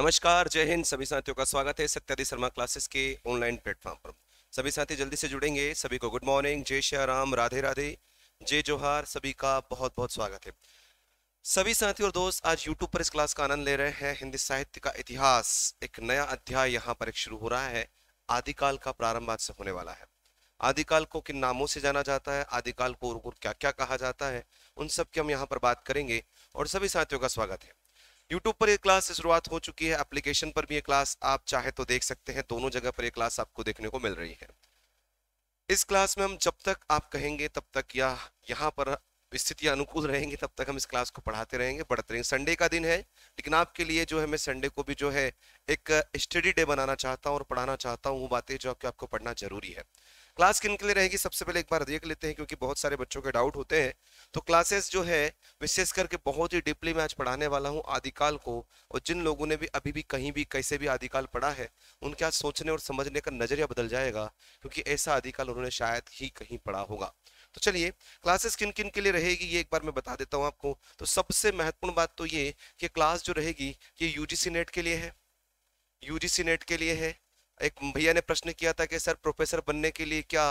नमस्कार जय हिंद सभी साथियों का स्वागत है सत्यादी शर्मा क्लासेस के ऑनलाइन प्लेटफॉर्म पर सभी साथी जल्दी से जुड़ेंगे सभी को गुड मॉर्निंग जय श्या राम राधे राधे जय जोहार सभी का बहुत बहुत स्वागत है सभी साथी और दोस्त आज YouTube पर इस क्लास का आनंद ले रहे हैं हिंदी साहित्य का इतिहास एक नया अध्याय यहाँ पर एक शुरू हो रहा है आदिकाल का प्रारंभ आज से होने वाला है आदिकाल को किन नामों से जाना जाता है आदिकाल को और क्या क्या कहा जाता है उन सब की हम यहाँ पर बात करेंगे और सभी साथियों का स्वागत है यूट्यूब पर ये क्लास शुरुआत हो चुकी है एप्लीकेशन पर भी ये क्लास आप चाहे तो देख सकते हैं दोनों जगह पर ये क्लास आपको देखने को मिल रही है इस क्लास में हम जब तक आप कहेंगे तब तक या यहाँ पर स्थिति अनुकूल रहेंगे तब तक हम इस क्लास को पढ़ाते रहेंगे बढ़ते रहेंगे संडे का दिन है लेकिन आपके लिए जो है मैं संडे को भी जो है एक स्टडी डे बनाना चाहता हूँ और पढ़ाना चाहता हूँ वो बातें जो आपको पढ़ना जरूरी है क्लास किन के लिए रहेगी सबसे पहले एक बार देख लेते हैं क्योंकि बहुत सारे बच्चों के डाउट होते हैं तो क्लासेस जो है विशेष करके बहुत ही डीपली मैं आज पढ़ाने वाला हूँ आदिकाल को और जिन लोगों ने भी अभी भी कहीं भी कैसे भी आदिकाल पढ़ा है उनके आज सोचने और समझने का नजरिया बदल जाएगा क्योंकि ऐसा आदिकाल उन्होंने शायद ही कहीं पढ़ा होगा तो चलिए क्लासेस किन किन के लिए रहेगी ये एक बार मैं बता देता हूँ आपको तो सबसे महत्वपूर्ण बात तो ये कि क्लास जो रहेगी ये यूजीसी नेट के लिए है यूजीसी नेट के लिए है एक भैया ने प्रश्न किया था कि सर प्रोफेसर बनने के लिए क्या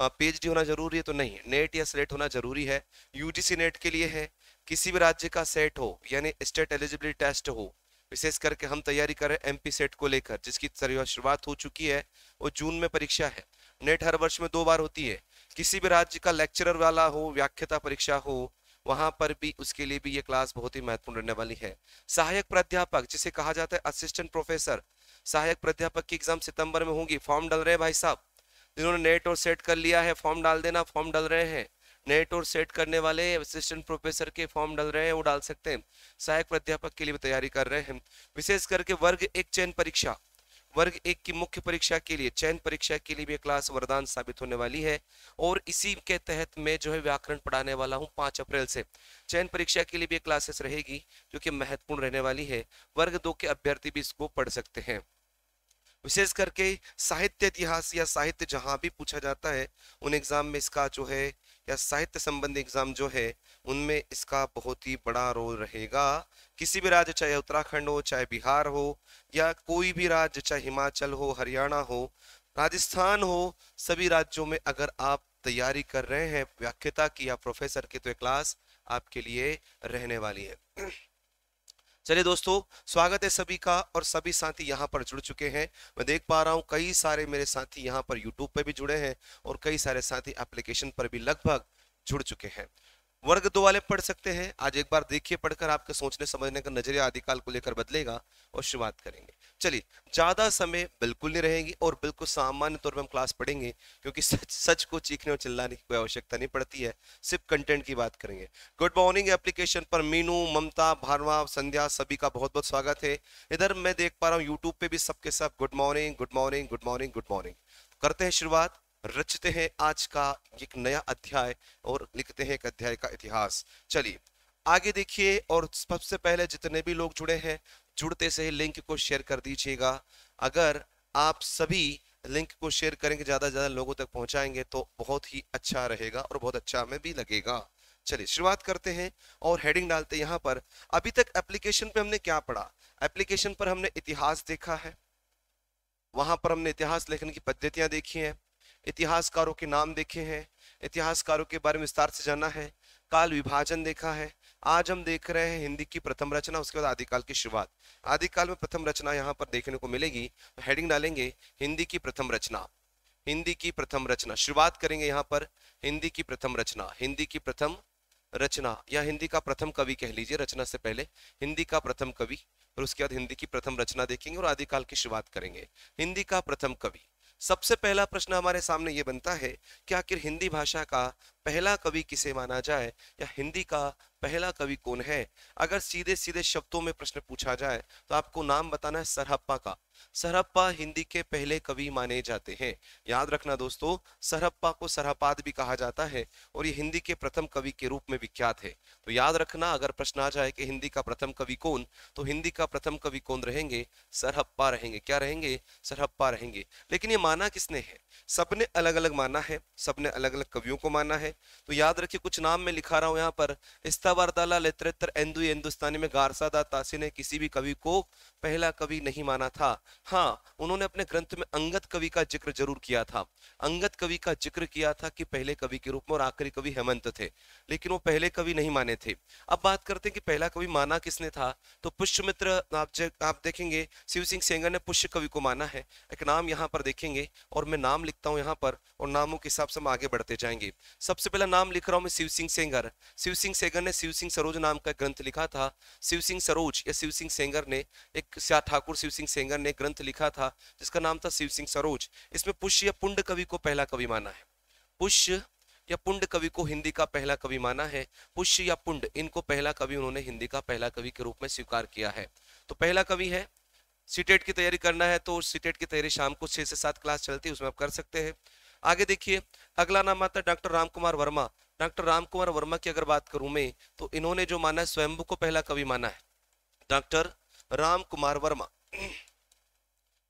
पीएचडी होना जरूरी है तो नहीं नेट e या सेलेट e होना जरूरी है यूजीसी नेट e के लिए है किसी भी राज्य का सेट हो यानी स्टेट एलिजिबिलिटी टेस्ट हो विशेष करके हम तैयारी कर रहे हैं एमपी सेट को लेकर जिसकी शुरुआत हो चुकी है वो जून में परीक्षा है नेट हर वर्ष में दो बार होती है किसी भी राज्य का लेक्चरर वाला हो व्याख्यता परीक्षा हो वहां पर भी उसके लिए भी ये क्लास बहुत ही महत्वपूर्ण रहने वाली है सहायक प्राध्यापक जिसे कहा जाता है असिस्टेंट प्रोफेसर सहायक प्राध्यापक की एग्जाम सितंबर में होगी फॉर्म डाल रहे हैं भाई साहब जिन्होंने नेट और सेट कर लिया है फॉर्म डाल देना फॉर्म डाल रहे हैं नेट और सेट करने वाले असिस्टेंट प्रोफेसर के फॉर्म डाल रहे हैं वो डाल सकते हैं सहायक प्राध्यापक के लिए भी तैयारी कर रहे हैं विशेष करके वर्ग एक चयन परीक्षा वर्ग एक की मुख्य परीक्षा के लिए चयन परीक्षा के लिए भी क्लास वरदान साबित होने वाली है और इसी के तहत मैं जो है व्याकरण पढ़ाने वाला हूँ पांच अप्रैल से चयन परीक्षा के लिए भी क्लासेस रहेगी जो कि महत्वपूर्ण रहने वाली है वर्ग दो के अभ्यर्थी भी इसको पढ़ सकते हैं विशेष करके साहित्य इतिहास या साहित्य जहां भी पूछा जाता है उन एग्जाम में इसका जो है या साहित्य संबंधी एग्जाम जो है उनमें इसका बहुत ही बड़ा रोल रहेगा किसी भी राज्य चाहे उत्तराखंड हो चाहे बिहार हो या कोई भी राज्य चाहे हिमाचल हो हरियाणा हो राजस्थान हो सभी राज्यों में अगर आप तैयारी कर रहे हैं व्याख्यता की या प्रोफेसर की तो क्लास आपके लिए रहने वाली है चलिए दोस्तों स्वागत है सभी का और सभी साथी यहाँ पर जुड़ चुके हैं मैं देख पा रहा हूँ कई सारे मेरे साथी यहाँ पर यूट्यूब पे भी जुड़े हैं और कई सारे साथी एप्लीकेशन पर भी लगभग जुड़ चुके हैं वर्ग दो वाले पढ़ सकते हैं आज एक बार देखिए पढ़कर आपके सोचने समझने का नजरिया आदिकाल को लेकर बदलेगा और शुरुआत करेंगे चलिए ज़्यादा समय बिल्कुल नहीं रहेगी और बिल्कुल सामान्य तौर पर हम क्लास पढ़ेंगे क्योंकि सच सच को चीखने और चिल्लाने की कोई आवश्यकता नहीं पड़ती है सिर्फ कंटेंट की बात करेंगे गुड मॉर्निंग एप्लीकेशन पर मीनू ममता भारवा संध्या सभी का बहुत बहुत स्वागत है इधर मैं देख पा रहा हूँ यूट्यूब पे भी सबके सब good morning good morning good morning good morning करते हैं शुरुआत रचते हैं आज का एक नया अध्याय और लिखते हैं एक अध्याय का इतिहास चलिए आगे देखिए और सबसे पहले जितने भी लोग जुड़े हैं जुड़ते से ही लिंक को शेयर कर दीजिएगा अगर आप सभी लिंक को शेयर करेंगे ज़्यादा से ज़्यादा लोगों तक पहुंचाएंगे तो बहुत ही अच्छा रहेगा और बहुत अच्छा हमें भी लगेगा चलिए शुरुआत करते हैं और हेडिंग डालते हैं यहाँ पर अभी तक एप्लीकेशन पे हमने क्या पढ़ा एप्लीकेशन पर हमने इतिहास देखा है वहां पर हमने इतिहास लेखन की पद्धतियां देखी हैं इतिहासकारों के नाम देखे हैं इतिहासकारों के बारे में विस्तार से जाना है काल विभाजन देखा है आज हम देख रहे हैं हिंदी की प्रथम रचना उसके बाद आदिकाल की शुरुआत आदिकाल में प्रथम रचना यहाँ पर देखने को मिलेगी तो हेडिंग डालेंगे हिंदी की प्रथम रचना हिंदी की प्रथम रचना शुरुआत करेंगे यहाँ पर हिंदी की प्रथम रचना हिंदी की प्रथम रचना या हिंदी का प्रथम कवि कह लीजिए रचना से पहले हिंदी का प्रथम कवि और उसके बाद हिंदी की प्रथम रचना देखेंगे और आदिकाल की शुरुआत करेंगे हिंदी का प्रथम कवि सबसे पहला प्रश्न हमारे सामने ये बनता है कि आखिर हिंदी भाषा का पहला कवि किसे माना जाए या हिंदी का पहला कवि कौन है अगर सीधे सीधे शब्दों में प्रश्न पूछा जाए तो आपको नाम बताना है सरहप्पा का सरहप्पा हिंदी के पहले कवि माने जाते हैं याद रखना दोस्तों सरहप्पा को सरहपाद भी कहा जाता है और ये हिंदी के प्रथम कवि के रूप में विख्यात है तो याद रखना अगर प्रश्न आ जाए कि हिंदी का प्रथम कवि कौन तो हिंदी का प्रथम कवि कौन रहेंगे सरहप्पा रहेंगे क्या रहेंगे सरहप्पा रहेंगे लेकिन ये माना किसने है सबने अलग अलग माना है सबने अलग अलग कवियों को माना है तो याद रखिए कुछ नाम मैं लिखा रहा हूँ यहाँ पर इस्तावारदाला लितरेतर एंदु हिंदुस्तानी में गारसादा तासी ने किसी भी कवि को पहला कवि नहीं माना था हाँ उन्होंने अपने ग्रंथ में अंगत कवि का जिक्र जरूर किया था अंगत कवि का जिक्र किया था कि पहले कवि के रूप में और आखिरी कवि हेमंत थे लेकिन वो पहले कवि नहीं माने थे अब बात करते हैं कि पहला कवि माना किसने था तो पुष्यमित्र आप आप देखेंगे शिव सिंह सेंगर ने पुष्य कवि को माना है एक नाम यहाँ पर देखेंगे और मैं नाम लिखता हूँ यहाँ पर और नामों के हिसाब से हम आगे बढ़ते जाएंगे सबसे सबसे पहला नाम लिख रहा हूं मैं शिव सिंह सेंगर शिव सिंह सेंगर ने शिव सिंह सरोज नाम का ग्रंथ लिखा था शिव सिंह सरोज या शिव सिंह सेंगर ने एक श्या ठाकुर शिव सिंह सेंगर ने ग्रंथ लिखा था जिसका नाम था शिव सिंह सरोज इसमें पुष्य या पुंड कवि को पहला कवि माना है पुष्य या पुंड कवि को हिंदी का पहला कवि माना है पुष्य या पुंड इनको पहला कवि उन्होंने हिंदी का पहला कवि के रूप में स्वीकार किया है तो पहला कवि है सीटेट की तैयारी करना है तो सीटेट की तैयारी शाम को छह से सात क्लास चलती है उसमें आप कर सकते हैं आगे देखिए अगला नाम आता है डॉक्टर राम कुमार वर्मा डॉक्टर राम कुमार वर्मा की अगर बात करूं मैं तो इन्होंने जो माना है स्वयंभू को पहला कवि माना है डॉक्टर राम कुमार वर्मा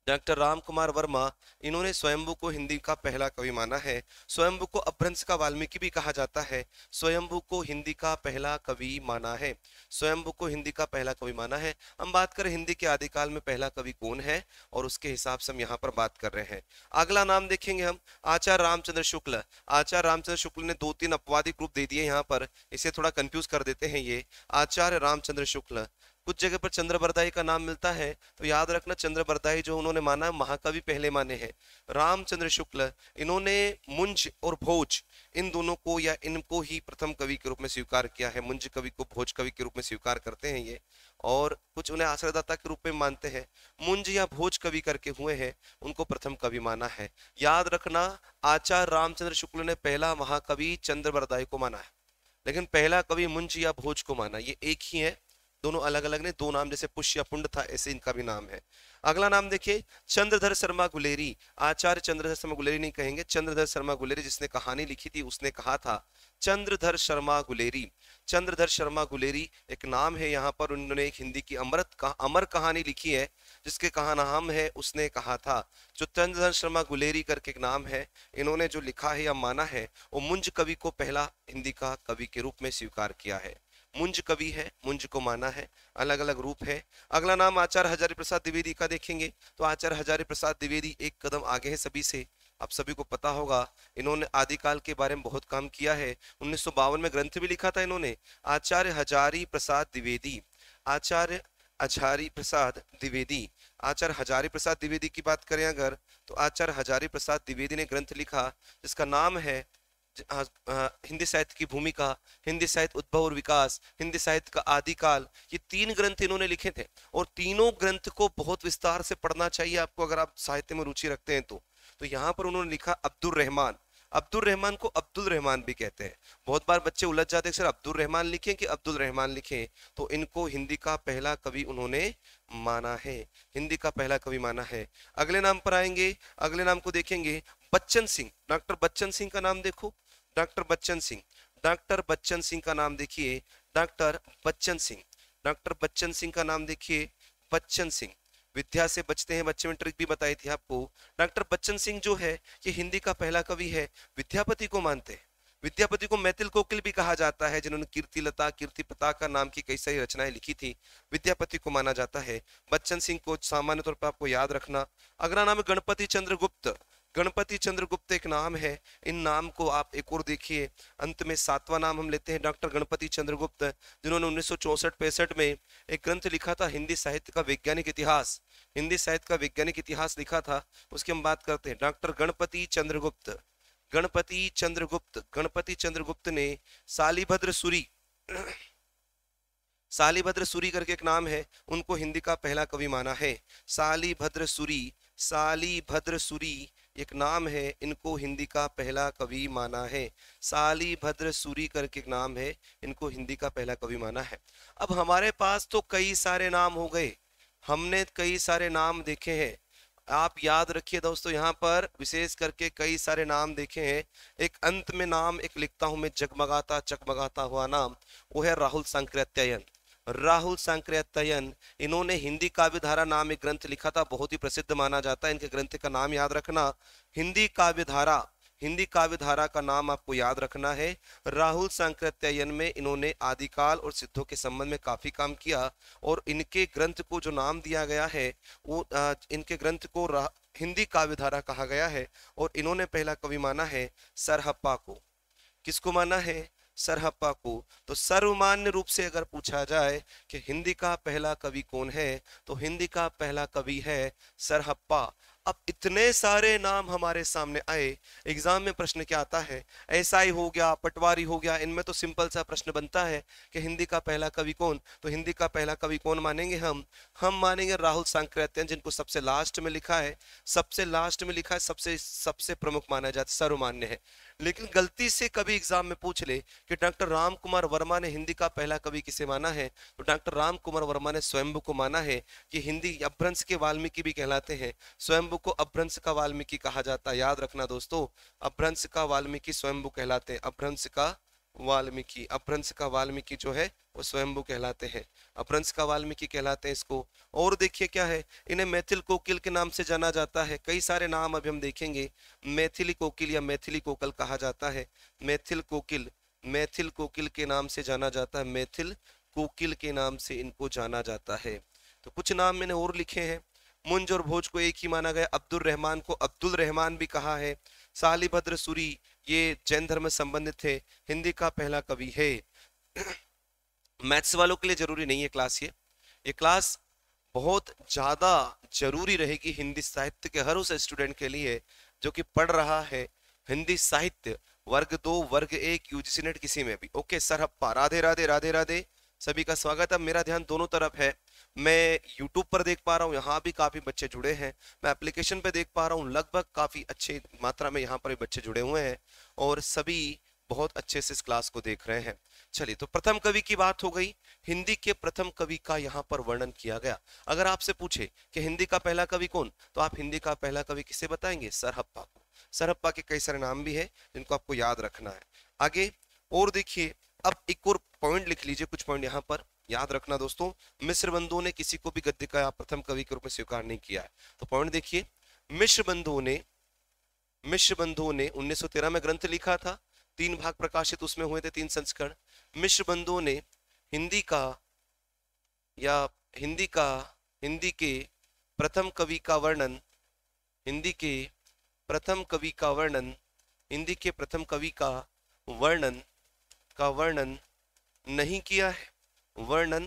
डॉक्टर राम कुमार वर्मा इन्होंने स्वयंभू को हिंदी का पहला कवि माना है स्वयंभू को अपभ्रंश का वाल्मीकि भी कहा जाता है स्वयंभू को हिंदी का पहला कवि माना है स्वयंभू को हिंदी का पहला कवि माना है हम बात करें हिंदी के आदिकाल में पहला कवि कौन है और उसके हिसाब से हम यहाँ पर बात कर रहे हैं अगला नाम देखेंगे हम आचार्य रामचंद्र शुक्ल आचार्य रामचंद्र शुक्ल ने दो तीन अपवादी ग्रुप दे दिए यहाँ पर इसे थोड़ा कन्फ्यूज कर देते हैं ये आचार्य रामचंद्र शुक्ल कुछ जगह पर चंद्रवरदाई का नाम मिलता है तो याद रखना चंद्रवरदाई जो उन्होंने माना महाकवि पहले माने हैं रामचंद्र शुक्ल इन्होंने मुंज और भोज इन दोनों को या इनको ही प्रथम कवि के रूप में स्वीकार किया है मुंज कवि को भोज कवि के रूप में स्वीकार करते हैं ये और कुछ उन्हें आश्रयदाता के रूप में मानते हैं मुंज या भोज कवि करके हुए हैं उनको प्रथम कवि माना है याद रखना आचार्य रामचंद्र शुक्ल ने पहला महाकवि चंद्रवरदाई को माना है लेकिन पहला कवि मुंज या भोज को माना ये एक ही है दोनों अलग अलग ने दो नाम जैसे पुष्य पुंड था ऐसे इनका भी नाम है अगला नाम देखिए चंद्रधर शर्मा गुलेरी आचार्य चंद्रधर शर्मा गुलेरी नहीं कहेंगे चंद्रधर शर्मा गुलेरी जिसने कहानी लिखी थी उसने कहा था चंद्रधर शर्मा गुलेरी चंद्रधर शर्मा गुलेरी एक नाम है यहाँ पर उन्होंने एक हिंदी की अमृत का अमर कहानी लिखी है जिसके कहा नाम है उसने कहा था जो चंद्रधर शर्मा गुलेरी करके एक नाम है इन्होंने जो लिखा है या माना है वो मुंज कवि को पहला हिंदी का कवि के रूप में स्वीकार किया है मुंज कवि है मुंज को माना है अलग अलग रूप है अगला नाम आचार्य हजारी प्रसाद द्विवेदी का देखेंगे तो आचार्य हजारी प्रसाद द्विवेदी एक कदम आगे है सभी से आप सभी को पता होगा इन्होंने आदिकाल के बारे में बहुत काम किया है उन्नीस में ग्रंथ भी लिखा था इन्होंने आचार्य हजारी प्रसाद द्विवेदी आचार्य हजारी प्रसाद द्विवेदी आचार्य हजारी प्रसाद द्विवेदी की बात करें अगर तो आचार्य हजारी प्रसाद द्विवेदी ने ग्रंथ लिखा जिसका नाम है हिंदी साहित्य की भूमिका हिंदी साहित्य उद्भव और विकास हिंदी साहित्य का आदिकाल ये तीन ग्रंथ इन्होंने लिखे थे और तीनों ग्रंथ को बहुत विस्तार से पढ़ना चाहिए आपको अगर आप साहित्य में रुचि रखते हैं तो तो यहाँ पर उन्होंने लिखा अब्दुल रहमान अब्दुल रहमान को अब्दुल रहमान भी कहते हैं बहुत बार बच्चे उलझ जाते हैं सर अब्दुल रहमान लिखें कि अब्दुल रहमान लिखें तो इनको हिंदी का पहला कवि उन्होंने माना है हिंदी का पहला कवि माना है अगले नाम पर आएंगे अगले नाम को देखेंगे बच्चन सिंह डॉक्टर बच्चन सिंह का नाम देखो डॉक्टर बच्चन सिंह डॉक्टर बच्चन सिंह का नाम देखिए डॉक्टर बच्चन सिंह डॉक्टर बच्चन सिंह का नाम देखिए बच्चन सिंह विद्या से बचते हैं बच्चे में ट्रिक भी बताई थी आपको डॉक्टर बच्चन सिंह जो है ये हिंदी का पहला कवि है विद्यापति को मानते हैं विद्यापति को मैथिल कोकिल भी कहा जाता है जिन्होंने कीर्ति लता कीर्ति पता का नाम की कई सारी रचनाएं लिखी थी विद्यापति को माना जाता है बच्चन सिंह को सामान्य तौर पर आपको याद रखना अगला नाम है गणपति चंद्र गुप्त गणपति चंद्रगुप्त एक नाम है इन नाम को आप एक और देखिए अंत में सातवां नाम हम लेते हैं डॉक्टर गणपति चंद्रगुप्त जिन्होंने उन्नीस सौ में एक ग्रंथ लिखा था हिंदी साहित्य का वैज्ञानिक इतिहास हिंदी साहित्य का वैज्ञानिक इतिहास लिखा था उसकी हम बात करते हैं डॉक्टर गणपति चंद्रगुप्त गणपति चंद्रगुप्त गणपति चंद्रगुप्त ने सालीभद्र सूरी सालीभद्र सूरी करके एक नाम है उनको हिंदी का पहला कवि माना है सालीभद्र सूरी सालीभद्र सूरी एक नाम है इनको हिंदी का पहला कवि माना है साली भद्र सूरी करके एक नाम है इनको हिंदी का पहला कवि माना है अब हमारे पास तो कई सारे नाम हो गए हमने कई सारे नाम देखे हैं आप याद रखिए दोस्तों यहाँ पर विशेष करके कई सारे नाम देखे हैं एक अंत में नाम एक लिखता हूं मैं जगमगाता चकमगाता हुआ नाम वो है राहुल संकृत्यायन राहुल संक्रयतयन इन्होंने हिंदी काव्य धारा नाम एक ग्रंथ लिखा था बहुत ही प्रसिद्ध माना जाता है इनके ग्रंथ का नाम याद रखना हिंदी काव्य धारा हिंदी काव्य धारा का नाम आपको याद रखना है राहुल संक्रत्ययन में इन्होंने आदिकाल और सिद्धों के संबंध में काफी काम किया और इनके ग्रंथ को जो नाम दिया गया है वो आ, इनके ग्रंथ को हिंदी काव्य धारा कहा गया है और इन्होंने पहला कवि माना है सरहप्पा को किसको माना है सरहपा को तो सर्वमान्य रूप से अगर पूछा जाए कि हिंदी का पहला कवि कौन है तो हिंदी का पहला कवि है सरहप्पा अब इतने सारे नाम हमारे सामने आए एग्जाम में प्रश्न क्या आता है एसआई हो गया पटवारी हो गया इनमें तो सिंपल सा प्रश्न बनता है कि हिंदी का पहला कवि कौन तो हिंदी का पहला कवि कौन मानेंगे हम हम मानेंगे राहुल सांकृत्य जिनको सबसे लास्ट में लिखा है सबसे लास्ट में लिखा है सबसे सबसे प्रमुख माना जाता है सर्वमान्य है लेकिन गलती से कभी एग्जाम में पूछ ले कि डॉक्टर राम कुमार वर्मा ने हिंदी का पहला कवि किसे माना है तो डॉक्टर राम कुमार वर्मा ने स्वयंभू को माना है कि हिंदी अभ्रंश के वाल्मीकि भी कहलाते हैं स्वयं स्वयंभु को अभ्रंश का वाल्मीकि कहा जाता है याद रखना दोस्तों अभ्रंश का वाल्मीकि स्वयंभु कहलाते हैं अभ्रंश का वाल्मीकि अभ्रंश का वाल्मीकि जो है वो स्वयंभु कहलाते हैं अभ्रंश का वाल्मीकि कहलाते हैं इसको और देखिए क्या है इन्हें मैथिल कोकिल के नाम से जाना जाता है कई सारे नाम अभी हम देखेंगे मैथिली कोकिल या मैथिली कोकल कहा जाता है मैथिल कोकिल मैथिल कोकिल के नाम से जाना जाता है मैथिल कोकिल के नाम से इनको जाना जाता है तो कुछ नाम मैंने और लिखे हैं मुंज और भोज को एक ही माना गया अब्दुल रहमान को अब्दुल रहमान भी कहा है साली भद्र सूरी ये जैन धर्म संबंधित थे हिंदी का पहला कवि है मैथ्स वालों के लिए जरूरी नहीं है क्लास ये ये क्लास बहुत ज़्यादा जरूरी रहेगी हिंदी साहित्य के हर उस स्टूडेंट के लिए जो कि पढ़ रहा है हिंदी साहित्य वर्ग दो वर्ग एक यूजीसी नेट किसी में भी ओके सर हप्पा राधे राधे राधे राधे सभी का स्वागत है मेरा ध्यान दोनों तरफ है मैं यूट्यूब पर देख पा रहा हूँ यहाँ भी काफ़ी बच्चे जुड़े हैं मैं एप्लीकेशन पे देख पा रहा हूँ लगभग काफ़ी अच्छे मात्रा में यहाँ पर भी बच्चे जुड़े हुए हैं और सभी बहुत अच्छे से इस क्लास को देख रहे हैं चलिए तो प्रथम कवि की बात हो गई हिंदी के प्रथम कवि का यहाँ पर वर्णन किया गया अगर आपसे पूछे कि हिंदी का पहला कवि कौन तो आप हिंदी का पहला कवि किसे बताएंगे सरहप्पा को सरहप्पा के कई सारे नाम भी है जिनको आपको याद रखना है आगे और देखिए अब एक और पॉइंट लिख लीजिए कुछ पॉइंट यहाँ पर याद रखना दोस्तों मिश्र बंधुओं ने किसी को भी गद्य का प्रथम कवि के रूप में स्वीकार नहीं किया है तो पॉइंट देखिए मिश्र बंधुओं ने मिश्र बंधुओं ने 1913 में ग्रंथ लिखा था तीन भाग प्रकाशित उसमें हुए थे तीन संस्करण मिश्र बंधुओं ने हिंदी का या हिंदी का हिंदी के प्रथम कवि का वर्णन हिंदी के प्रथम कवि का वर्णन हिंदी के प्रथम कवि का वर्णन का वर्णन नहीं किया है वर्णन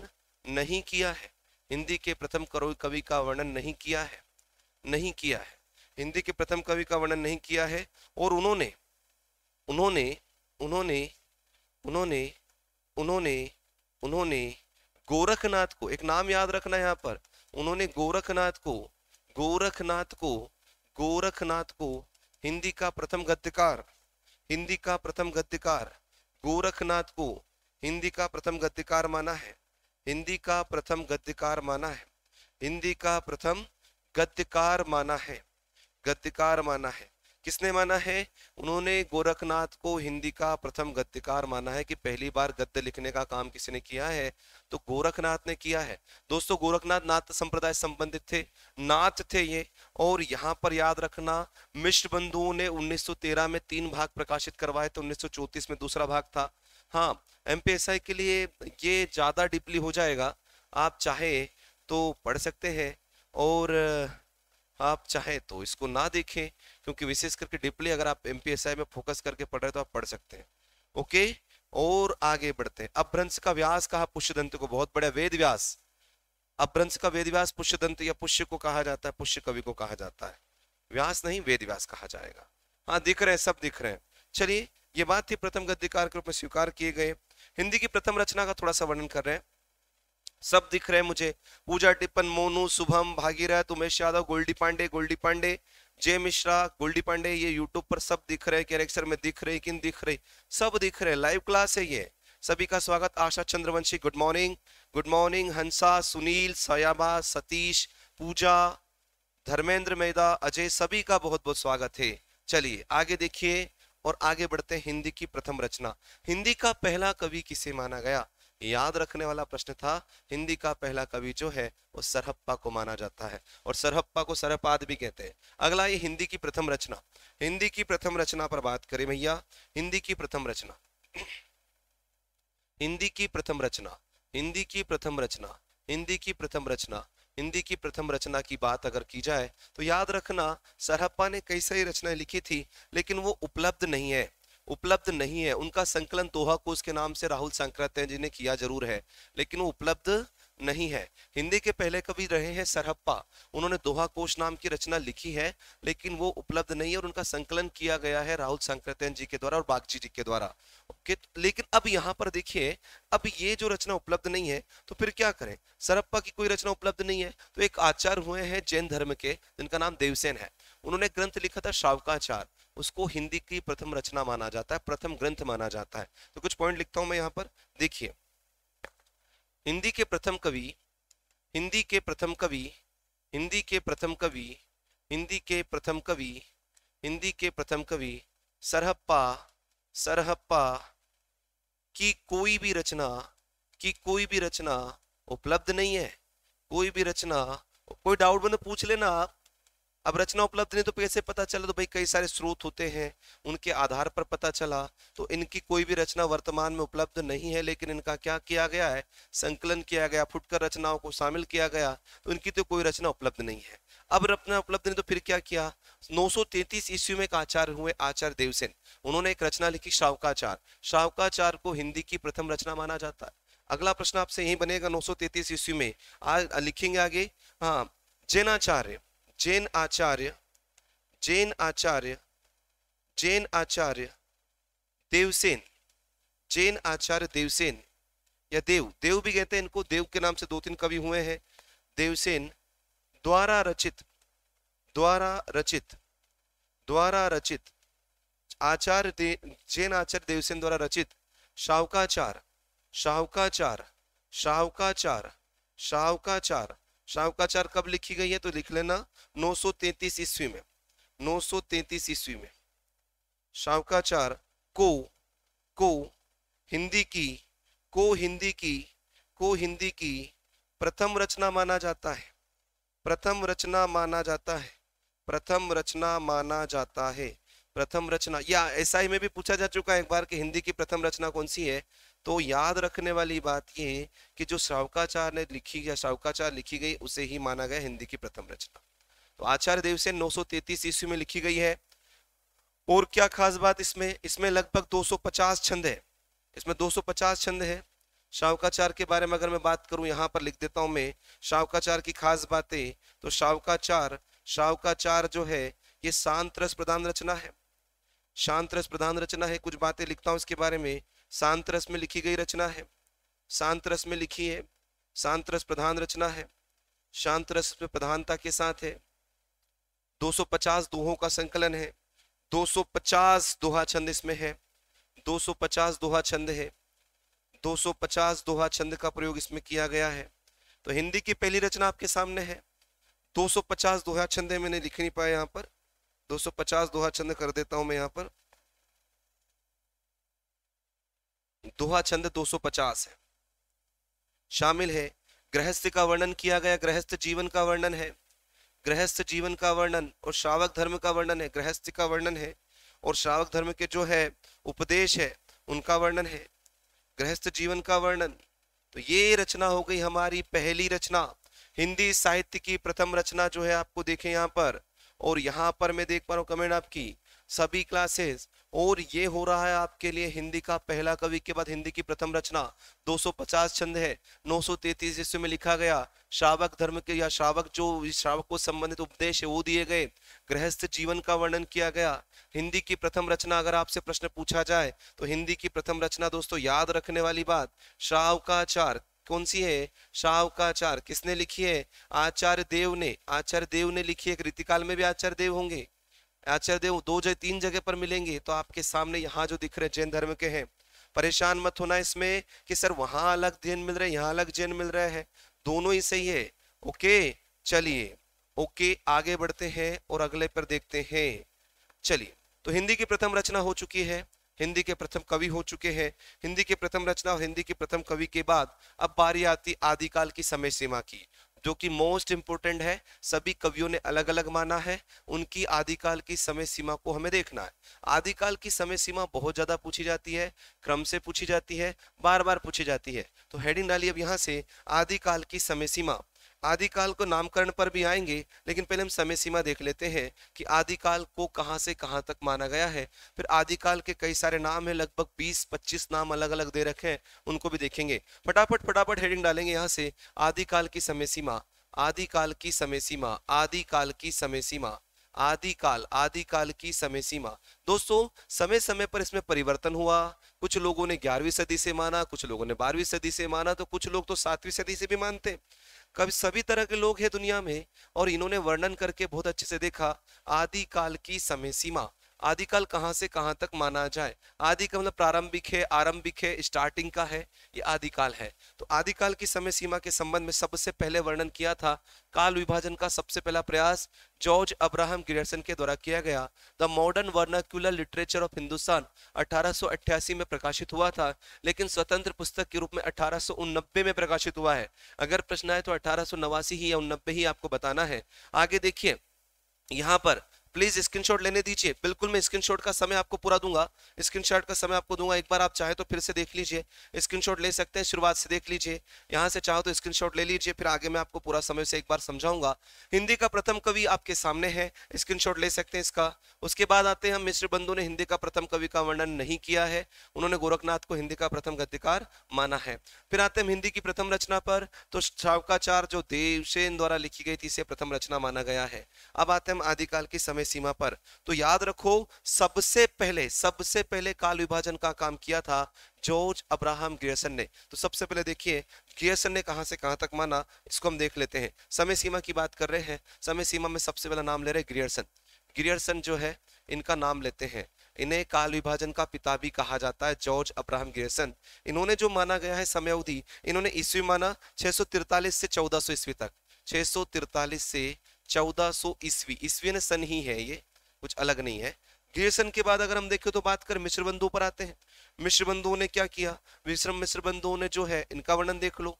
नहीं किया है हिंदी के प्रथम कवि का वर्णन नहीं किया है नहीं किया है हिंदी के प्रथम कवि का वर्णन नहीं किया है और उन्होंने उन्होंने उन्होंने उन्होंने उन्होंने उन्होंने गोरखनाथ को एक नाम याद रखना यहाँ पर उन्होंने गोरखनाथ को गोरखनाथ को गोरखनाथ को हिंदी का प्रथम गद्यकार हिंदी का प्रथम गद्यकार गोरखनाथ को हिंदी का प्रथम गद्यकार माना है हिंदी का प्रथम गद्यकार माना है हिंदी का प्रथम गद्यकार माना है गद्यकार माना है किसने माना है उन्होंने गोरखनाथ को हिंदी का प्रथम गद्यकार माना है कि पहली बार गद्य लिखने का काम किसी ने किया है तो गोरखनाथ ने किया है दोस्तों गोरखनाथ नाथ संप्रदाय संबंधित थे नाथ थे ये और यहाँ पर याद रखना मिश्र बंधुओं ने 1913 में तीन भाग प्रकाशित करवाए थे उन्नीस में दूसरा भाग था हाँ एम के लिए ये ज़्यादा डीपली हो जाएगा आप चाहे तो पढ़ सकते हैं और आप चाहे तो इसको ना देखें क्योंकि विशेष करके डीपली अगर आप एम में फोकस करके पढ़ रहे तो आप पढ़ सकते हैं ओके और आगे बढ़ते हैं अभ्रंश का व्यास कहा पुष्यदंत को बहुत बड़ा वेद व्यास अभ्रंश का वेद व्यास पुष्यदंत या पुष्य को कहा जाता है पुष्य कवि को कहा जाता है व्यास नहीं वेद व्यास कहा जाएगा हाँ दिख रहे हैं सब दिख रहे हैं चलिए ये बात थी प्रथम गद्यकार के रूप में स्वीकार किए गए हिंदी की प्रथम रचना का थोड़ा सा वर्णन कर रहे हैं सब दिख रहे हैं मुझे पूजा टिप्पन मोनू शुभम भागीरथ उमेश यादव गोल्डी पांडे गोल्डी पांडे जय मिश्रा गोल्डी पांडे ये यूट्यूब पर सब दिख रहे कैरेक्टर में दिख रहे किन दिख रही सब दिख रहे लाइव क्लास है ये सभी का स्वागत Asha Chandravanshi good morning good morning Hansa Sunil Sayaba Satish Puja Dharmendra Mehda Ajay सभी का बहुत बहुत स्वागत है चलिए आगे देखिए और आगे बढ़ते हिंदी की प्रथम रचना हिंदी का पहला कवि किसे माना गया याद रखने वाला प्रश्न था हिंदी का पहला कवि जो है वो सरहप्पा को माना जाता है और सरहप्पा को सरहपाद भी कहते हैं अगला ये हिंदी की प्रथम रचना हिंदी की प्रथम रचना पर बात करें भैया हिंदी की प्रथम रचना हिंदी की प्रथम रचना हिंदी की प्रथम रचना हिंदी की प्रथम रचना हिंदी की प्रथम रचना की बात अगर की जाए तो याद रखना सरहप्पा ने कई सारी रचनाएं लिखी थी लेकिन वो उपलब्ध नहीं है उपलब्ध नहीं है उनका संकलन दोहा कोश के नाम से राहुल संक्रांत जी ने किया जरूर है लेकिन वो उपलब्ध नहीं है हिंदी के पहले कवि रहे हैं सरहप्पा उन्होंने दोहा कोश नाम की रचना लिखी है लेकिन वो उपलब्ध नहीं है और उनका संकलन किया गया है राहुल संकृतन जी के द्वारा और बागची जी के द्वारा लेकिन अब यहाँ पर देखिए अब ये जो रचना उपलब्ध नहीं है तो फिर क्या करें सरप्पा की कोई रचना उपलब्ध नहीं है तो एक आचार्य हुए हैं जैन धर्म के जिनका नाम देवसेन है उन्होंने ग्रंथ लिखा था श्रावकाचार उसको हिंदी की प्रथम रचना माना जाता है प्रथम ग्रंथ माना जाता है तो कुछ पॉइंट लिखता हूं मैं यहाँ पर देखिए हिंदी के प्रथम कवि हिंदी के प्रथम कवि हिंदी के प्रथम कवि हिंदी के प्रथम कवि हिंदी के प्रथम कवि सरहप्पा सरहप्पा की कोई भी रचना की कोई भी रचना उपलब्ध नहीं है कोई भी रचना कोई डाउट बने मतलब पूछ लेना आप अब रचना उपलब्ध नहीं तो कैसे पता चला तो भाई कई सारे स्रोत होते हैं उनके आधार पर पता चला तो इनकी कोई भी रचना वर्तमान में उपलब्ध नहीं है लेकिन इनका क्या किया गया है संकलन किया गया फुटकर रचनाओं को शामिल किया गया तो इनकी तो कोई रचना उपलब्ध नहीं है अब रचना उपलब्ध नहीं तो फिर क्या किया तैतीस ईस्वी में एक आचार्य हुए आचार्य देवसेन उन्होंने एक रचना लिखी शावकाचार शावकाचार को हिंदी की प्रथम रचना माना जाता है अगला प्रश्न आपसे यही बनेगा तैतीस ईस्वी में आज लिखेंगे आगे हाँ जैनाचार्य जैन आचार्य जैन आचार्य जैन आचार्य देवसेन जैन आचार्य देवसेन या देव देव भी कहते हैं इनको देव के नाम से दो तीन कवि हुए हैं देवसेन द्वारा रचित द्वारा रचित द्वारा रचित आचार्य दे, जैन आचार्य देवसेन द्वारा रचित शावकाचार शावकाचार शावकाचार शावकाचार शावकाचार कब लिखी गई है तो लिख लेना 933 ईस्वी में 933 ईस्वी में शावकाचार को को हिंदी की को हिंदी की को हिंदी की प्रथम रचना माना जाता है प्रथम रचना माना जाता है प्रथम रचना माना जाता है प्रथम रचना या एसआई में भी पूछा जा चुका है एक बार कि हिंदी की प्रथम रचना कौन सी है तो याद रखने वाली बात यह है कि जो श्रावकाचार ने लिखी या श्रावकाचार लिखी गई उसे ही माना गया हिंदी की प्रथम रचना तो आचार्य देवसेन 933 ईस्वी में लिखी गई है और क्या खास बात इसमें इसमें लगभग 250 छंद है इसमें 250 छंद है शावकाचार के बारे में अगर मैं बात करूं यहाँ पर लिख देता हूं मैं शावकाचार की खास बातें तो शावकाचार शावकाचार जो है ये शांत रस प्रधान रचना है शांत रस प्रधान रचना है कुछ बातें लिखता हूं इसके बारे में शांत रस में लिखी गई रचना है शांत रस में लिखी है शांत रस प्रधान रचना है शांत रस में प्रधानता के साथ है 250 दोहों का संकलन है 250 दोहा छंद इसमें है 250 दोहा छंद है 250 दोहा छंद का प्रयोग इसमें किया गया है तो हिंदी की पहली रचना आपके सामने है 250 दोहा छंद मैंने लिख नहीं पाया यहाँ पर 250 दोहा छंद कर देता हूँ मैं यहाँ पर दोहा छंद 250 है शामिल है गृहस्थ का वर्णन किया गया गृहस्थ जीवन का वर्णन है गृहस्थ जीवन का वर्णन और श्रावक धर्म का वर्णन है गृहस्थ का वर्णन है और श्रावक धर्म के जो है उपदेश है उनका वर्णन है गृहस्थ जीवन का वर्णन तो ये रचना हो गई हमारी पहली रचना हिंदी साहित्य की प्रथम रचना जो है आपको देखें यहाँ पर और यहाँ पर मैं देख पा रहा हूँ कमेंट आपकी सभी क्लासेस और ये हो रहा है आपके लिए हिंदी का पहला कवि के बाद हिंदी की प्रथम रचना 250 छंद है 933 जिसमें में लिखा गया श्रावक धर्म के या श्रावक जो श्रावक को संबंधित उपदेश है वो दिए गए गृहस्थ जीवन का वर्णन किया गया हिंदी की प्रथम रचना अगर आपसे प्रश्न पूछा जाए तो हिंदी की प्रथम रचना दोस्तों याद रखने वाली बात श्राव का आचार कौन सी है श्राव का आचार किसने लिखी है आचार्य देव ने आचार्य देव ने लिखी है रीतिकाल में भी आचार्य देव होंगे आचार्य देव दो जगह तीन जगह पर मिलेंगे तो आपके सामने यहाँ जो दिख रहे जैन धर्म के हैं परेशान मत होना इसमें कि सर वहां अलग जैन मिल रहे यहाँ अलग जैन मिल रहा है दोनों ही सही है ओके चलिए ओके आगे बढ़ते हैं और अगले पर देखते हैं चलिए तो हिंदी की प्रथम रचना हो चुकी है हिंदी के प्रथम कवि हो चुके हैं हिंदी के प्रथम रचना और हिंदी के प्रथम कवि के बाद अब बारी आती आदिकाल की समय सीमा की जो कि मोस्ट इम्पोर्टेंट है सभी कवियों ने अलग अलग माना है उनकी आदिकाल की समय सीमा को हमें देखना है आदिकाल की समय सीमा बहुत ज़्यादा पूछी जाती है क्रम से पूछी जाती है बार बार पूछी जाती है तो हेडिंग डाली अब यहाँ से आदिकाल की समय सीमा आदिकाल को नामकरण पर भी आएंगे लेकिन पहले हम समय सीमा देख लेते हैं कि आदिकाल को कहां से कहां तक माना गया है फिर आदिकाल के कई सारे नाम हैं लगभग 20-25 नाम अलग अलग दे रखे हैं उनको भी देखेंगे फटाफट फटाफट हेडिंग डालेंगे यहाँ से आदिकाल की समय सीमा आदिकाल की समय सीमा आदिकाल की समय सीमा आदिकाल आदिकाल की समय सीमा दोस्तों समय समय पर इसमें परिवर्तन हुआ कुछ लोगों ने ग्यारहवीं सदी से माना कुछ लोगों ने बारहवीं सदी से माना तो कुछ लोग तो सातवीं सदी से भी मानते कभी सभी तरह के लोग हैं दुनिया में और इन्होंने वर्णन करके बहुत अच्छे से देखा आदि काल की समय सीमा आदिकाल कहाँ से कहाँ तक माना जाए आदि का मतलब प्रारंभिक है आरंभिक है स्टार्टिंग का है ये आदिकाल है तो आदिकाल की समय सीमा के संबंध में सबसे पहले वर्णन किया था काल विभाजन का सबसे पहला प्रयास जॉर्ज अब्राहम ग्रियर्सन के द्वारा किया गया the modern vernacular literature of Hindustan अठारह में प्रकाशित हुआ था लेकिन स्वतंत्र पुस्तक के रूप में अठारह में प्रकाशित हुआ है अगर प्रश्न आए तो अठारह ही या उन्नबे ही आपको बताना है आगे देखिए यहाँ पर प्लीज स्क्रीनशॉट लेने दीजिए बिल्कुल मैं स्क्रीनशॉट का समय आपको पूरा दूंगा स्क्रीनशॉट का समय आपको दूंगा एक बार आप चाहे तो फिर से देख लीजिए स्क्रीनशॉट ले सकते हैं शुरुआत से देख लीजिए यहाँ से चाहो तो स्क्रीनशॉट ले लीजिए फिर आगे मैं आपको पूरा समय से एक बार समझाऊंगा हिंदी का प्रथम कवि आपके सामने है स्क्रीनशॉट ले सकते हैं इसका उसके बाद आते हैं हम मिश्र बंधु ने हिंदी का प्रथम कवि का वर्णन नहीं किया है उन्होंने गोरखनाथ को हिंदी का प्रथम गद्यकार माना है फिर आते हैं हिंदी की प्रथम रचना पर तो शावकाचार जो देवसेन द्वारा लिखी गई थी इसे प्रथम रचना माना गया है अब आते हैं आदिकाल के समय सीमा पर तो याद रखो सबसे पहले सबसे पहले काल विभाजन का काम किया था जॉर्ज अब्राहम ग्रियसन ने तो सबसे पहले देखिए ग्रियसन ने कहां से कहां तक माना इसको हम देख लेते हैं समय सीमा की बात कर रहे हैं समय सीमा में सबसे पहला नाम ले रहे ग्रियर्सन ग्रियर्सन जो है इनका नाम लेते हैं इन्हें काल विभाजन का पिता भी कहा जाता है जॉर्ज अब्राहम ग्रियसन इन्होंने जो माना गया है समय अवधि इन्होंने ईस्वी माना छह से चौदह ईस्वी तक छह से चौदह सो ईस्वी ईस्वी ने सन ही है ये कुछ अलग नहीं है गिरसन के बाद अगर हम देखें तो बात कर मिश्र बंधुओं पर आते हैं मिश्र बंधुओं ने क्या किया विश्रम मिश्र बंधुओं ने जो है इनका वर्णन देख लो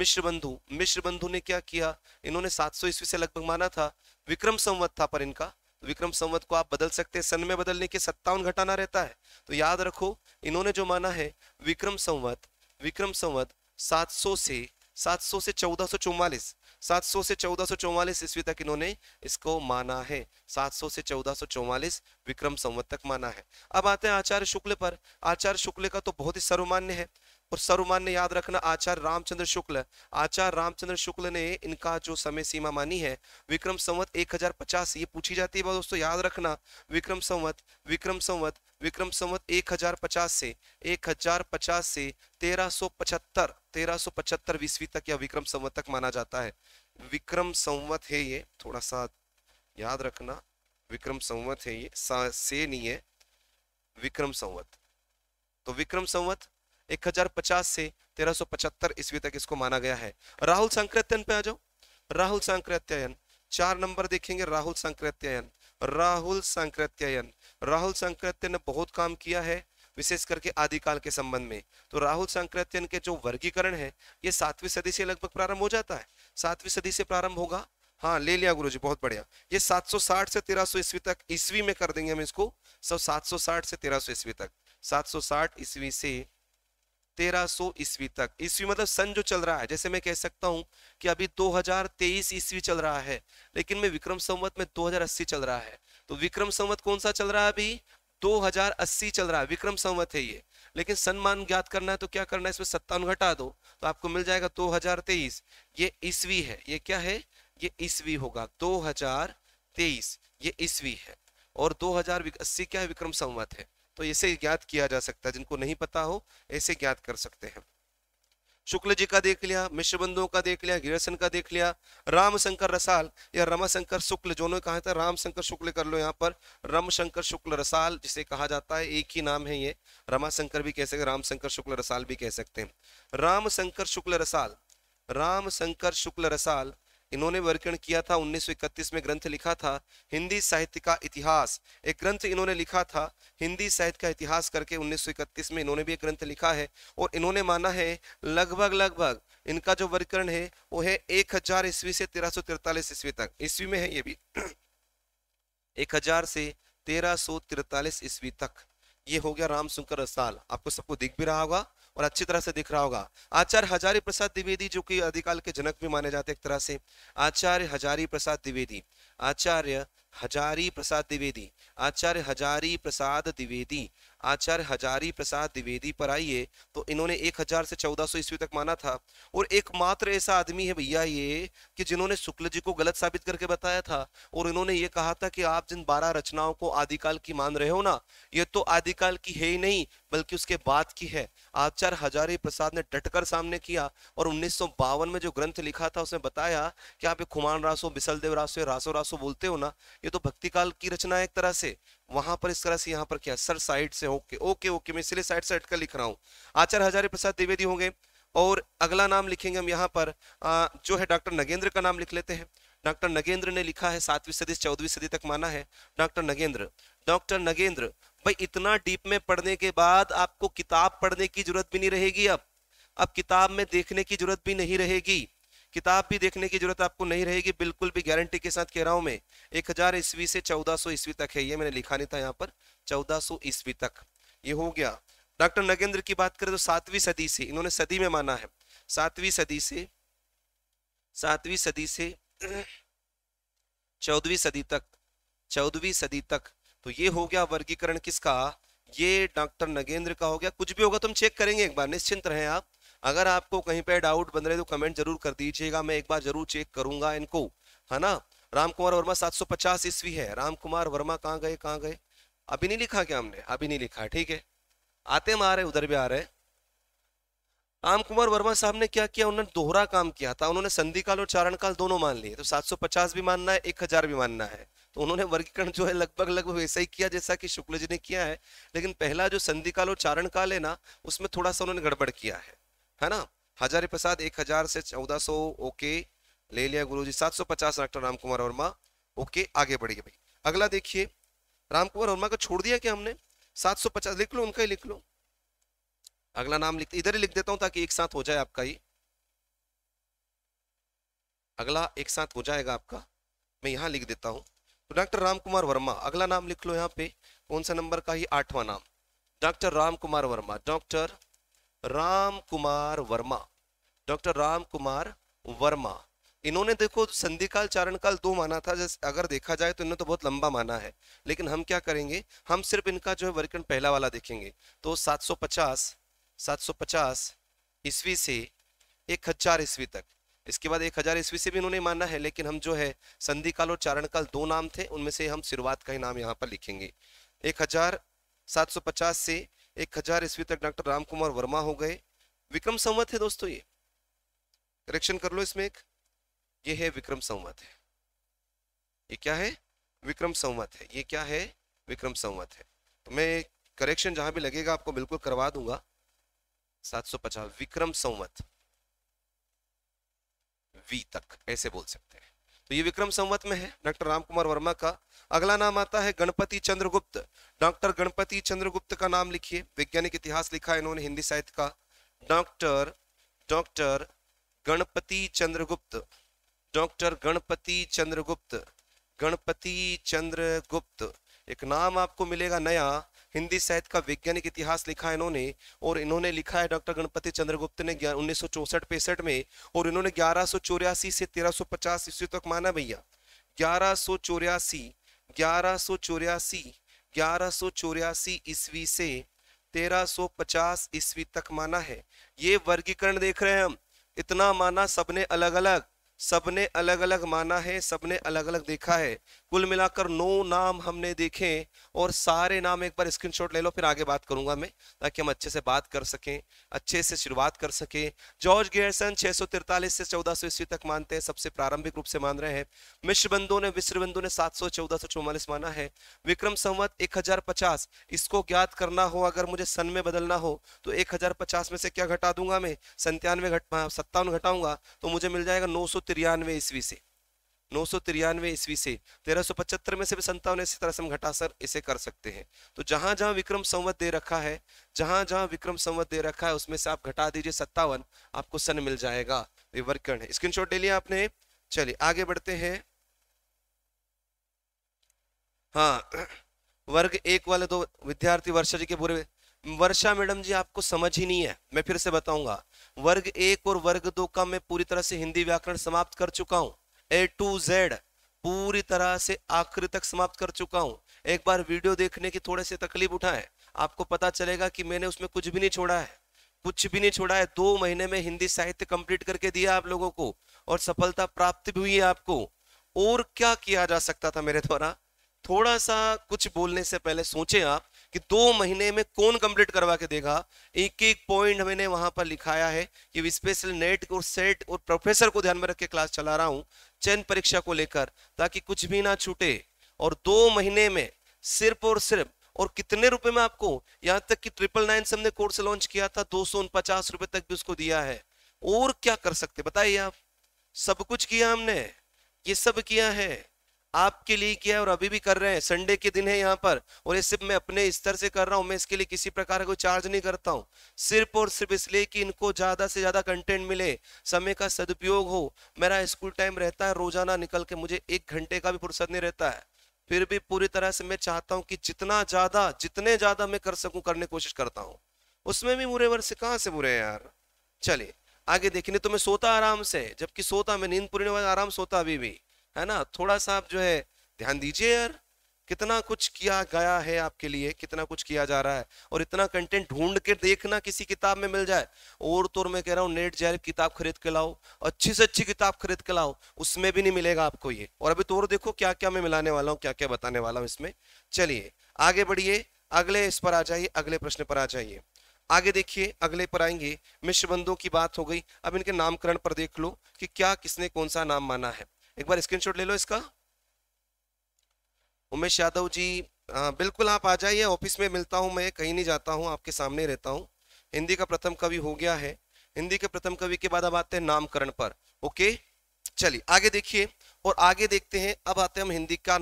मिश्र बंधु मिश्र बंधु ने क्या किया इन्होंने 700 ईस्वी से लगभग माना था विक्रम संवत था पर इनका तो विक्रम संवत को आप बदल सकते हैं सन में बदलने के सत्तावन घटाना रहता है तो याद रखो इन्होंने जो माना है विक्रम संवत विक्रम संवत 700 से 700 से चौदह 700 से चौदह ईस्वी तक इन्होंने इसको माना है 700 से चौदह विक्रम संवत तक माना है अब आते हैं आचार्य शुक्ल पर आचार्य शुक्ल का तो बहुत ही सर्वमान्य है और सर्वमान्य याद रखना आचार्य रामचंद्र शुक्ल आचार्य रामचंद्र शुक्ल ने इनका जो समय सीमा मानी है विक्रम संवत एक हजार पचास ये पूछी जाती है दोस्तों याद रखना विक्रम संवत विक्रम संवत विक्रम संवत एक हजार पचास से एक हजार पचास से तेरह सौ पचहत्तर तेरह सौ पचहत्तर ईस्वी तक या विक्रम संवत तक माना जाता है विक्रम संवत है ये थोड़ा सा याद रखना विक्रम संवत है ये से नहीं है विक्रम संवत तो विक्रम संवत 1050 से 1375 ईस्वी तक इसको माना गया है राहुल संक्रत्यन पे आ जाओ राहुल संक्रत्यन चार नंबर देखेंगे राहुल संक्रत्यन राहुल संक्रत्यन राहुल संक्रत्यन ने बहुत काम किया है विशेष करके आदिकाल के संबंध में तो राहुल संक्रत्यन के जो वर्गीकरण है ये सातवीं सदी से लगभग प्रारंभ हो जाता है सातवीं सदी से प्रारंभ होगा हाँ ले लिया गुरुजी बहुत बढ़िया ये 760 से 1300 ईस्वी तक ईस्वी में कर देंगे हम इसको सब 760 से 1300 ईस्वी तक 760 ईस्वी से तेरह सौ ईस्वी तक ईस्वी मतलब सन जो चल रहा है जैसे मैं कह सकता हूं कि अभी 2023 ईस्वी चल रहा है लेकिन मैं विक्रम संवत में 2080 चल रहा है तो विक्रम संवत कौन सा चल रहा है अभी 2080 चल रहा है विक्रम संवत है ये लेकिन सम्मान ज्ञात करना है तो क्या करना है इसमें सत्तावन घटा दो तो आपको मिल जाएगा दो ये ईस्वी है ये क्या है ये ईस्वी होगा दो ये ईस्वी है और दो क्या है विक्रम संवत है तो इसे ज्ञात किया जा सकता है जिनको नहीं पता हो ऐसे ज्ञात कर सकते हैं शुक्ल जी का देख लिया मिश्र बंधुओं का देख लिया गिरसन का देख लिया राम शंकर रसाल या रमा शंकर शुक्ल जो ने कहा था तो राम शंकर शुक्ल कर लो यहाँ पर रम शंकर शुक्ल रसाल जिसे कहा जाता है एक ही नाम है ये रमा शंकर भी कह सकते राम शंकर शुक्ल रसाल भी कह सकते हैं राम शंकर शुक्ल रसाल राम शंकर शुक्ल रसाल इन्होंने वर्कण किया था 1931 में ग्रंथ लिखा था हिंदी साहित्य का इतिहास एक ग्रंथ इन्होंने लिखा था हिंदी साहित्य का इतिहास करके 1931 में इन्होंने भी एक ग्रंथ लिखा है और इन्होंने माना है लगभग लगभग इनका जो वर्करण है वो है एक हजार ईस्वी से तेरह सौ तिरतालीस ईस्वी तक ईस्वी में है ये भी एक हजार से तेरह तिरतालीस ईस्वी तक ये हो गया राम शंकर रसाल आपको सबको दिख भी रहा होगा और अच्छी तरह से दिख रहा होगा आचार्य हजारी प्रसाद द्विवेदी जो कि अधिकाल के जनक भी माने जाते एक तरह से आचार्य हजारी प्रसाद द्विवेदी आचार्य हजारी प्रसाद द्विवेदी आचार्य हजारी प्रसाद द्विवेदी आचार्य हजारी प्रसाद द्विवेदी पर आइए तो इन्होंने एक हजार से चौदह सौ ईस्वी तक माना था और एकमात्र ऐसा आदमी है भैया ये कि जिन्होंने शुक्ल जी को गलत साबित करके बताया था और इन्होंने ये कहा था कि आप जिन बारह रचनाओं को आदिकाल की मान रहे हो ना ये तो आदिकाल की है ही नहीं बल्कि उसके बाद की है आचार्य हजारी प्रसाद ने डटकर सामने किया और उन्नीस में जो ग्रंथ लिखा था उसने बताया कि आप ये खुमान रासो बिसल देव रासो रासो रासो बोलते हो ना ये तो भक्ति काल की रचना है एक तरह से वहां पर इस तरह से यहाँ पर क्या सर साइड से ओके ओके ओके मैं इसलिए साइड से हटकर लिख रहा हूँ आचार्य हजारी प्रसाद द्विवेदी होंगे और अगला नाम लिखेंगे हम यहाँ पर आ, जो है डॉक्टर नगेंद्र का नाम लिख लेते हैं डॉक्टर नगेंद्र ने लिखा है सातवीं सदी से चौदहवीं सदी तक माना है डॉक्टर नगेंद्र डॉक्टर नगेंद्र भाई इतना डीप में पढ़ने के बाद आपको किताब पढ़ने की जरूरत भी नहीं रहेगी अब अब किताब में देखने की जरूरत भी नहीं रहेगी किताब भी देखने की जरूरत आपको नहीं रहेगी बिल्कुल भी गारंटी के साथ कह रहा हूं मैं एक हजार ईस्वी से चौदह सौ ईस्वी तक है ये मैंने लिखा नहीं था यहाँ पर चौदह सौ ईस्वी तक ये हो गया डॉक्टर नगेंद्र की बात करें तो सातवीं सदी से इन्होंने सदी में माना है सातवीं सदी से सातवीं सदी से चौदहवीं सदी तक चौदहवीं सदी तक तो ये हो गया वर्गीकरण किसका ये डॉक्टर नगेंद्र का हो गया कुछ भी होगा तो हम चेक करेंगे एक बार निश्चिंत रहें आप अगर आपको कहीं पे डाउट बन रहे तो कमेंट जरूर कर दीजिएगा मैं एक बार जरूर चेक करूंगा इनको है ना राम कुमार वर्मा 750 ईस्वी है राम कुमार वर्मा कहाँ गए कहाँ गए अभी नहीं लिखा क्या हमने अभी नहीं लिखा ठीक है आते हम आ रहे उधर भी आ रहे राम कुमार वर्मा साहब ने क्या किया उन्होंने दोहरा काम किया था उन्होंने संधि काल और चारण काल दोनों मान लिए तो 750 भी मानना है 1000 भी मानना है तो उन्होंने वर्गीकरण जो है लगभग लगभग वैसा ही किया जैसा कि शुक्ल जी ने किया है लेकिन पहला जो संधि काल और चारण काल है ना उसमें थोड़ा सा उन्होंने गड़बड़ किया है है ना हजारे प्रसाद एक हजार से चौदह सौ ओके ले लिया गुरुजी सात सौ पचास डॉक्टर कुमार वर्मा ओके आगे बढ़िए भाई अगला देखिए कुमार वर्मा को छोड़ दिया क्या हमने सात सौ पचास लिख लो उनका ही लिख लो अगला नाम लिख इधर ही लिख देता हूं ताकि एक साथ हो जाए आपका ये अगला एक साथ हो जाएगा आपका मैं यहाँ लिख देता हूँ तो डॉक्टर राम कुमार वर्मा अगला नाम लिख लो यहाँ पे कौन सा नंबर का ही आठवां नाम doctor Ram Kumar Verma doctor Ram Kumar Verma doctor Ram Kumar Verma इन्होंने देखो संधिकाल चारणकाल दो माना था जैसे अगर देखा जाए तो इन्होंने तो बहुत लंबा माना है लेकिन हम क्या करेंगे हम सिर्फ इनका जो है वर्गखंड पहला वाला देखेंगे तो 750 750 ईस्वी से 1000 ईस्वी तक इसके बाद 1000 ईस्वी से भी इन्होंने माना है लेकिन हम जो है संधिकाल और चारणकाल दो नाम थे उनमें से हम शुरुआत का ही नाम यहाँ पर लिखेंगे एक हजार सात सौ पचास से एक हजार ईस्वी तक डॉक्टर राम कुमार वर्मा हो गए विक्रम संवत है दोस्तों ये करेक्शन कर लो इसमें एक ये है विक्रम संवत है ये क्या है विक्रम संवत है ये क्या है विक्रम संवत है तो मैं करेक्शन जहां भी लगेगा आपको बिल्कुल करवा दूंगा 750 विक्रम संवत वी तक ऐसे बोल सकते हैं तो ये विक्रम संवत में है डॉक्टर राम कुमार वर्मा का अगला नाम आता है गणपति चंद्रगुप्त डॉक्टर गणपति चंद्रगुप्त का नाम लिखिए वैज्ञानिक इतिहास लिखा है इन्होंने हिंदी साहित्य का doctor doctor Ganapati Chandragupta doctor Ganapati Chandragupta Ganapati Chandragupta एक नाम आपको मिलेगा नया हिंदी साहित्य का वैज्ञानिक इतिहास लिखा है इन्होंने और इन्होंने लिखा है डॉक्टर गणपति चंद्रगुप्त ने उन्नीस सौ चौसठ में और इन्होंने ग्यारह से 1350 ईस्वी तक माना भैया ग्यारह चौरासी ग्यारह सो चौरासी ग्यारह सो चौरासी ईस्वी से 1350 ईस्वी तक माना है ये वर्गीकरण देख रहे हैं हम इतना माना सबने अलग अलग सबने अलग अलग माना है सबने अलग अलग देखा है कुल मिलाकर नौ नाम हमने देखे और सारे नाम एक बार स्क्रीनशॉट ले लो फिर आगे बात करूंगा मैं ताकि हम अच्छे से बात कर सकें अच्छे से शुरुआत कर सकें जॉर्ज गेयरसन तिरतालीस से सौ ईस्वी तक मानते हैं सबसे प्रारंभिक रूप से मान रहे हैं मिश्र बंधु ने मिश्र बंधु ने सात सौ माना है विक्रम संवत पचास इसको ज्ञात करना हो अगर मुझे सन में बदलना हो तो पचास में से क्या घटा दूंगा मैं संतानवे घट हाँ, सत्तावन घटाऊंगा तो मुझे मिल जाएगा नौ ईस्वी से नौ सौ तिरानवे ईस्वी से तेरह सौ पचहत्तर में से भी संतावन इसी तरह से हम घटासर इसे कर सकते हैं तो जहां जहां विक्रम संवत दे रखा है जहां जहां विक्रम संवत दे रखा है उसमें से आप घटा दीजिए सत्तावन आपको सन मिल जाएगा ये है स्क्रीन ले लिया आपने चलिए आगे बढ़ते हैं हाँ वर्ग एक वाले दो विद्यार्थी वर्षा जी के पूरे वर्षा मैडम जी आपको समझ ही नहीं है मैं फिर से बताऊंगा वर्ग एक और वर्ग दो का मैं पूरी तरह से हिंदी व्याकरण समाप्त कर चुका हूं ए टू जेड पूरी तरह से आखिर तक समाप्त कर चुका हूँ एक बार वीडियो देखने की थोड़े से तकलीफ उठाए आपको पता चलेगा कि मैंने उसमें कुछ भी नहीं छोड़ा है कुछ भी नहीं छोड़ा है दो महीने में हिंदी साहित्य कंप्लीट करके दिया आप लोगों को और सफलता प्राप्त भी हुई है आपको और क्या किया जा सकता था मेरे द्वारा थोड़ा सा कुछ बोलने से पहले सोचे आप कि दो महीने में कौन कंप्लीट करवा के देगा एक एक पॉइंट मैंने वहां पर लिखाया है कि स्पेशल नेट और सेट और प्रोफेसर को ध्यान में रख के क्लास चला रहा हूँ चयन परीक्षा को लेकर ताकि कुछ भी ना छूटे और दो महीने में सिर्फ और सिर्फ और कितने रुपए में आपको यहां तक कि ट्रिपल नाइन से हमने कोर्स लॉन्च किया था दो सौ रुपए तक भी उसको दिया है और क्या कर सकते बताइए आप सब कुछ किया हमने ये सब किया है आपके लिए किया है और अभी भी कर रहे हैं संडे के दिन है यहाँ पर और ये सिर्फ मैं अपने स्तर से कर रहा हूँ मैं इसके लिए किसी प्रकार का कोई चार्ज नहीं करता हूँ सिर्फ और सिर्फ इसलिए कि इनको ज़्यादा से ज़्यादा कंटेंट मिले समय का सदुपयोग हो मेरा स्कूल टाइम रहता है रोजाना निकल के मुझे एक घंटे का भी फुर्सत नहीं रहता है फिर भी पूरी तरह से मैं चाहता हूँ कि जितना ज़्यादा जितने ज़्यादा मैं कर सकूँ करने की कोशिश करता हूँ उसमें भी बुरे वर्ष कहाँ से बुरे हैं यार चलिए आगे देखने तो मैं सोता आराम से जबकि सोता मैं नींद पूरी आराम सोता अभी भी है ना थोड़ा सा आप जो है ध्यान दीजिए यार कितना कुछ किया गया है आपके लिए कितना कुछ किया जा रहा है और इतना कंटेंट ढूंढ के देखना किसी किताब में मिल जाए और तो मैं कह रहा हूँ नेट जैर किताब खरीद के लाओ अच्छी से अच्छी किताब खरीद के लाओ उसमें भी नहीं मिलेगा आपको ये और अभी तो और देखो क्या क्या मैं मिलाने वाला हूँ क्या क्या बताने वाला हूँ इसमें चलिए आगे बढ़िए अगले इस पर आ जाइए अगले प्रश्न पर आ जाइए आगे देखिए अगले पर आएंगे मिश्र बंदों की बात हो गई अब इनके नामकरण पर देख लो कि क्या किसने कौन सा नाम माना है एक बार स्क्रीनशॉट ले लो इसका उमेश यादव जी आ, बिल्कुल आप आ जाइए ऑफिस में मिलता हूँ मैं कहीं नहीं जाता हूँ आपके सामने रहता हूँ हिंदी का प्रथम कवि हो गया है हिंदी के प्रथम कवि के बाद अब आते हैं नामकरण पर ओके चलिए आगे देखिए और आगे देखते हैं अब आते हैं हम हिंदी का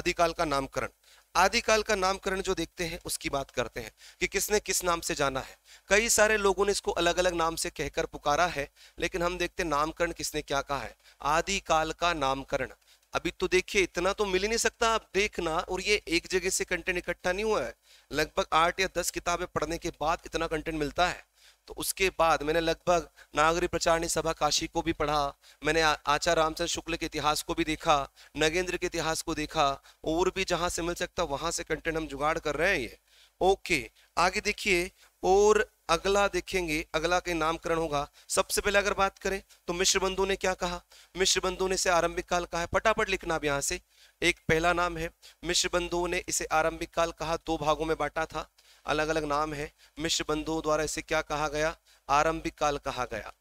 आदिकाल का नामकरण आदिकाल का नामकरण जो देखते हैं उसकी बात करते हैं कि किसने किस नाम से जाना है कई सारे लोगों ने इसको अलग अलग नाम से कहकर पुकारा है लेकिन हम देखते हैं नामकरण किसने क्या कहा है आदिकाल का नामकरण अभी तो देखिए इतना तो मिल ही नहीं सकता आप देखना और ये एक जगह से कंटेंट इकट्ठा नहीं हुआ है लगभग आठ या दस किताबें पढ़ने के बाद इतना कंटेंट मिलता है तो उसके बाद मैंने लगभग नागरी प्रचारणी सभा काशी को भी पढ़ा मैंने आचार्य रामचंद्र शुक्ल के इतिहास को भी देखा नगेंद्र के इतिहास को देखा और भी जहां से मिल सकता वहां से कंटेंट हम जुगाड़ कर रहे हैं ये ओके आगे देखिए और अगला देखेंगे अगला के नामकरण होगा सबसे पहले अगर बात करें तो मिश्र बंधु ने क्या कहा मिश्र बंधु ने इसे आरंभिक काल कहा है पटापट लिखना अब यहाँ से एक पहला नाम है मिश्र बंधुओं ने इसे आरंभिक काल कहा दो भागों में बांटा था अलग अलग नाम है मिश्र बंधुओं द्वारा इसे क्या कहा गया आरंभिक काल कहा गया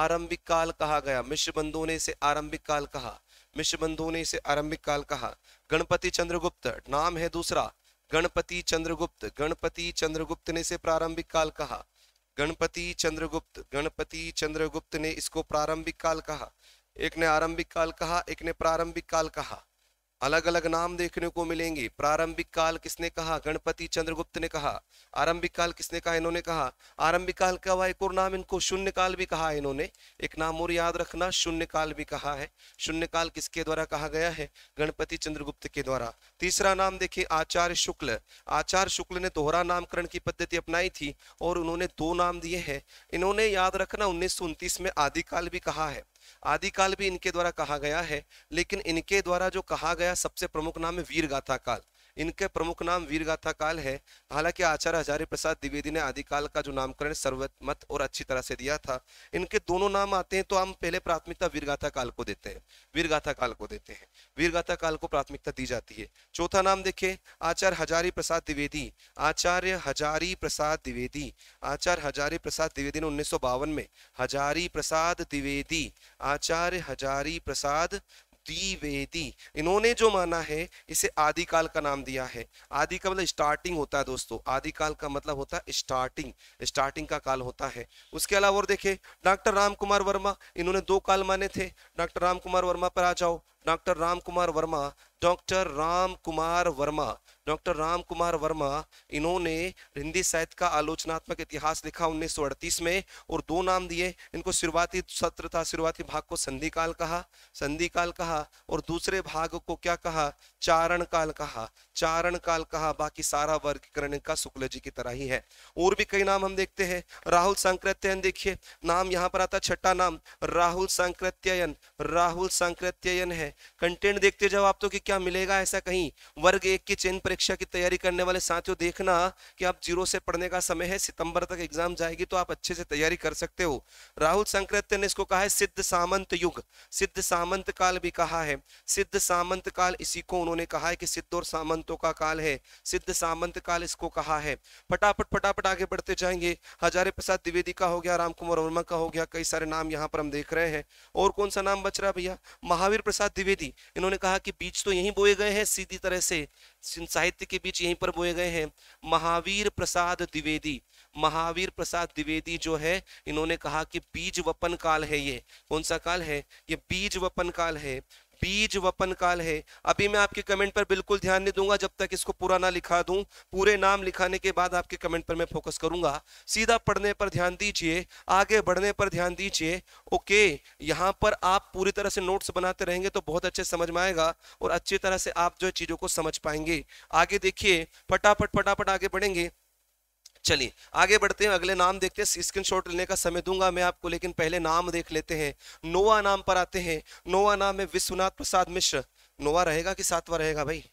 आरंभिक काल कहा गया मिश्र बंधुओं ने इसे आरंभिक काल कहा मिश्र बंधुओं ने इसे आरंभिक काल कहा गणपति चंद्रगुप्त नाम है दूसरा गणपति चंद्रगुप्त गणपति चंद्रगुप्त ने इसे प्रारंभिक काल कहा गणपति चंद्रगुप्त गणपति चंद्रगुप्त ने इसको प्रारंभिक काल कहा एक ने आरंभिक काल कहा एक ने प्रारंभिक काल कहा अलग अलग नाम देखने को मिलेंगे प्रारंभिक काल किसने कहा गणपति चंद्रगुप्त ने कहा आरंभिक काल किसने कहा इन्होंने कहा आरंभिक काल का हुआ एक और नाम इनको शून्य काल भी कहा इन्होंने एक नाम और याद रखना शून्य काल भी कहा है शून्य काल किसके द्वारा कहा गया है गणपति चंद्रगुप्त के द्वारा तीसरा नाम देखे आचार्य शुक्ल आचार्य शुक्ल ने दोहरा नामकरण की पद्धति अपनाई थी और उन्होंने दो नाम दिए हैं इन्होंने याद रखना उन्नीस में आदि काल भी कहा है आदिकाल भी इनके द्वारा कहा गया है लेकिन इनके द्वारा जो कहा गया सबसे प्रमुख नाम है वीर गाथा काल इनके प्रमुख नाम वीरगाथा काल है हालांकि आचार्य हजारी प्रसाद द्विवेदी ने आदिकाल का जो नामकरण सर्वमत और अच्छी तरह से दिया था इनके दोनों नाम आते हैं तो हम पहले प्राथमिकता वीरगाथा काल को देते हैं वीरगाथा काल को देते हैं वीरगाथा काल को प्राथमिकता दी जाती है चौथा नाम देखे आचार्य हजारी प्रसाद द्विवेदी आचार्य हजारी प्रसाद द्विवेदी आचार्य हजारी प्रसाद द्विवेदी ने उन्नीस में हजारी प्रसाद द्विवेदी आचार्य हजारी प्रसाद द्विवेदी इन्होंने जो माना है इसे आदिकाल का नाम दिया है आदि का मतलब स्टार्टिंग होता है दोस्तों आदिकाल का मतलब होता है स्टार्टिंग स्टार्टिंग का काल होता है उसके अलावा और देखे डॉक्टर राम कुमार वर्मा इन्होंने दो काल माने थे डॉक्टर राम कुमार वर्मा पर आ जाओ doctor Ram Kumar Verma doctor Ram Kumar Verma doctor Ram Kumar Verma इन्होंने हिंदी साहित्य का आलोचनात्मक इतिहास लिखा उन्नीस में और दो नाम दिए इनको शुरुआती सत्र था शुरुआती भाग को संधि काल कहा संधि काल कहा और दूसरे भाग को क्या कहा चारण काल कहा चारण काल कहा बाकी सारा वर्गीकरण का शुक्ल जी की तरह ही है और भी कई नाम हम देखते हैं राहुल संक्रत्यन देखिए नाम यहाँ पर आता छठा नाम राहुल संक्रत्यन राहुल संक्रत्यन है कंटेंट देखते जाओ आप तो कि क्या मिलेगा ऐसा कहीं वर्ग एक की चेन पर परीक्षा की तैयारी करने वाले साथियों देखना कि आप जीरो से पढ़ने का समय है सितंबर तक एग्जाम जाएगी तो आप अच्छे से तैयारी कर सकते हो राहुल संक्रत ने इसको कहा है सिद्ध सामंत युग सिद्ध सामंत काल भी कहा है सिद्ध सामंत काल इसी को उन्होंने कहा है कि सिद्ध और सामंतों का काल है सिद्ध सामंत काल इसको कहा है फटाफट फटाफट आगे बढ़ते जाएंगे हजारे प्रसाद द्विवेदी का हो गया राम कुमार वर्मा का हो गया कई सारे नाम यहाँ पर हम देख रहे हैं और कौन सा नाम बच रहा भैया महावीर प्रसाद द्विवेदी इन्होंने कहा कि बीज तो यही बोए गए हैं सीधी तरह से साहित्य के बीच यहीं पर बोए गए हैं महावीर प्रसाद द्विवेदी महावीर प्रसाद द्विवेदी जो है इन्होंने कहा कि बीज वपन काल है ये कौन सा काल है ये बीज वपन काल है बीज वपन काल है अभी मैं आपके कमेंट पर बिल्कुल ध्यान नहीं दूंगा जब तक इसको पूरा ना लिखा दूं पूरे नाम लिखाने के बाद आपके कमेंट पर मैं फोकस करूंगा सीधा पढ़ने पर ध्यान दीजिए आगे बढ़ने पर ध्यान दीजिए ओके यहाँ पर आप पूरी तरह से नोट्स बनाते रहेंगे तो बहुत अच्छे समझ में आएगा और अच्छी तरह से आप जो चीज़ों को समझ पाएंगे आगे देखिए फटाफट फटाफट आगे बढ़ेंगे चलिए आगे बढ़ते हैं अगले नाम देखते हैं स्क्रीन शॉट लेने का समय दूंगा मैं आपको लेकिन पहले नाम देख लेते हैं नोवा नाम पर आते हैं नोवा नाम है विश्वनाथ प्रसाद मिश्र नोवा रहेगा कि सातवा रहेगा भाई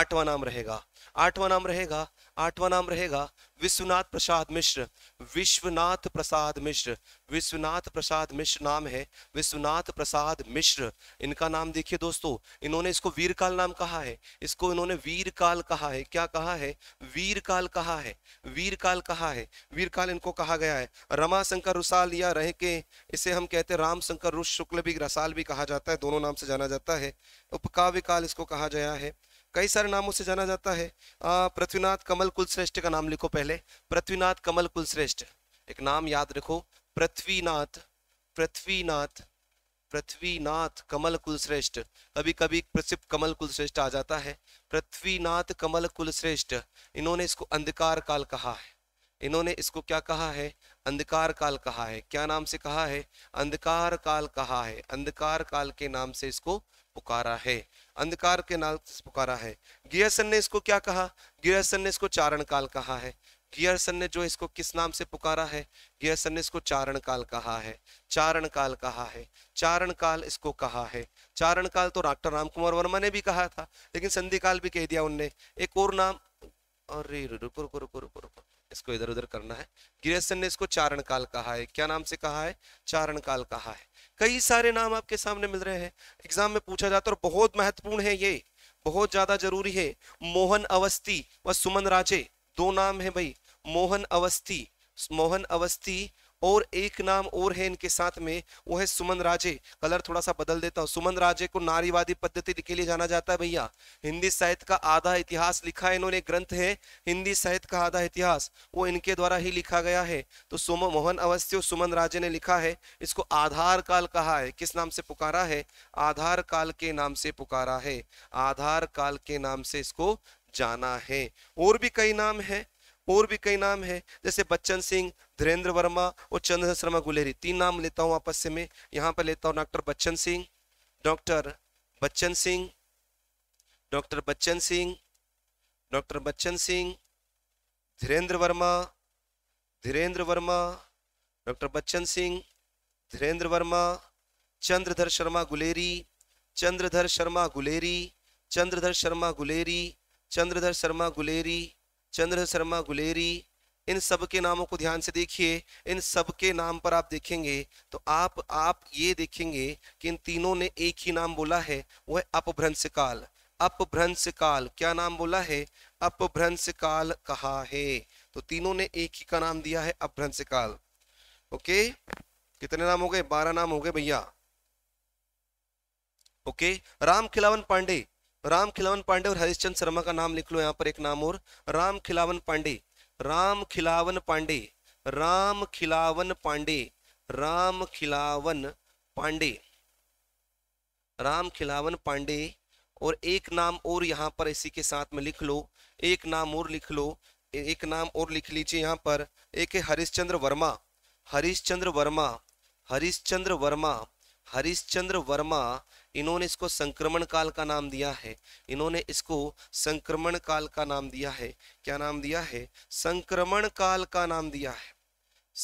आठवां नाम रहेगा आठवां नाम रहेगा आठवां नाम रहेगा विश्वनाथ प्रसाद मिश्र विश्वनाथ प्रसाद मिश्र विश्वनाथ प्रसाद मिश्र नाम है विश्वनाथ प्रसाद मिश्र इनका नाम देखिए दोस्तों इन्होंने इसको वीरकाल नाम कहा है इसको इन्होंने वीरकाल कहा है क्या कहा है वीरकाल कहा है वीरकाल कहा है वीरकाल इनको कहा गया है रमा शंकर रुसाल या रह के इसे हम कहते हैं राम शंकर रुष शुक्ल भी रसाल भी कहा जाता है दोनों नाम से जाना जाता है उपकाव्य काल इसको कहा गया है कई सारे नामों से जाना जाता है पृथ्वीनाथ कमल कुलश्रेष्ठ का नाम लिखो पहले पृथ्वीनाथ कमल कुलश्रेष्ठ एक नाम याद रखो पृथ्वीनाथ पृथ्वीनाथ पृथ्वीनाथ कमल कुलश्रेष्ठ कभी कभी प्रसिद्ध कमल कुलश्रेष्ठ आ जाता है पृथ्वीनाथ कमल कुलश्रेष्ठ इन्होंने इसको अंधकार काल कहा है इन्होंने इसको क्या कहा है अंधकार काल कहा है क्या नाम से कहा है अंधकार काल कहा है अंधकार काल के नाम से इसको पुकारा है अंधकार के नाम से पुकारा है गियरसन ने इसको क्या कहा गियरसन ने इसको चारण काल कहा है गियरसन ने जो इसको किस नाम से पुकारा है गियरसन ने इसको चारण काल कहा है चारण काल कहा है चारण काल इसको कहा है चारण काल तो डॉक्टर राम कुमार वर्मा ने भी कहा था लेकिन संधि काल भी कह दिया उनने एक और नाम अरे रुको रुको रुको रुको रुको इसको इधर उधर करना है गियरसन ने इसको चारण काल कहा है क्या नाम से कहा है चारण काल कहा है कई सारे नाम आपके सामने मिल रहे हैं एग्जाम में पूछा जाता है और बहुत महत्वपूर्ण है ये बहुत ज्यादा जरूरी है मोहन अवस्थी व सुमन राजे दो नाम है भाई मोहन अवस्थी मोहन अवस्थी और एक नाम और है इनके साथ में वो है सुमन राजे कलर थोड़ा सा बदल देता हूँ सुमन राजे को नारीवादी पद्धति के लिए जाना जाता है भैया हिंदी साहित्य का आधा इतिहास लिखा है इन्होंने ग्रंथ है हिंदी साहित्य का आधा इतिहास वो इनके द्वारा ही लिखा गया है तो सुम मोहन अवस्थी और सुमन राजे ने लिखा है इसको आधार काल कहा है किस नाम से पुकारा है आधार काल के नाम से पुकारा है आधार काल के नाम से इसको जाना है और भी कई नाम है और भी कई नाम है जैसे बच्चन सिंह धीरेन्द्र वर्मा और चंद्र शर्मा गुलेरी तीन नाम लेता हूँ आपस से मैं यहाँ पर लेता हूँ doctor Bachchan Singh doctor Bachchan Singh doctor Bachchan Singh doctor Bachchan Singh Dhirendra Verma Dhirendra Verma doctor Bachchan Singh Dhirendra Verma Chandradhar Sharma Guleri Chandradhar Sharma Guleri Chandradhar Sharma Guleri Chandradhar Sharma Guleri Chandra Sharma Guleri इन सब के नामों को ध्यान से देखिए इन सब के नाम पर आप देखेंगे तो आप आप ये देखेंगे कि इन तीनों ने एक ही नाम बोला है वो है अपभ्रंश काल अपभ्रंश काल क्या नाम बोला है अपभ्रंश काल कहा है तो तीनों ने एक ही का नाम दिया है अपभ्रंश काल ओके कितने नाम हो गए बारह नाम हो गए भैया ओके राम खिलावन पांडे राम खिलावन पांडे और हरिश्चंद शर्मा का नाम लिख लो यहाँ पर एक नाम और राम खिलावन पांडे राम खिलावन पांडे राम खिलावन पांडे राम खिलावन पांडे राम खिलावन पांडे और एक नाम और यहाँ पर इसी के साथ में लिख लो एक नाम और लिख लो एक नाम और लिख लीजिए यहाँ पर एक है हरिश्चंद्र वर्मा हरिश्चंद्र वर्मा हरिश्चंद्र वर्मा हरिश्चंद्र वर्मा इन्होंने इसको संक्रमण काल का नाम दिया है इन्होंने इसको संक्रमण काल का नाम दिया है क्या नाम दिया है संक्रमण काल का नाम दिया है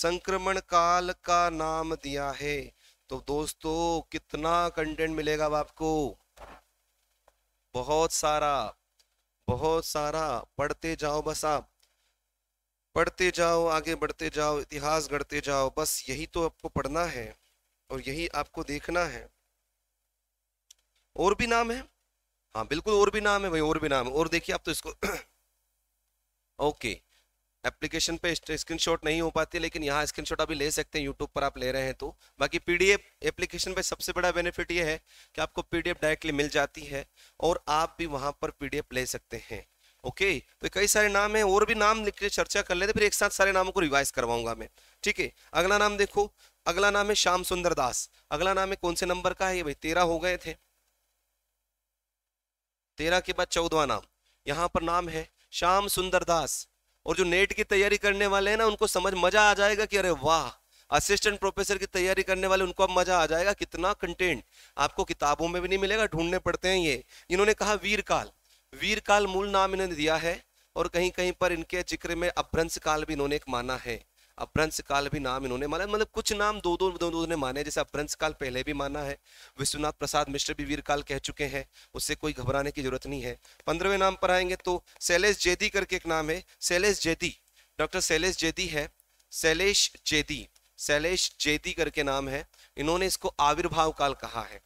संक्रमण काल का नाम दिया है तो दोस्तों कितना कंटेंट मिलेगा अब आपको बहुत सारा बहुत सारा पढ़ते जाओ बस आप पढ़ते जाओ आगे बढ़ते जाओ इतिहास गढ़ते जाओ बस यही तो आपको पढ़ना है और यही आपको देखना है और भी नाम है हाँ बिल्कुल और भी नाम है भाई और भी नाम है और देखिए आप तो इसको ओके एप्लीकेशन पे स्क्रीनशॉट नहीं हो पाती लेकिन यहाँ स्क्रीनशॉट अभी ले सकते हैं यूट्यूब पर आप ले रहे हैं तो बाकी पीडीएफ एप्लीकेशन पे सबसे बड़ा बेनिफिट ये है कि आपको पीडीएफ डायरेक्टली मिल जाती है और आप भी वहाँ पर पीडीएफ ले सकते हैं ओके तो कई सारे नाम है और भी नाम लिख के चर्चा कर लेते फिर एक साथ सारे नामों को रिवाइज करवाऊंगा मैं ठीक है अगला नाम देखो अगला नाम है श्याम सुंदर दास अगला नाम है कौन से नंबर का है ये भाई तेरह हो गए थे तेरह के बाद चौदवा नाम यहाँ पर नाम है श्याम सुंदर दास और जो नेट की तैयारी करने वाले हैं ना उनको समझ मजा आ जाएगा कि अरे वाह असिस्टेंट प्रोफेसर की तैयारी करने वाले उनको अब मजा आ जाएगा कितना कंटेंट आपको किताबों में भी नहीं मिलेगा ढूंढने पड़ते हैं ये इन्होंने कहा वीर काल वीर काल मूल नाम इन्होंने दिया है और कहीं कहीं पर इनके जिक्र में अभ्रंश काल भी इन्होंने एक माना है अप्रंश काल भी नाम इन्होंने माना मतलब कुछ नाम दो दो दो दो ने माने जैसे अप्रंश काल पहले भी माना है विश्वनाथ प्रसाद मिश्र भी वीर काल कह चुके हैं उससे कोई घबराने की जरूरत नहीं है पंद्रहवें नाम पर आएंगे तो शैलेश जेदी करके एक नाम है शैलेश जेदी डॉक्टर शैलेश जेदी है शैलेश जेदी शैलेश जेदी करके नाम है इन्होंने इसको आविर्भाव काल कहा है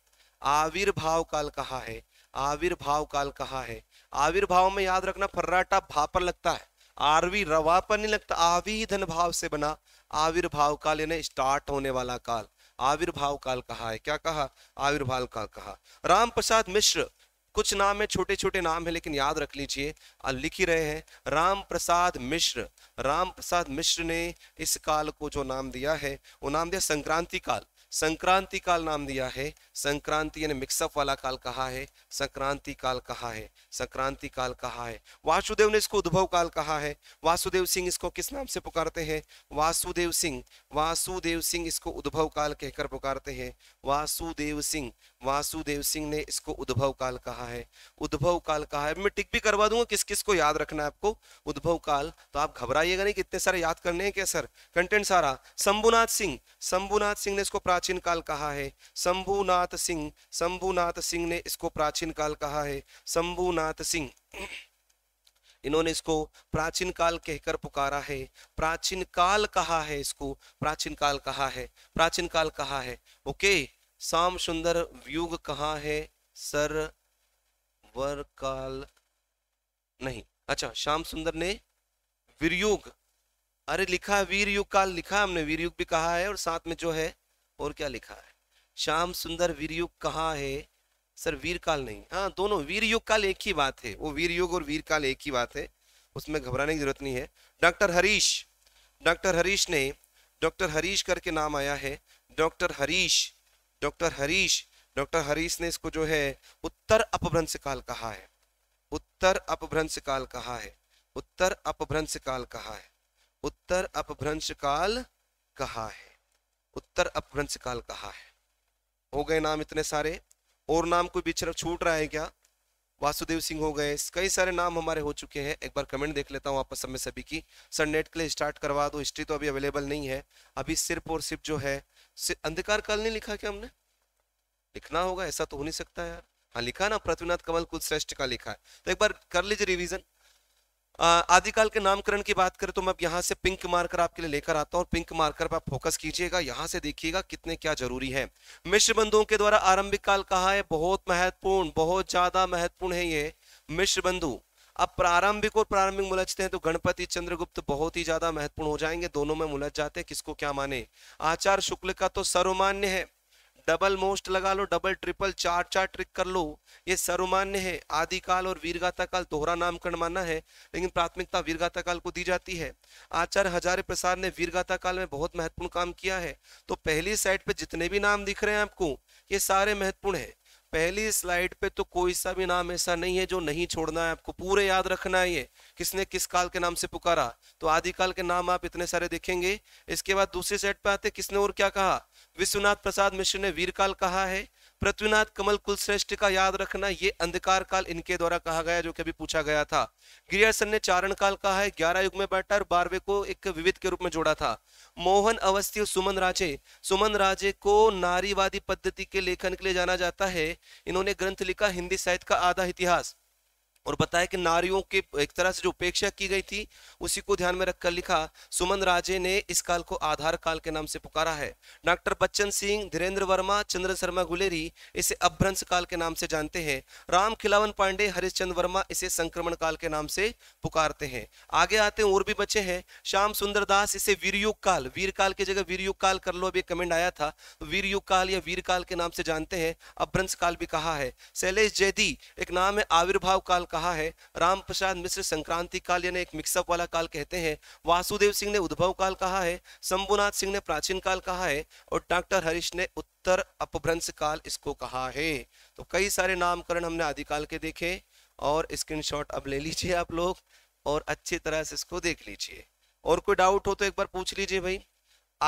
आविर्भाव काल कहा है आविर्भाव काल कहा है आविर्भाव में याद रखना फर्राटा भापर लगता है आरवी रवा पर नहीं लगता आविधन भाव से बना आविर्भाव काल यानी स्टार्ट होने वाला काल आविर्भाव काल कहा है क्या कहा आविर्भाव काल कहा राम प्रसाद मिश्र कुछ नाम है छोटे छोटे नाम है लेकिन याद रख लीजिए लिख ही रहे हैं राम प्रसाद मिश्र राम प्रसाद मिश्र ने इस काल को जो नाम दिया है वो नाम दिया संक्रांति काल संक्रांति काल नाम दिया है संक्रांति यानी मिक्सअप वाला काल कहा है संक्रांति काल कहा है संक्रांति काल कहा है वासुदेव ने इसको उद्भव काल कहा है वासुदेव सिंह इसको किस नाम से पुकारते हैं वासुदेव सिंह वासुदेव सिंह इसको उद्भव काल कहकर पुकारते हैं वासुदेव सिंह वासुदेव सिंह ने इसको उद्भव काल कहा है उद्भव काल कहा है मैं टिक भी करवा दूंगा किस किस को याद रखना है आपको उद्भव काल तो आप घबराइएगा नहीं कि इतने सारे याद करने हैं क्या सर कंटेंट सारा शंभुनाथ सिंह शंभुनाथ सिंह ने इसको प्राचीन काल कहा है शंभुनाथ शंभुनाथ सिंह शंभुनाथ सिंह ने इसको प्राचीन काल कहा है शंभुनाथ सिंह इन्होंने इसको प्राचीन काल कहकर पुकारा है प्राचीन काल कहा है इसको प्राचीन काल कहा है प्राचीन काल कहा है ओके शाम सुंदर व्यूग कहा है सर वर काल नहीं अच्छा श्याम सुंदर ने वीरयुग अरे लिखा वीरयुग काल लिखा हमने वीरयुग भी कहा है और साथ में जो है और क्या लिखा है श्याम सुंदर वीर युग कहाँ है सर वीर काल नहीं हाँ दोनों वीर युग काल एक ही बात है वो वीर युग और वीर काल एक ही बात है उसमें घबराने की जरूरत नहीं है डॉक्टर हरीश डॉक्टर हरीश ने डॉक्टर हरीश करके नाम आया है doctor Harish doctor Harish doctor Harish ने इसको जो है उत्तर अपभ्रंश काल कहा है उत्तर अपभ्रंश काल कहा है उत्तर अपभ्रंश काल कहा है उत्तर अपभ्रंश काल कहा है उत्तर अपभ्रंश काल कहा है हो गए नाम इतने सारे और नाम कोई बीच छूट रहा है क्या वासुदेव सिंह हो गए कई सारे नाम हमारे हो चुके हैं एक बार कमेंट देख लेता हूँ आपस में सभी की सर नेट के लिए स्टार्ट करवा दो हिस्ट्री तो अभी अवेलेबल नहीं है अभी सिर्फ और सिर्फ जो है अंधकार काल नहीं लिखा क्या हमने लिखना होगा ऐसा तो हो नहीं सकता यार हाँ लिखा ना पृथ्वीनाथ कमल कुल श्रेष्ठ का लिखा है तो एक बार कर लीजिए रिविजन आदिकाल के नामकरण की बात करें तो मैं अब यहाँ से पिंक मार्कर आपके लिए लेकर आता हूँ पिंक मार्कर पर आप फोकस कीजिएगा यहाँ से देखिएगा कितने क्या जरूरी है मिश्र बंधुओं के द्वारा आरंभिक काल कहा है बहुत महत्वपूर्ण बहुत ज्यादा महत्वपूर्ण है ये मिश्र बंधु अब प्रारंभिक और प्रारंभिक मुलझते हैं तो गणपति चंद्रगुप्त बहुत ही ज्यादा महत्वपूर्ण हो जाएंगे दोनों में मुलझ जाते हैं किसको क्या माने आचार्य शुक्ल का तो सर्वमान्य है डबल मोस्ट लगा लो डबल ट्रिपल चार चार ट्रिक कर लो ये सर्वमान्य है आदिकाल और वीरगाथा काल दोहरा नामकरण माना है लेकिन प्राथमिकता वीरगाथा काल को दी जाती है आचार्य हजारे प्रसाद ने वीरगाथा काल में बहुत महत्वपूर्ण काम किया है तो पहली साइड पे जितने भी नाम दिख रहे हैं आपको ये सारे महत्वपूर्ण है पहली स्लाइड पे तो कोई सा भी नाम ऐसा नहीं है जो नहीं छोड़ना है आपको पूरे याद रखना है ये किसने किस काल के नाम से पुकारा तो आदिकाल के नाम आप इतने सारे देखेंगे इसके बाद दूसरी साइड पे आते किसने और क्या कहा विश्वनाथ प्रसाद मिश्र ने वीरकाल कहा है पृथ्वीनाथ कमल कुलश्रेष्ठ का याद रखना ये अंधकार काल इनके द्वारा कहा गया जो कि अभी पूछा गया था गिरियासन ने चारण काल कहा है ग्यारह युग में बैठा और बारहवें को एक विविध के रूप में जोड़ा था मोहन अवस्थी और सुमन राजे सुमन राजे को नारीवादी पद्धति के लेखन के लिए जाना जाता है इन्होंने ग्रंथ लिखा हिंदी साहित्य का आधा इतिहास और बताया कि नारियों के एक तरह से जो उपेक्षा की गई थी उसी को ध्यान में रखकर लिखा सुमन राजे ने इस काल को आधार काल के नाम से पुकारा है डॉक्टर बच्चन सिंह धीरेन्द्र वर्मा चंद्र शर्मा गुलेरी इसे अभ्रंश काल के नाम से जानते हैं राम खिलावन पांडे हरिश्चंद वर्मा इसे संक्रमण काल के नाम से पुकारते हैं आगे आते हैं और भी बच्चे हैं श्याम सुंदर दास इसे वीरयुग काल वीर काल की जगह वीरयुग काल कर लो अभी कमेंट आया था वीरयुग काल या वीर काल के नाम से जानते हैं अभ्रंश काल भी कहा है शैलेश जैदी एक नाम है आविर्भाव काल कहा है राम प्रसाद मिश्र संक्रांति काल यानी एक मिक्सअप वाला काल कहते हैं वासुदेव सिंह ने उद्भव काल कहा है शंभुनाथ सिंह ने प्राचीन काल कहा है और डॉक्टर हरीश ने उत्तर अपभ्रंश काल इसको कहा है तो कई सारे नामकरण हमने आदिकाल के देखे और स्क्रीनशॉट अब ले लीजिए आप लोग और अच्छी तरह से इसको देख लीजिए और कोई डाउट हो तो एक बार पूछ लीजिए भाई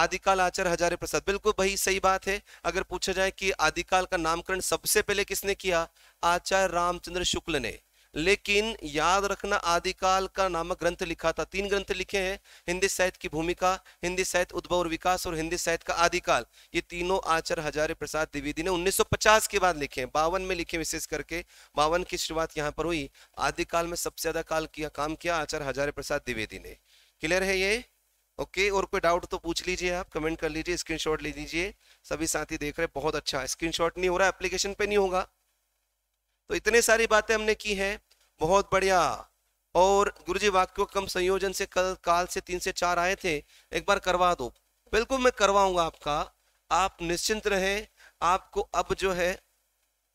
आदिकाल आचार्य हजारे प्रसाद बिल्कुल भाई सही बात है अगर पूछा जाए कि आदिकाल का नामकरण सबसे पहले किसने किया आचार्य रामचंद्र शुक्ल ने लेकिन याद रखना आदिकाल का नामक ग्रंथ लिखा था तीन ग्रंथ लिखे हैं हिंदी साहित्य की भूमिका हिंदी साहित्य उद्भव और विकास और हिंदी साहित्य का आदिकाल ये तीनों आचार्य हजारे प्रसाद द्विवेदी ने 1950 के बाद लिखे हैं बावन में लिखे विशेष करके बावन की शुरुआत यहाँ पर हुई आदिकाल में सबसे ज्यादा काल किया काम किया आचार्य हजारे प्रसाद द्विवेदी ने क्लियर है ये ओके okay, और कोई डाउट तो पूछ लीजिए आप कमेंट कर लीजिए स्क्रीनशॉट ले लीजिए सभी साथी देख रहे हैं बहुत अच्छा स्क्रीनशॉट नहीं हो रहा एप्लीकेशन पे नहीं होगा तो इतने सारी बातें हमने की हैं बहुत बढ़िया और गुरु जी वाक्यों कम संयोजन से कल काल से तीन से चार आए थे एक बार करवा दो बिल्कुल मैं करवाऊंगा आपका आप निश्चिंत रहें आपको अब जो है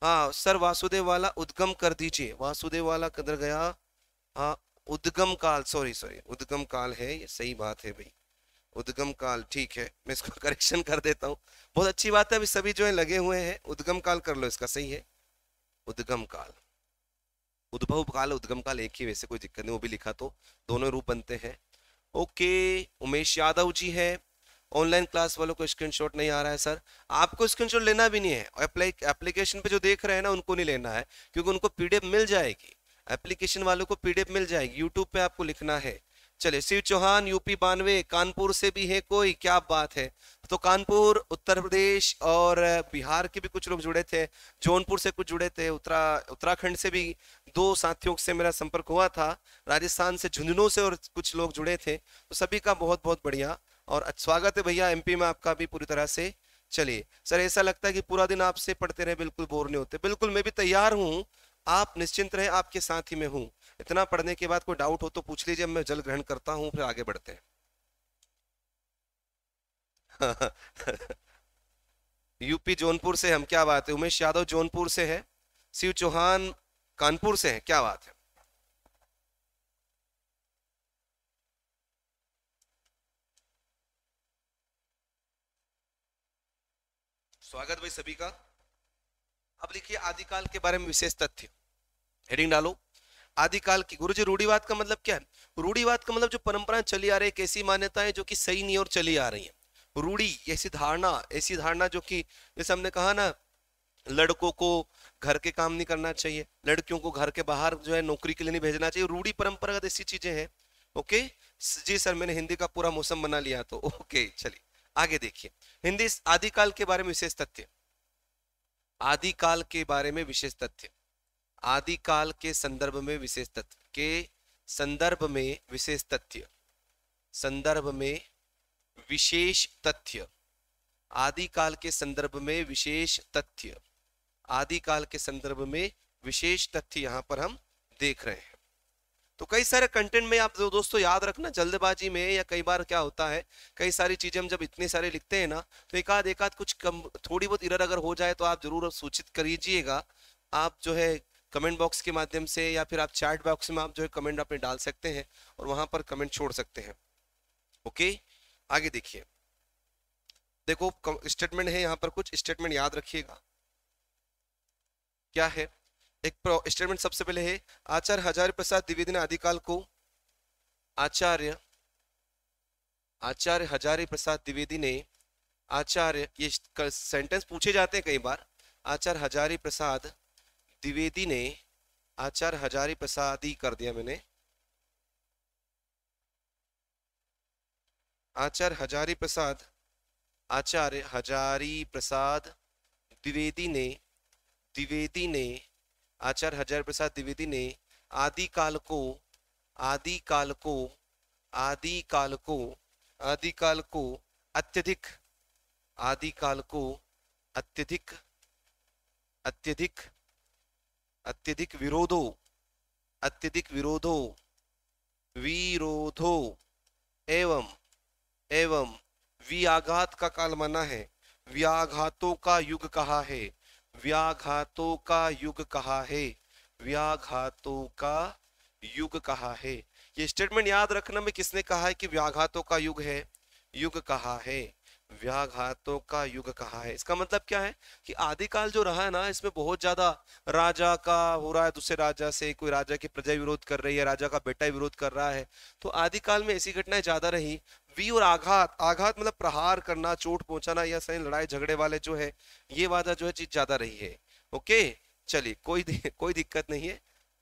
हाँ सर वासुदेव वाला उद्गम कर दीजिए वासुदेव वाला कदर गया हाँ उद्गम काल सॉरी सॉरी उद्गम काल है ये सही बात है भाई उद्गम काल ठीक है मैं इसको करेक्शन कर देता हूँ बहुत अच्छी बात है अभी सभी जो है लगे हुए हैं उद्गम काल कर लो इसका सही है उद्गम काल उद्भव काल उद्गम काल एक ही वैसे कोई दिक्कत नहीं वो भी लिखा तो दोनों रूप बनते हैं ओके उमेश यादव जी है ऑनलाइन क्लास वालों को स्क्रीनशॉट नहीं आ रहा है सर आपको स्क्रीनशॉट लेना भी नहीं है एप्लीकेशन पे जो देख रहे हैं ना उनको नहीं लेना है क्योंकि उनको पीडीएफ मिल जाएगी एप्लीकेशन वालों को पीडीएफ मिल जाएगी यूट्यूब पे आपको लिखना है चले शिव चौहान यूपी बानवे कानपुर से भी है कोई क्या बात है तो कानपुर उत्तर प्रदेश और बिहार के भी कुछ लोग जुड़े थे जौनपुर से कुछ जुड़े थे उत्तरा उत्तराखंड से भी दो साथियों से मेरा संपर्क हुआ था राजस्थान से झुंझुनू से और कुछ लोग जुड़े थे तो सभी का बहुत बहुत बढ़िया और स्वागत है भैया एमपी में आपका भी पूरी तरह से चलिए सर ऐसा लगता है कि पूरा दिन आपसे पढ़ते रहे बिल्कुल बोर नहीं होते बिल्कुल मैं भी तैयार हूँ आप निश्चिंत रहे आपके साथ ही में हूँ इतना पढ़ने के बाद कोई डाउट हो तो पूछ लीजिए मैं जल ग्रहण करता हूं फिर आगे बढ़ते हैं यूपी जौनपुर से हम क्या बात है उमेश यादव जौनपुर से है शिव चौहान कानपुर से है क्या बात है स्वागत भाई सभी का अब लिखिए आदिकाल के बारे में विशेष तथ्य हेडिंग डालो आदिकाल की गुरु जी रूढ़ीवाद का मतलब क्या है रूढ़ीवाद का मतलब जो परंपरा चली आ रही है कैसी मान्यताएं जो कि सही नहीं और चली आ रही है रूढ़ी ऐसी धारणा ऐसी धारणा जो कि जैसे हमने कहा ना लड़कों को घर के काम नहीं करना चाहिए लड़कियों को घर के बाहर जो है नौकरी के लिए नहीं भेजना चाहिए रूढ़ी परंपरागत ऐसी चीजें हैं ओके जी सर मैंने हिंदी का पूरा मौसम बना लिया तो ओके चलिए आगे देखिए हिंदी आदिकाल के बारे में विशेष तथ्य आदिकाल के बारे में विशेष तथ्य आदिकाल के संदर्भ में विशेष तथ्य के संदर्भ में विशेष तथ्य संदर्भ में विशेष तथ्य आदिकाल के संदर्भ में विशेष तथ्य आदिकाल के संदर्भ में विशेष तथ्य यहाँ पर हम देख रहे हैं तो कई सारे कंटेंट में आप जो दोस्तों याद रखना जल्दबाजी में या कई बार क्या होता है कई सारी चीजें हम जब इतने सारे लिखते हैं ना तो एक आध एक आध कुछ कम थोड़ी बहुत इरर अगर हो जाए तो आप जरूर सूचित करीजिएगा आप जो है कमेंट बॉक्स के माध्यम से या फिर आप चैट बॉक्स में आप जो है कमेंट अपने डाल सकते हैं और वहां पर कमेंट छोड़ सकते हैं ओके आगे देखिए देखो स्टेटमेंट है यहाँ पर कुछ स्टेटमेंट याद रखिएगा क्या है एक स्टेटमेंट सबसे पहले है आचार्य हजारी प्रसाद द्विवेदी ने आदिकाल को आचार्य आचार्य हजारी प्रसाद द्विवेदी ने आचार्य ये सेंटेंस पूछे जाते हैं कई बार आचार्य हजारी प्रसाद द्विवेदी ने आचार्य हजारी प्रसाद ही कर दिया मैंने आचार्य हजारी प्रसाद आचार्य हजारी प्रसाद द्विवेदी ने द्विवेदी ने आचार्य हजारी प्रसाद द्विवेदी ने आदि काल को आदि काल को आदि काल को आदि काल को अत्यधिक आदि काल को अत्यधिक अत्यधिक अत्यधिक विरोधो अत्यधिक विरोधो विरोधो एवं एवं व्याघात का काल माना है व्याघातों का युग कहा है व्याघातों का युग कहा है व्याघातों का युग कहा है ये स्टेटमेंट याद रखना में किसने कहा है कि व्याघातों का युग है युग कहा है व्याघातों का युग कहा है इसका मतलब क्या है कि आदिकाल जो रहा है ना इसमें बहुत ज्यादा राजा का हो रहा है दूसरे राजा से कोई राजा की प्रजा विरोध कर रही है राजा का बेटा विरोध कर रहा है तो आदिकाल में ऐसी घटनाएं ज्यादा रही वी और आघात आघात मतलब प्रहार करना चोट पहुंचाना या सही लड़ाई झगड़े वाले जो है ये वादा जो है चीज ज्यादा रही है ओके चलिए कोई कोई दिक्कत नहीं है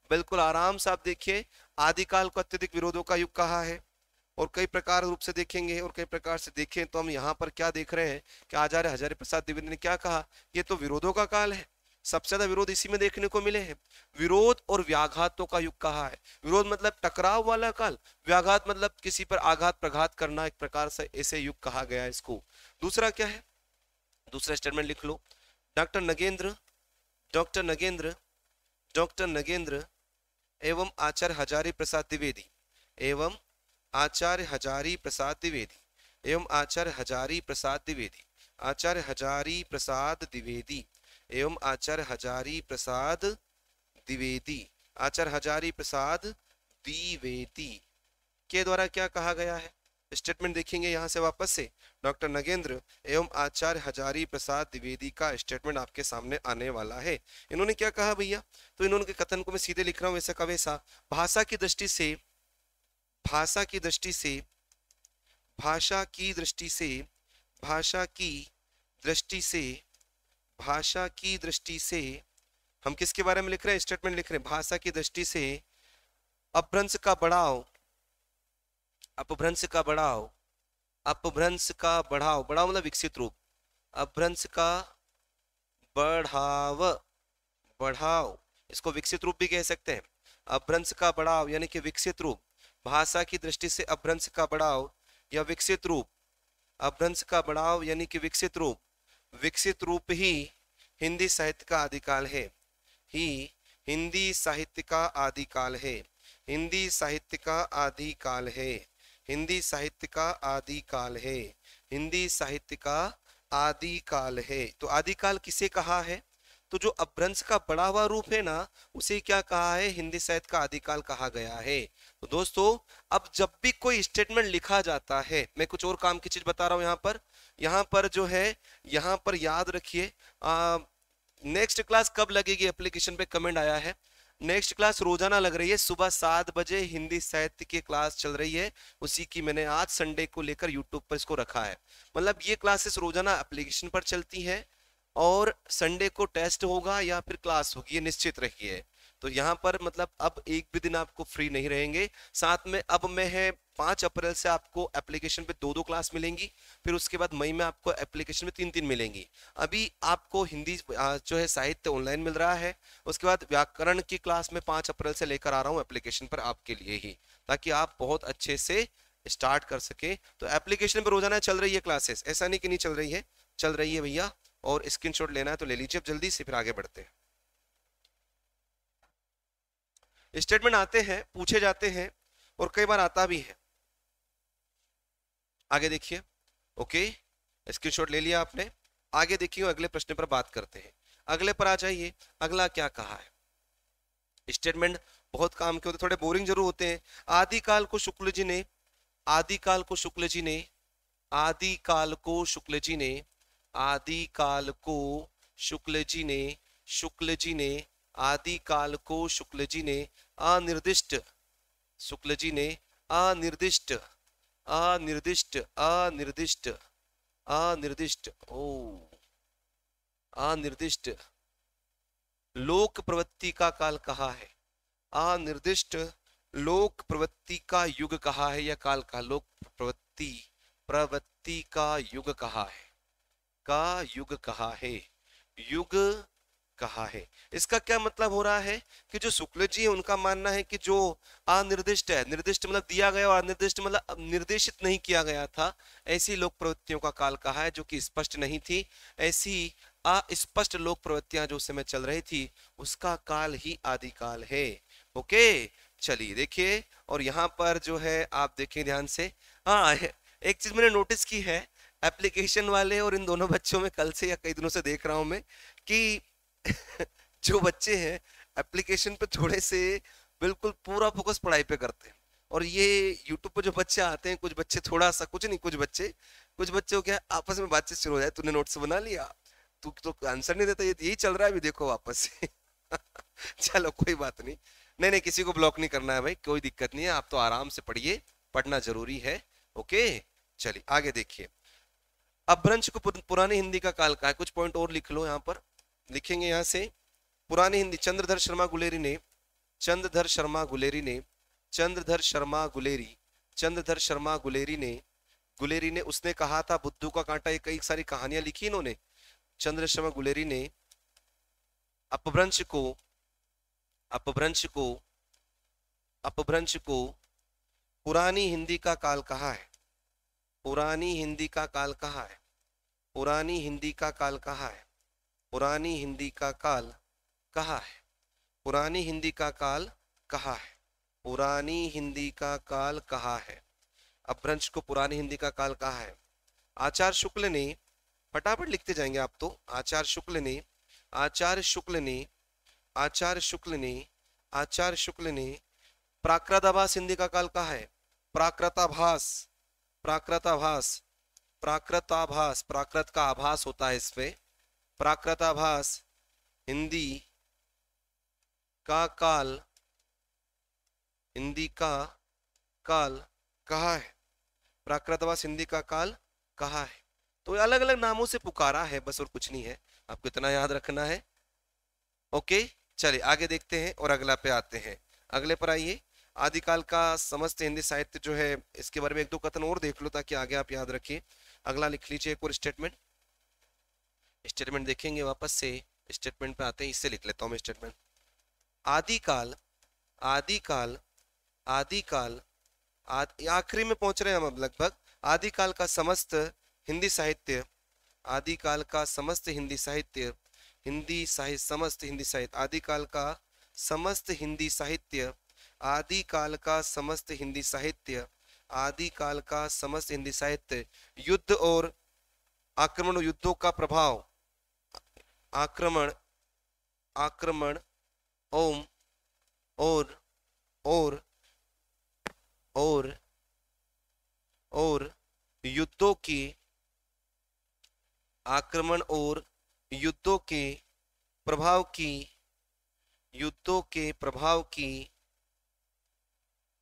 बिल्कुल आराम से आप देखिए आदिकाल को अत्यधिक विरोधों का युग कहा है और कई प्रकार रूप से देखेंगे और कई प्रकार से देखें तो हम यहाँ पर क्या देख रहे हैं कि आचार्य हजारे प्रसाद द्विवेदी ने क्या कहा ये तो विरोधों का काल है सबसे ज्यादा विरोध इसी में देखने को मिले हैं विरोध और व्याघातों का युग कहा है विरोध मतलब टकराव वाला काल व्याघात मतलब किसी पर आघात प्रघात करना एक प्रकार से ऐसे युग कहा गया है इसको दूसरा क्या है दूसरा स्टेटमेंट लिख लो doctor Nagendra doctor Nagendra doctor Nagendra एवं आचार्य हजारी प्रसाद द्विवेदी एवं आचार्य हजारी प्रसाद द्विवेदी एवं आचार्य हजारी प्रसाद द्विवेदी आचार्य हजारी प्रसाद द्विवेदी एवं आचार्य हजारी प्रसाद द्विवेदी आचार्य हजारी प्रसाद द्विवेदी के द्वारा क्या कहा गया है स्टेटमेंट देखेंगे यहाँ से वापस से डॉक्टर नगेंद्र एवं आचार्य हजारी प्रसाद द्विवेदी का स्टेटमेंट आपके सामने आने वाला है इन्होंने क्या कहा भैया तो इन्होंने कथन को मैं सीधे लिख रहा हूँ वैसा का वैसा भाषा की दृष्टि से भाषा की दृष्टि से भाषा की दृष्टि से भाषा की दृष्टि से भाषा की दृष्टि से हम किसके बारे में लिख रहे हैं स्टेटमेंट लिख रहे हैं भाषा की दृष्टि से अपभ्रंश का बढ़ाओ अपभ्रंश का बढ़ाओ अपभ्रंश का बढ़ाओ बढ़ाओ मतलब विकसित रूप अपभ्रंश का बढ़ाव बढ़ाओ इसको विकसित रूप भी कह सकते हैं अपभ्रंश का बढ़ाओ यानी कि विकसित रूप भाषा की दृष्टि से अभ्रंश का बढ़ाव या विकसित रूप अभ्रंश का बढ़ाव यानी कि विकसित रूप विकसित रूप ही हिंदी साहित्य का आदिकाल है ही हिंदी साहित्य का आदिकाल है हिंदी साहित्य का आदिकाल है हिंदी साहित्य का आदिकाल है हिंदी साहित्य का आदिकाल है तो आदिकाल किसे कहा है तो जो अपभ्रंश का बढ़ा हुआ रूप है ना उसे क्या कहा है हिंदी साहित्य का आदिकाल कहा गया है तो दोस्तों अब जब भी कोई स्टेटमेंट लिखा जाता है मैं कुछ और काम की चीज बता रहा हूँ यहाँ पर यहाँ पर जो है यहाँ पर याद रखिए नेक्स्ट क्लास कब लगेगी एप्लीकेशन पे कमेंट आया है नेक्स्ट क्लास रोजाना लग रही है सुबह सात बजे हिंदी साहित्य की क्लास चल रही है उसी की मैंने आज संडे को लेकर यूट्यूब पर इसको रखा है मतलब ये क्लासेस रोजाना एप्लीकेशन पर चलती है और संडे को टेस्ट होगा या फिर क्लास होगी ये निश्चित रखिए तो यहाँ पर मतलब अब एक भी दिन आपको फ्री नहीं रहेंगे साथ में अब मैं है पांच अप्रैल से आपको एप्लीकेशन पे दो दो क्लास मिलेंगी फिर उसके बाद मई में आपको एप्लीकेशन में तीन तीन मिलेंगी अभी आपको हिंदी जो है साहित्य ऑनलाइन मिल रहा है उसके बाद व्याकरण की क्लास में पांच अप्रैल से लेकर आ रहा हूँ एप्लीकेशन पर आपके लिए ही ताकि आप बहुत अच्छे से स्टार्ट कर सके तो एप्लीकेशन पर रोजाना चल रही है क्लासेस ऐसा नहीं कि नहीं चल रही है चल रही है भैया और स्क्रीनशॉट लेना है तो ले लीजिए अब जल्दी से फिर आगे बढ़ते हैं स्टेटमेंट आते हैं पूछे जाते हैं और कई बार आता भी है आगे देखिए ओके स्क्रीनशॉट ले लिया आपने आगे देखिए अगले प्रश्न पर बात करते हैं अगले पर आ जाइए अगला क्या कहा है स्टेटमेंट बहुत काम के होते थोड़े बोरिंग जरूर होते हैं आदिकाल को शुक्ल जी ने आदिकाल को शुक्ल जी ने आदिकाल को शुक्ल जी ने आदि काल को शुक्ल जी ने शुक्ल जी ने आदि काल को शुक्ल जी ने अनिर्दिष्ट शुक्ल जी ने अनिर्दिष्ट अनिर्दिष्ट अनिर्दिष्ट अनिर्दिष्ट ओ अनिर्दिष्ट लोक प्रवृत्ति का काल कहा है अनिर्दिष्ट लोक प्रवृत्ति का युग कहा है या काल का लोक प्रवृत्ति प्रवृत्ति का युग कहा है का युग कहा है युग कहा है इसका क्या मतलब हो रहा है कि जो शुक्ल जी है उनका मानना है कि जो अनिर्दिष्ट है निर्दिष्ट मतलब दिया गया और अनिर्दिष्ट मतलब निर्देशित नहीं किया गया था ऐसी लोक प्रवृत्तियों का काल कहा है जो कि स्पष्ट नहीं थी ऐसी अस्पष्ट लोक प्रवृत्तियां जो उस समय चल रही थी उसका काल ही आदिकाल है ओके चलिए देखिए और यहाँ पर जो है आप देखें ध्यान से हाँ एक चीज मैंने नोटिस की है एप्लीकेशन वाले और इन दोनों बच्चों में कल से या कई दिनों से देख रहा हूँ मैं कि जो बच्चे हैं एप्लीकेशन पे थोड़े से बिल्कुल पूरा फोकस पढ़ाई पे करते हैं और ये यूट्यूब पर जो बच्चे आते हैं कुछ बच्चे थोड़ा सा कुछ नहीं कुछ बच्चे कुछ बच्चे हो क्या आपस में बातचीत शुरू हो जाए तूने नोट्स बना लिया तू तो आंसर नहीं देता ये यही चल रहा है अभी देखो वापस से चलो कोई बात नहीं नहीं नहीं किसी को ब्लॉक नहीं करना है भाई कोई दिक्कत नहीं है आप तो आराम से पढ़िए पढ़ना जरूरी है ओके चलिए आगे देखिए अभ्रंश को पुराने हिंदी का काल का है कुछ पॉइंट और लिख लो यहाँ पर लिखेंगे यहाँ से पुराने हिंदी चंद्रधर शर्मा गुलेरी ने चंद्रधर शर्मा गुलेरी ने चंद्रधर शर्मा गुलेरी चंद्रधर शर्मा गुलेरी ने गुलेरी ने उसने कहा था बुद्धू का कांटा ये कई सारी कहानियां लिखी इन्होंने चंद्र शर्मा गुलेरी ने अपभ्रंश को अपभ्रंश को अपभ्रंश को पुरानी हिंदी का काल कहा है पुरानी हिंदी का काल कहा है पुरानी हिंदी का काल कहा है पुरानी हिंदी का काल कहा है पुरानी हिंदी का काल कहा है पुरानी हिंदी का काल कहा है अभ्रंश को पुरानी हिंदी का काल कहा है आचार्य शुक्ल ने फटाफट लिखते जाएंगे आप तो आचार्य शुक्ल ने आचार्य शुक्ल ने आचार्य शुक्ल ने आचार्य शुक्ल ने प्राकृताभास हिंदी का काल कहा है प्राकृताभास प्राकृताभास प्राकृताभास प्राकृत का आभास होता है इसमें प्राकृताभास हिंदी का काल हिंदी का काल कहा है प्राकृतवास हिंदी का काल कहा है तो अलग अलग नामों से पुकारा है बस और कुछ नहीं है आपको इतना याद रखना है ओके चलिए आगे देखते हैं और अगला पे आते हैं अगले पर आइए आदिकाल का समस्त हिंदी साहित्य जो है इसके बारे में एक दो कथन और देख लो ताकि आगे आप याद रखिए अगला लिख लीजिए एक और स्टेटमेंट स्टेटमेंट देखेंगे वापस से स्टेटमेंट पे आते हैं इससे लिख लेता हूँ मैं स्टेटमेंट आदिकाल आदिकाल आदिकाल आदि आखिरी में पहुंच रहे हैं हम अब लगभग आदिकाल का समस्त हिंदी साहित्य आदिकाल का समस्त हिंदी साहित्य हिंदी साहित्य समस्त हिंदी साहित्य आदिकाल का समस्त हिंदी साहित्य आदि काल का समस्त हिंदी साहित्य आदि काल का समस्त हिंदी साहित्य युद्ध और आक्रमण युद्धों का प्रभाव आक्रमण आक्रमण ओम और और और और युद्धों के आक्रमण और युद्धों के प्रभाव की युद्धों के प्रभाव की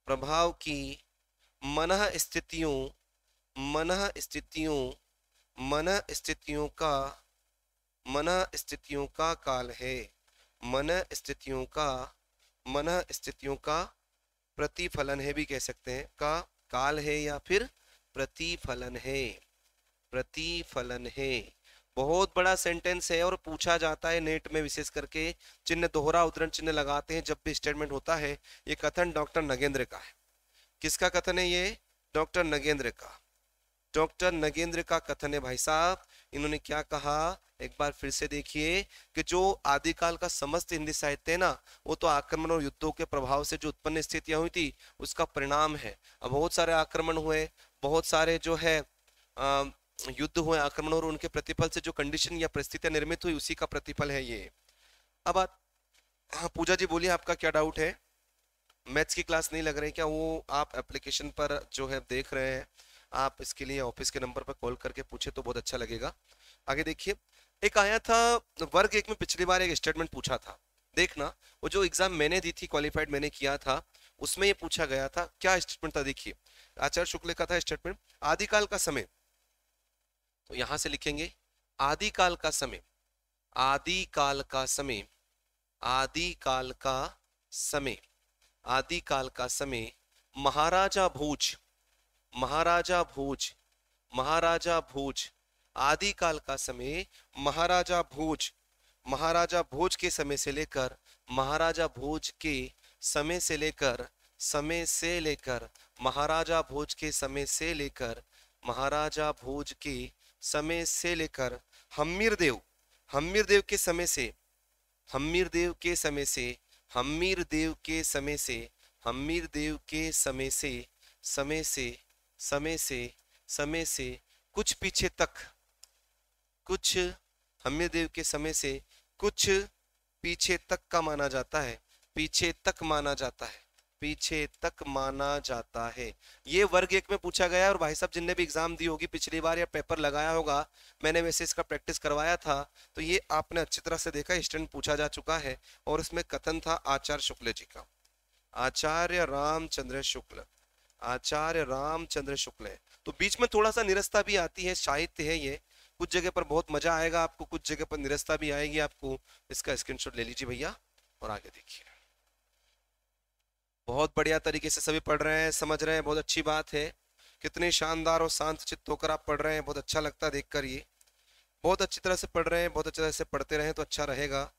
प्रभाव की मन स्थितियों मन स्थितियों मन स्थितियों का मन स्थितियों का काल है मन स्थितियों का मन स्थितियों का प्रतिफलन है भी कह सकते हैं का काल है या फिर प्रतिफलन है प्रतिफलन है बहुत बड़ा सेंटेंस है और पूछा जाता है नेट में विशेष करके चिन्ह दोहरा उद्धरण चिन्ह लगाते हैं जब भी स्टेटमेंट होता है ये कथन डॉक्टर नगेंद्र का है किसका कथन है ये डॉक्टर नगेंद्र का डॉक्टर नगेंद्र का कथन है भाई साहब इन्होंने क्या कहा एक बार फिर से देखिए कि जो आदिकाल का समस्त हिंदी साहित्य है ना वो तो आक्रमण और युद्धों के प्रभाव से जो उत्पन्न स्थितियां हुई थी उसका परिणाम है बहुत सारे आक्रमण हुए बहुत सारे जो है आ, युद्ध हुए आक्रमण और उनके प्रतिफल से जो कंडीशन या परिस्थितियां निर्मित हुई उसी का प्रतिफल है ये अब हाँ पूजा जी बोलिए आपका क्या डाउट है मैथ्स की क्लास नहीं लग रही क्या वो आप एप्लीकेशन पर जो है देख रहे हैं आप इसके लिए ऑफिस के नंबर पर कॉल करके पूछे तो बहुत अच्छा लगेगा आगे देखिए एक आया था वर्ग एक में पिछली बार एक स्टेटमेंट पूछा था देखना वो जो एग्जाम मैंने दी थी क्वालिफाइड मैंने किया था उसमें ये पूछा गया था क्या स्टेटमेंट था देखिए आचार्य शुक्ल का था स्टेटमेंट आदिकाल का समय तो यहां से लिखेंगे आदिकाल का समय आदिकाल का समय आदिकाल का समय आदिकाल का समय महाराजा भोज महाराजा भोज महाराजा भोज आदिकाल का समय महाराजा भोज महाराजा भोज के समय से लेकर महाराजा भोज के समय से लेकर समय से लेकर महाराजा भोज के समय से लेकर महाराजा भोज के समय से लेकर हमीर देव हमीर देव के समय से हमीर देव के समय से हमीर देव के समय से हमीर देव के समय से समय से समय से समय से कुछ पीछे तक कुछ हमीर देव के समय से कुछ पीछे तक का माना जाता है पीछे तक माना जाता है पीछे तक माना जाता है ये वर्ग एक में पूछा गया और भाई साहब जिनने भी एग्जाम दी होगी पिछली बार या पेपर लगाया होगा मैंने वैसे इसका प्रैक्टिस करवाया था तो ये आपने अच्छी तरह से देखा स्टैंड पूछा जा चुका है और इसमें कथन था आचार्य शुक्ल जी का आचार्य रामचंद्र शुक्ल आचार्य रामचंद्र शुक्ल तो बीच में थोड़ा सा निरस्ता भी आती है साहित्य है ये कुछ जगह पर बहुत मजा आएगा आपको कुछ जगह पर निरस्ता भी आएगी आपको इसका स्क्रीनशॉट ले लीजिए भैया और आगे देखिए बहुत बढ़िया तरीके से सभी पढ़ रहे हैं समझ रहे हैं बहुत अच्छी बात है कितने शानदार और शांत चित्त होकर आप पढ़ रहे हैं बहुत अच्छा लगता है देख ये बहुत अच्छी तरह से पढ़ रहे हैं बहुत अच्छी तरह से पढ़ते रहें तो अच्छा रहेगा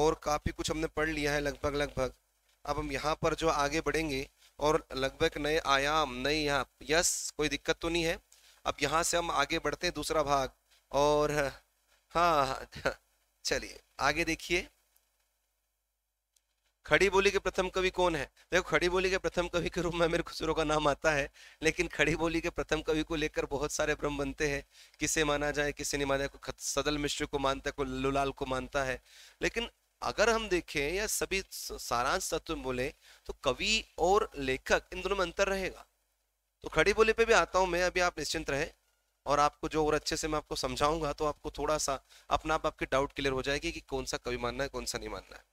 और काफ़ी कुछ हमने पढ़ लिया है लगभग लगभग अब हम यहाँ पर जो आगे बढ़ेंगे और लगभग नए आयाम नए यहाँ यस कोई दिक्कत तो नहीं है अब यहाँ से हम आगे बढ़ते हैं दूसरा भाग और हाँ, हाँ, हाँ चलिए आगे देखिए खड़ी बोली के प्रथम कवि कौन है देखो खड़ी बोली के प्रथम कवि के रूप में मेरे खुसरो का नाम आता है लेकिन खड़ी बोली के प्रथम कवि को लेकर बहुत सारे भ्रम बनते हैं किसे माना जाए किसे नहीं माना जाए सदल मिश्र को मानता है कोई लुलाल को मानता है लेकिन अगर हम देखें या सभी सारांश तत्व बोले तो कवि और लेखक इन दोनों में अंतर रहेगा तो खड़ी बोली पे भी आता हूँ मैं अभी आप निश्चिंत रहे और आपको जो और अच्छे से मैं आपको समझाऊंगा तो आपको थोड़ा सा अपना आप आपके डाउट क्लियर हो जाएगी कि कौन सा कवि मानना है कौन सा नहीं मानना है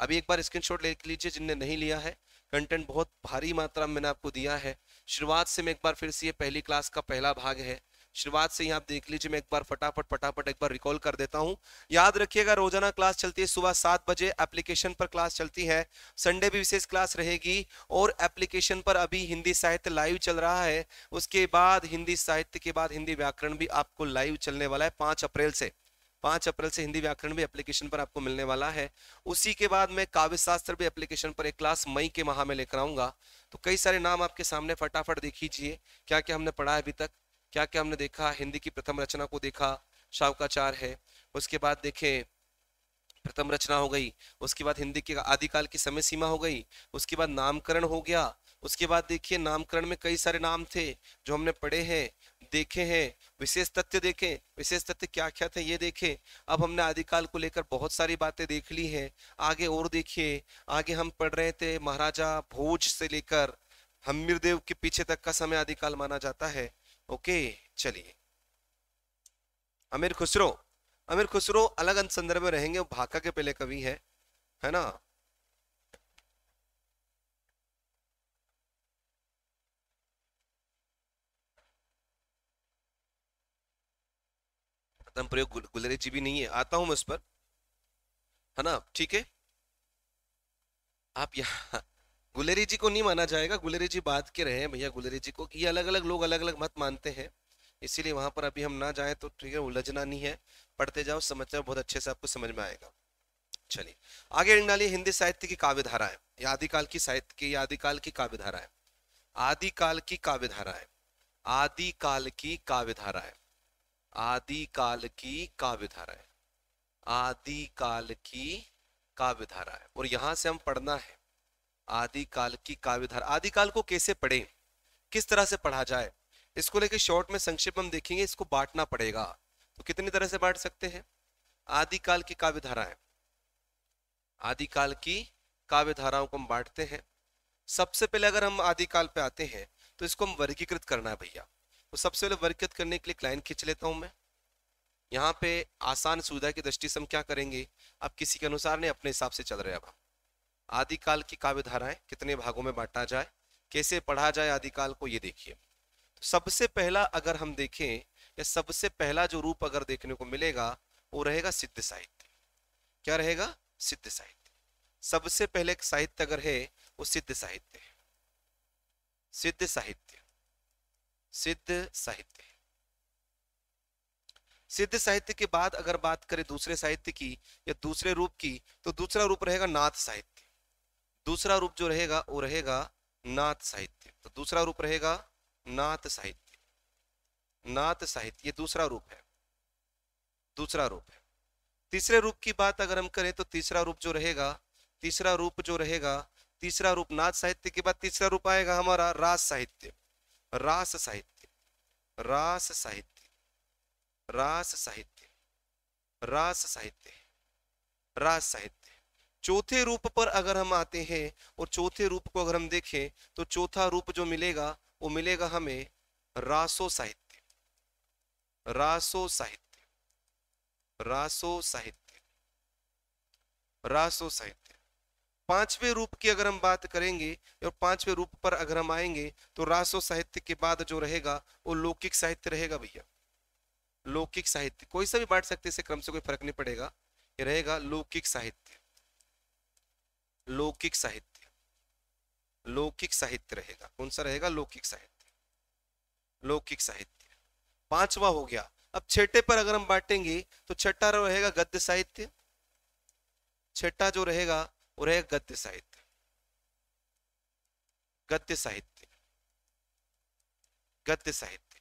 अभी एक बार स्क्रीनशॉट ले लीजिए जिनने नहीं लिया है कंटेंट बहुत भारी मात्रा में मैंने आपको दिया है शुरुआत से मैं एक बार फिर से ये पहली क्लास का पहला भाग है शुरुआत से ही आप देख लीजिए मैं एक बार फटाफट फटाफट एक बार रिकॉल कर देता हूँ याद रखिएगा रोजाना क्लास चलती है सुबह सात बजे एप्लीकेशन पर क्लास चलती है संडे भी विशेष क्लास रहेगी और एप्लीकेशन पर अभी हिंदी साहित्य लाइव चल रहा है उसके बाद हिंदी साहित्य के बाद हिंदी व्याकरण भी आपको लाइव चलने वाला है पाँच अप्रैल से पांच अप्रैल से हिंदी व्याकरण भी एप्लीकेशन पर आपको मिलने वाला है उसी के बाद मैं काव्य शास्त्र भी एप्लीकेशन पर एक क्लास मई के माह में लेकर आऊंगा तो कई सारे नाम आपके सामने फटाफट देखीजिए क्या क्या हमने पढ़ा है अभी तक क्या क्या हमने देखा हिंदी की प्रथम रचना को देखा शावकाचार है उसके बाद देखे प्रथम रचना हो गई उसके बाद हिंदी के आदिकाल की समय सीमा हो गई उसके बाद नामकरण हो गया उसके बाद देखिए नामकरण में कई सारे नाम थे जो हमने पढ़े हैं देखे हैं विशेष तथ्य देखे विशेष तथ्य क्या क्या थे ये देखे अब हमने आदिकाल को लेकर बहुत सारी बातें देख ली हैं आगे और देखिए आगे हम पढ़ रहे थे महाराजा भोज से लेकर हमीर देव के पीछे तक का समय आदिकाल माना जाता है ओके चलिए अमीर खुसरो अमीर खुसरो अलग संदर्भ में रहेंगे भाका के पहले कवि है है ना खत्म प्रयोग गुलरे जी भी नहीं है आता हूं मैं उस पर है ना ठीक है आप यहाँ गुलेरी जी को नहीं माना जाएगा गुलेरी जी बात के रहे हैं भैया गुलेरी जी को ये अलग अलग लोग अलग अलग मत मानते हैं इसीलिए वहां पर अभी हम ना जाएं तो ठीक है उलझना नहीं है पढ़ते जाओ समझते जाओ बहुत अच्छे से आपको समझ में आएगा चलिए आगे डालिए हिंदी साहित्य की काव्य धारा है आदिकाल की साहित्य की आदिकाल की काव्य धारा है आदिकाल की काव्य धारा है आदिकाल की काव्य धारा है आदि काल की काव्य धारा है आदि काल की काव्य धारा है और यहां से हम पढ़ना है आदि काल की काव्य धारा आदि काल को कैसे पढ़े किस तरह से पढ़ा जाए इसको लेके शॉर्ट में संक्षेप हम देखेंगे इसको बांटना पड़ेगा तो कितनी तरह से बांट सकते हैं आदि काल की काव्य धारा है आदि काल की काव्य धाराओं को हम बांटते हैं सबसे पहले अगर हम आदिकाल पे आते हैं तो इसको हम वर्गीकृत करना है भैया तो सबसे पहले बरकत करने के लिए क्लाइंट खींच लेता हूँ मैं यहाँ पे आसान सुविधा की दृष्टि से हम क्या करेंगे अब किसी के अनुसार नहीं अपने हिसाब से चल रहे अब आदिकाल की काव्य धाराएं कितने भागों में बांटा जाए कैसे पढ़ा जाए आदिकाल को ये देखिए तो सबसे पहला अगर हम देखें या सबसे पहला जो रूप अगर देखने को मिलेगा वो रहेगा सिद्ध साहित्य क्या रहेगा सिद्ध साहित्य सबसे पहले साहित्य अगर है वो सिद्ध साहित्य है सिद्ध साहित्य सिद्ध साहित्य सिद्ध साहित्य के बाद अगर बात करें दूसरे साहित्य की या दूसरे रूप की तो दूसरा रूप रहेगा नाथ साहित्य दूसरा रूप जो रहेगा वो रहेगा नाथ साहित्य तो दूसरा रूप रहेगा नाथ साहित्य नाथ साहित्य ये दूसरा रूप है दूसरा रूप है तीसरे रूप की बात अगर हम करें तो तीसरा रूप जो रहेगा तीसरा रूप जो रहेगा तीसरा रूप नाथ साहित्य के बाद तीसरा रूप आएगा हमारा राज साहित्य रास साहित्य रास साहित्य रास साहित्य रास साहित्य रास साहित्य चौथे रूप पर अगर हम आते हैं और चौथे रूप को अगर हम देखें तो चौथा रूप जो मिलेगा वो मिलेगा हमें रासो साहित्य रासो साहित्य रासो साहित्य रासो साहित्य पांचवे रूप की अगर हम बात करेंगे और पांचवें रूप पर अगर हम आएंगे तो रासो साहित्य के बाद जो रहेगा वो लौकिक साहित्य रहेगा भैया लौकिक साहित्य कोई सा भी बांट सकते इसे क्रम से कोई फर्क नहीं पड़ेगा ये रहेगा लौकिक साहित्य लौकिक साहित्य लौकिक साहित्य रहेगा कौन सा रहेगा लौकिक साहित्य लौकिक साहित्य पांचवा हो गया अब छठे पर अगर हम बांटेंगे तो छठा रहेगा गद्य साहित्य छठा जो रहेगा और है गद्य साहित्य गद्य साहित्य गद्य साहित्य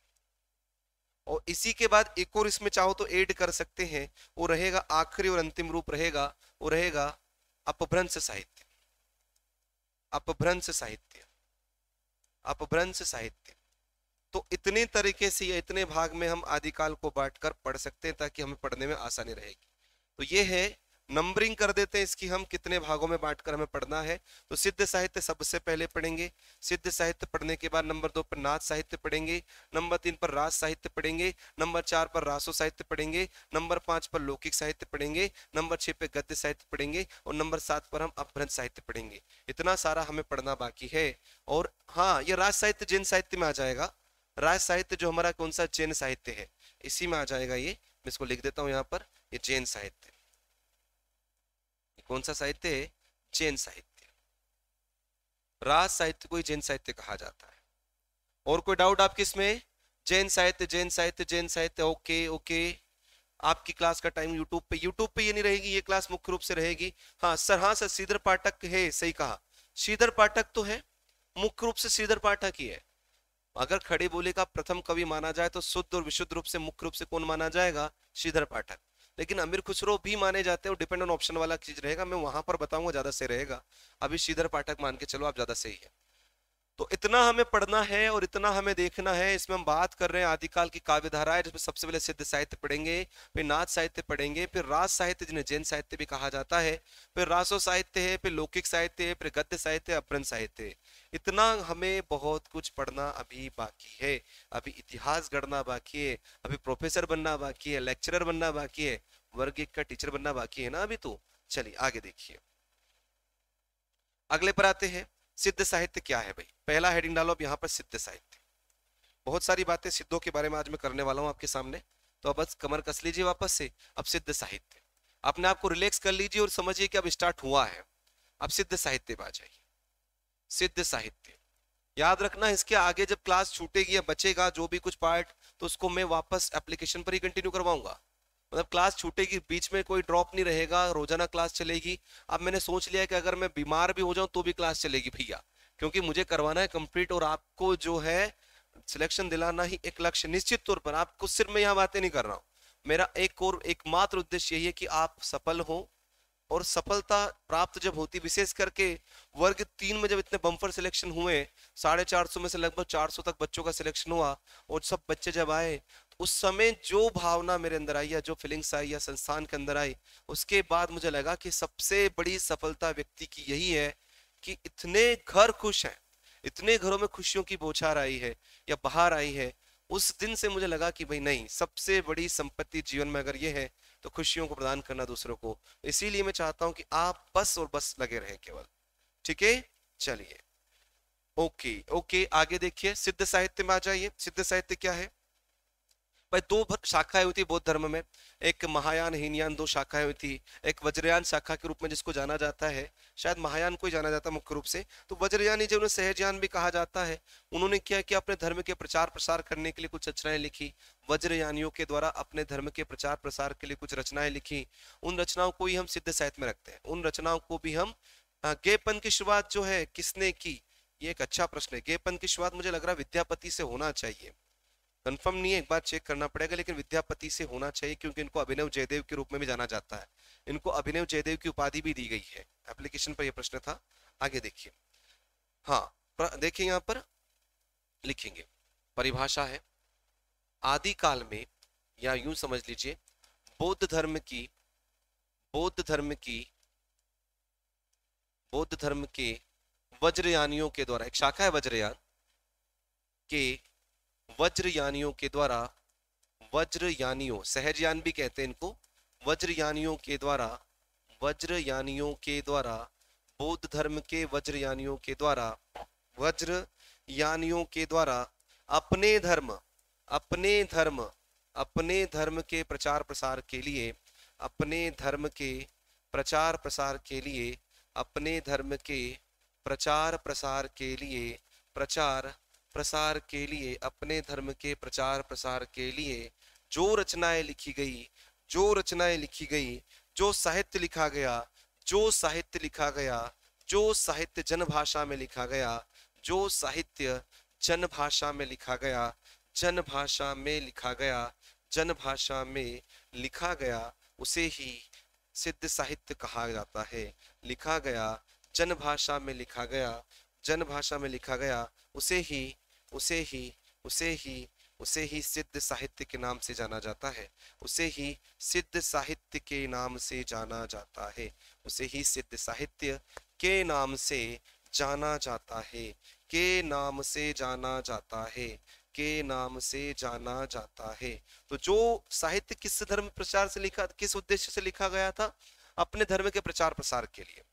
और इसी के बाद एक और इसमें चाहो तो ऐड कर सकते हैं वो रहेगा आखिरी और अंतिम रूप रहेगा वो रहेगा अपभ्रंश साहित्य अपभ्रंश साहित्य अपभ्रंश साहित्य तो इतने तरीके से या इतने भाग में हम आदिकाल को बांटकर पढ़ सकते हैं ताकि हमें पढ़ने में आसानी रहेगी तो ये है नंबरिंग कर देते हैं इसकी हम कितने भागों में बांटकर हमें पढ़ना है तो सिद्ध साहित्य सबसे पहले पढ़ेंगे सिद्ध साहित्य पढ़ने के बाद नंबर दो पर नाथ साहित्य पढ़ेंगे नंबर तीन पर रास साहित्य पढ़ेंगे नंबर चार पर रासो साहित्य पढ़ेंगे नंबर पांच पर लौकिक साहित्य पढ़ेंगे नंबर छह पर गद्य साहित्य पढ़ेंगे और नंबर सात पर हम अपभ्रंश साहित्य पढ़ेंगे इतना सारा हमें पढ़ना बाकी है और हाँ ये राज साहित्य जैन साहित्य में आ जाएगा राज साहित्य जो हमारा कौन सा जैन साहित्य है इसी में आ जाएगा ये मैं इसको लिख देता हूँ यहाँ पर ये जैन साहित्य कौन सा साहित्य है जैन साहित्य राज साहित्य को ही जैन साहित्य कहा जाता है और कोई डाउट आप किसमें जैन साहित्य जैन साहित्य जैन साहित्य ओके ओके आपकी क्लास का टाइम यूट्यूब पे यूट्यूब पे ये नहीं रहेगी ये क्लास मुख्य रूप से रहेगी हाँ सर हाँ सर सीधर पाठक है सही कहा सीधर पाठक तो है मुख्य रूप से सीधर पाठक ही है अगर खड़े बोले का प्रथम कवि माना जाए तो शुद्ध और विशुद्ध रूप से मुख्य रूप से कौन माना जाएगा श्रीधर पाठक लेकिन अमीर खुसरो भी माने जाते हैं डिपेंड ऑन ऑप्शन वाला चीज रहेगा मैं वहां पर बताऊंगा ज्यादा सही रहेगा अभी श्रीधर पाठक मान के चलो आप ज्यादा सही है तो इतना हमें पढ़ना है और इतना हमें देखना है इसमें हम बात कर रहे हैं आदिकाल की काव्य है जिसमें सबसे पहले सिद्ध साहित्य पढ़ेंगे फिर नाथ साहित्य पढ़ेंगे फिर राज साहित्य जिन्हें जैन साहित्य भी कहा जाता है फिर रासो साहित्य है फिर लौकिक साहित्य है फिर गद्य साहित्य अपरण साहित्य इतना हमें बहुत कुछ पढ़ना अभी बाकी है अभी इतिहास गढ़ना बाकी है अभी प्रोफेसर बनना बाकी है लेक्चरर बनना बाकी है वर्ग एक का टीचर बनना बाकी है ना अभी तो चलिए आगे देखिए अगले पर आते हैं सिद्ध साहित्य क्या है भाई पहला हेडिंग डालो अब यहाँ पर सिद्ध साहित्य बहुत सारी बातें सिद्धों के बारे में आज मैं करने वाला हूँ आपके सामने तो अब बस कमर कस लीजिए वापस से अब सिद्ध साहित्य अपने आप को रिलैक्स कर लीजिए और समझिए कि अब स्टार्ट हुआ है अब सिद्ध साहित्य पर आ जाइए सिद्ध साहित्य याद रखना इसके आगे जब क्लास छूटेगी या बचेगा जो भी कुछ पार्ट तो उसको मैं वापस एप्लीकेशन पर ही कंटिन्यू करवाऊंगा मतलब क्लास छूटेगी बीच में कोई ड्रॉप नहीं रहेगा रोजाना क्लास चलेगी अब मैंने सोच लिया कि अगर मैं बीमार भी हो जाऊं तो भी क्लास चलेगी भैया क्योंकि मुझे करवाना है कंप्लीट और आपको जो है सिलेक्शन दिलाना ही एक लक्ष्य निश्चित तौर पर आपको सिर्फ मैं यहाँ बातें नहीं कर रहा हूँ मेरा एक और एकमात्र उद्देश्य यही है कि आप सफल हो और सफलता प्राप्त जब होती विशेष करके वर्ग तीन में जब इतने बम्फर सिलेक्शन हुए साढ़े चार सौ में से लगभग चार सौ तक बच्चों का सिलेक्शन हुआ और सब बच्चे जब आए उस समय जो भावना मेरे अंदर आई या जो फीलिंग्स आई या संस्थान के अंदर आई उसके बाद मुझे लगा कि सबसे बड़ी सफलता व्यक्ति की यही है कि इतने घर खुश हैं इतने घरों में खुशियों की बोछार आई है या बाहर आई है उस दिन से मुझे लगा कि भाई नहीं सबसे बड़ी संपत्ति जीवन में अगर ये है तो खुशियों को प्रदान करना दूसरों को इसीलिए मैं चाहता हूं कि आप बस और बस लगे रहे केवल ठीक है चलिए ओके ओके आगे देखिए सिद्ध साहित्य में आ जाइए सिद्ध साहित्य क्या है भाई दो शाखाएं हुई थी बौद्ध धर्म में एक महायान हीनयान दो शाखाएं हुई थी एक वज्रयान शाखा के रूप में जिसको जाना जाता है शायद महायान को ही जाना जाता है मुख्य रूप से तो वज्रयान उन्हें सहजयान भी कहा जाता है उन्होंने किया कि अपने धर्म के प्रचार प्रसार करने के लिए कुछ रचनाएं लिखी वज्रयानियों के द्वारा अपने धर्म के प्रचार प्रसार के लिए कुछ रचनाएं लिखी उन रचनाओं को ही हम सिद्ध साहित्य में रखते हैं उन रचनाओं को भी हम गेपन की शुरुआत जो है किसने की ये एक अच्छा प्रश्न है गेपन की शुरुआत मुझे लग रहा है विद्यापति से होना चाहिए कंफर्म नहीं है एक बार चेक करना पड़ेगा लेकिन विद्यापति से होना चाहिए क्योंकि इनको अभिनव जयदेव के रूप में भी जाना जाता है इनको अभिनव जयदेव की उपाधि भी दी गई है एप्लीकेशन पर यह प्रश्न था आगे देखिए हाँ देखिए यहाँ पर लिखेंगे परिभाषा है आदिकाल में या यूं समझ लीजिए बौद्ध धर्म की बौद्ध धर्म की बौद्ध धर्म के वज्रयानियों के द्वारा एक शाखा है वज्रयान के वज्रयानियों के द्वारा वज्रयानियों सहजयान भी कहते हैं इनको वज्रयानियों के द्वारा वज्रयानियों के द्वारा बौद्ध धर्म के वज्रयानियों के द्वारा वज्रयानियों के द्वारा अपने धर्म अपने धर्म अपने धर्म के प्रचार प्रसार के लिए अपने धर्म के प्रचार प्रसार के लिए अपने धर्म के प्रचार प्रसार के लिए प्रचार प्रसार के लिए अपने धर्म के प्रचार प्रसार के लिए जो रचनाएं लिखी गई जो रचनाएं लिखी गई जो साहित्य लिखा गया जो साहित्य लिखा गया जो साहित्य जनभाषा में लिखा गया जो साहित्य जनभाषा में लिखा गया जनभाषा में लिखा गया जनभाषा में लिखा गया उसे ही सिद्ध साहित्य कहा जाता है लिखा गया जनभाषा में लिखा गया जनभाषा में लिखा गया उसे ही उसे ही उसे ही उसे ही सिद्ध साहित्य के नाम से जाना जाता है उसे ही सिद्ध साहित्य के नाम से जाना जाता है उसे ही सिद्ध साहित्य के नाम से जाना जाता है के नाम से जाना जाता है के नाम से जाना जाता है तो जो साहित्य किस धर्म प्रचार से लिखा किस उद्देश्य से लिखा गया था अपने धर्म के प्रचार प्रसार के लिए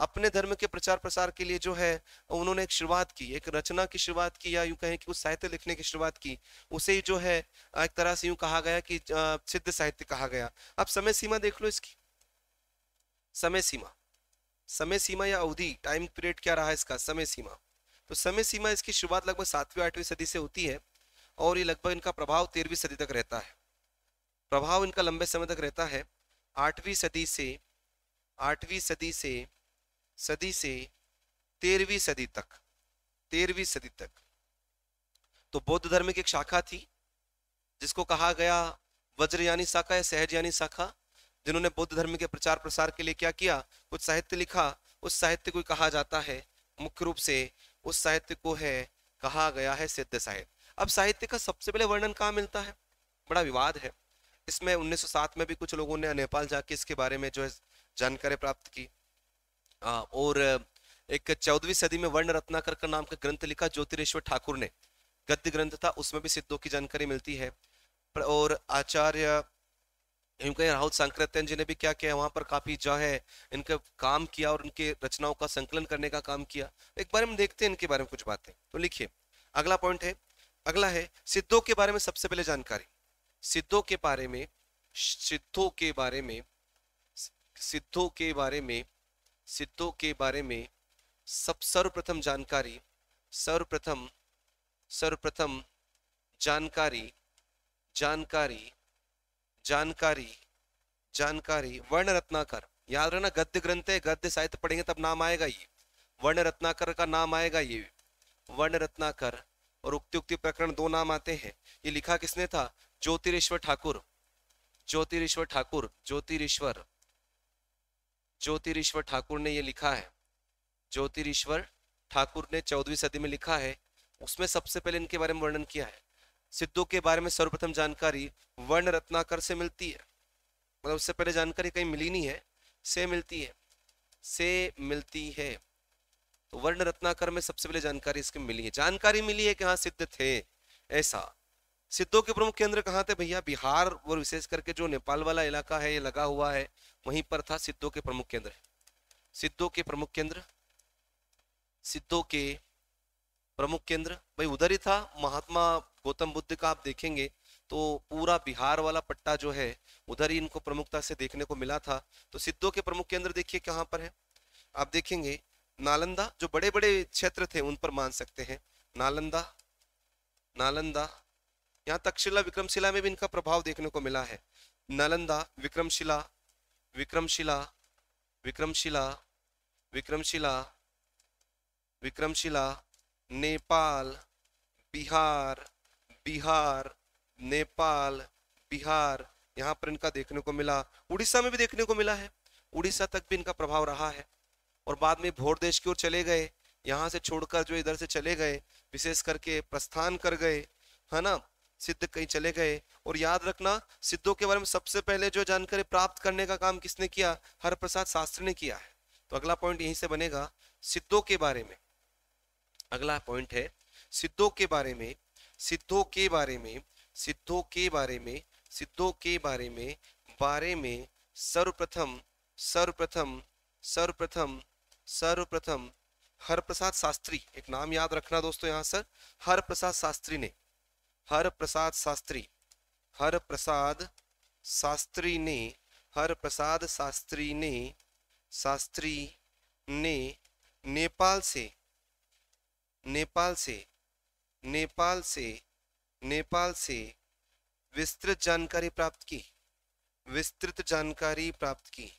अपने धर्म के प्रचार प्रसार के लिए जो है उन्होंने एक शुरुआत की एक रचना की शुरुआत की या यूं कहें कि कुछ साहित्य लिखने की शुरुआत की उसे जो है एक तरह से यूं कहा गया कि सिद्ध साहित्य कहा गया अब समय सीमा देख लो इसकी समय सीमा समय सीमा या अवधि टाइम पीरियड क्या रहा इसका समय सीमा तो समय सीमा इसकी शुरुआत लगभग सातवीं आठवीं सदी से होती है और ये लगभग इनका प्रभाव तेरहवीं सदी तक रहता है प्रभाव इनका लंबे समय तक रहता है आठवीं सदी से आठवीं सदी से सदी से तेरहवीं सदी तक तेरहवीं सदी तक तो बौद्ध धर्म की एक शाखा थी जिसको कहा गया वज्र यानी शाखा या यानी शाखा जिन्होंने बौद्ध धर्म के प्रचार प्रसार के लिए क्या किया कुछ साहित्य लिखा उस साहित्य को कहा जाता है मुख्य रूप से उस साहित्य को है कहा गया है सिद्ध साहित्य अब साहित्य का सबसे पहले वर्णन कहाँ मिलता है बड़ा विवाद है इसमें 1907 में भी कुछ लोगों ने नेपाल जाके इसके बारे में जो है जानकारी प्राप्त की और एक चौदहवीं सदी में वर्ण रत्नाकर का नाम का ग्रंथ लिखा ज्योतिरेश्वर ठाकुर ने गद्य ग्रंथ था उसमें भी सिद्धों की जानकारी मिलती है और आचार्य राहुल संकृत्यन जी ने भी क्या किया वहां पर काफी जो है इनका काम किया और उनके रचनाओं का संकलन करने का काम किया एक बार हम देखते हैं इनके बारे में कुछ बातें तो लिखिए अगला पॉइंट है अगला है सिद्धों के बारे में सबसे पहले जानकारी सिद्धों के बारे में सिद्धों के बारे में सिद्धों के बारे में सिद्धों के बारे में सब सर्वप्रथम जानकारी सर्वप्रथम सर्वप्रथम जानकारी जानकारी जानकारी जानकारी वर्ण रत्नाकर याद रखना गद्य ग्रंथ है गद्य साहित्य पढ़ेंगे तब नाम आएगा ये वर्ण रत्नाकर का नाम आएगा ये वर्ण रत्नाकर और उक्ति उक्ति प्रकरण दो नाम आते हैं ये लिखा किसने था ज्योतिरेश्वर ठाकुर ज्योतिरेश्वर ठाकुर ज्योतिरेश्वर ज्योतिरीश्वर ठाकुर ने ये लिखा है ज्योतिरीश्वर ठाकुर ने चौदहवीं सदी में लिखा है उसमें सबसे पहले इनके बारे में वर्णन किया है सिद्धों के बारे में सर्वप्रथम जानकारी वर्ण रत्नाकर से मिलती है मतलब उससे पहले जानकारी कहीं मिली नहीं है से मिलती है से मिलती है तो वर्ण रत्नाकर में सबसे पहले जानकारी इसकी मिली है जानकारी मिली है कि हाँ सिद्ध थे ऐसा सिद्धों के प्रमुख केंद्र कहाँ थे भैया बिहार और विशेष करके जो नेपाल वाला इलाका है ये लगा हुआ है वहीं पर था सिद्धों के प्रमुख केंद्र सिद्धों के प्रमुख केंद्र सिद्धों के प्रमुख केंद्र भाई उधर ही था महात्मा गौतम बुद्ध का आप देखेंगे तो पूरा बिहार वाला पट्टा जो है उधर ही इनको प्रमुखता से देखने को मिला था तो सिद्धों के प्रमुख केंद्र देखिए कहाँ पर है आप देखेंगे नालंदा जो बड़े बड़े क्षेत्र थे उन पर मान सकते हैं नालंदा नालंदा यहाँ तक्षशिला विक्रमशिला में भी इनका प्रभाव देखने को मिला है नालंदा विक्रमशिला विक्रमशिला विक्रमशिला विक्रमशिला विक्रमशिला नेपाल बिहार बिहार नेपाल बिहार यहाँ पर इनका देखने को मिला उड़ीसा में भी देखने को मिला है उड़ीसा तक भी इनका प्रभाव रहा है और बाद में भोर देश की ओर चले गए यहाँ से छोड़कर जो इधर से चले गए विशेष करके प्रस्थान कर गए है ना सिद्ध कहीं चले गए और याद रखना सिद्धों के बारे में सबसे पहले जो जानकारी प्राप्त करने का काम किसने किया हर प्रसाद शास्त्री ने किया है तो अगला पॉइंट यहीं से बनेगा सिद्धों के बारे में अगला पॉइंट है सिद्धों के बारे में सिद्धों के बारे में सिद्धों के बारे में सिद्धों के बारे में बारे में सर्वप्रथम सर्वप्रथम सर्वप्रथम सर्वप्रथम हर प्रसाद शास्त्री एक नाम याद रखना दोस्तों यहाँ सर हर प्रसाद शास्त्री ने हर प्रसाद शास्त्री हर प्रसाद शास्त्री ने हर प्रसाद शास्त्री ने शास्त्री ने नेपाल से नेपाल से नेपाल से नेपाल से विस्तृत जानकारी प्राप्त की विस्तृत जानकारी प्राप्त की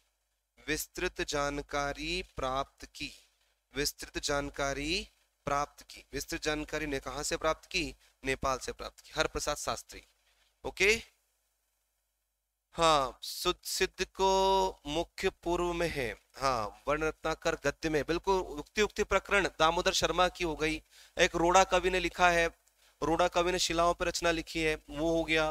विस्तृत जानकारी प्राप्त की विस्तृत जानकारी प्राप्त की विस्तृत जानकारी ने कहा से प्राप्त की नेपाल से प्राप्त की हर प्रसाद शास्त्री ओके हाँ सुध सिद्ध को मुख्य पूर्व में है हाँ वर्ण रत्नाकर गद्य में बिल्कुल उक्ति उक्ति प्रकरण दामोदर शर्मा की हो गई एक रोड़ा कवि ने लिखा है रोड़ा कवि ने शिलाओं पर रचना लिखी है वो हो गया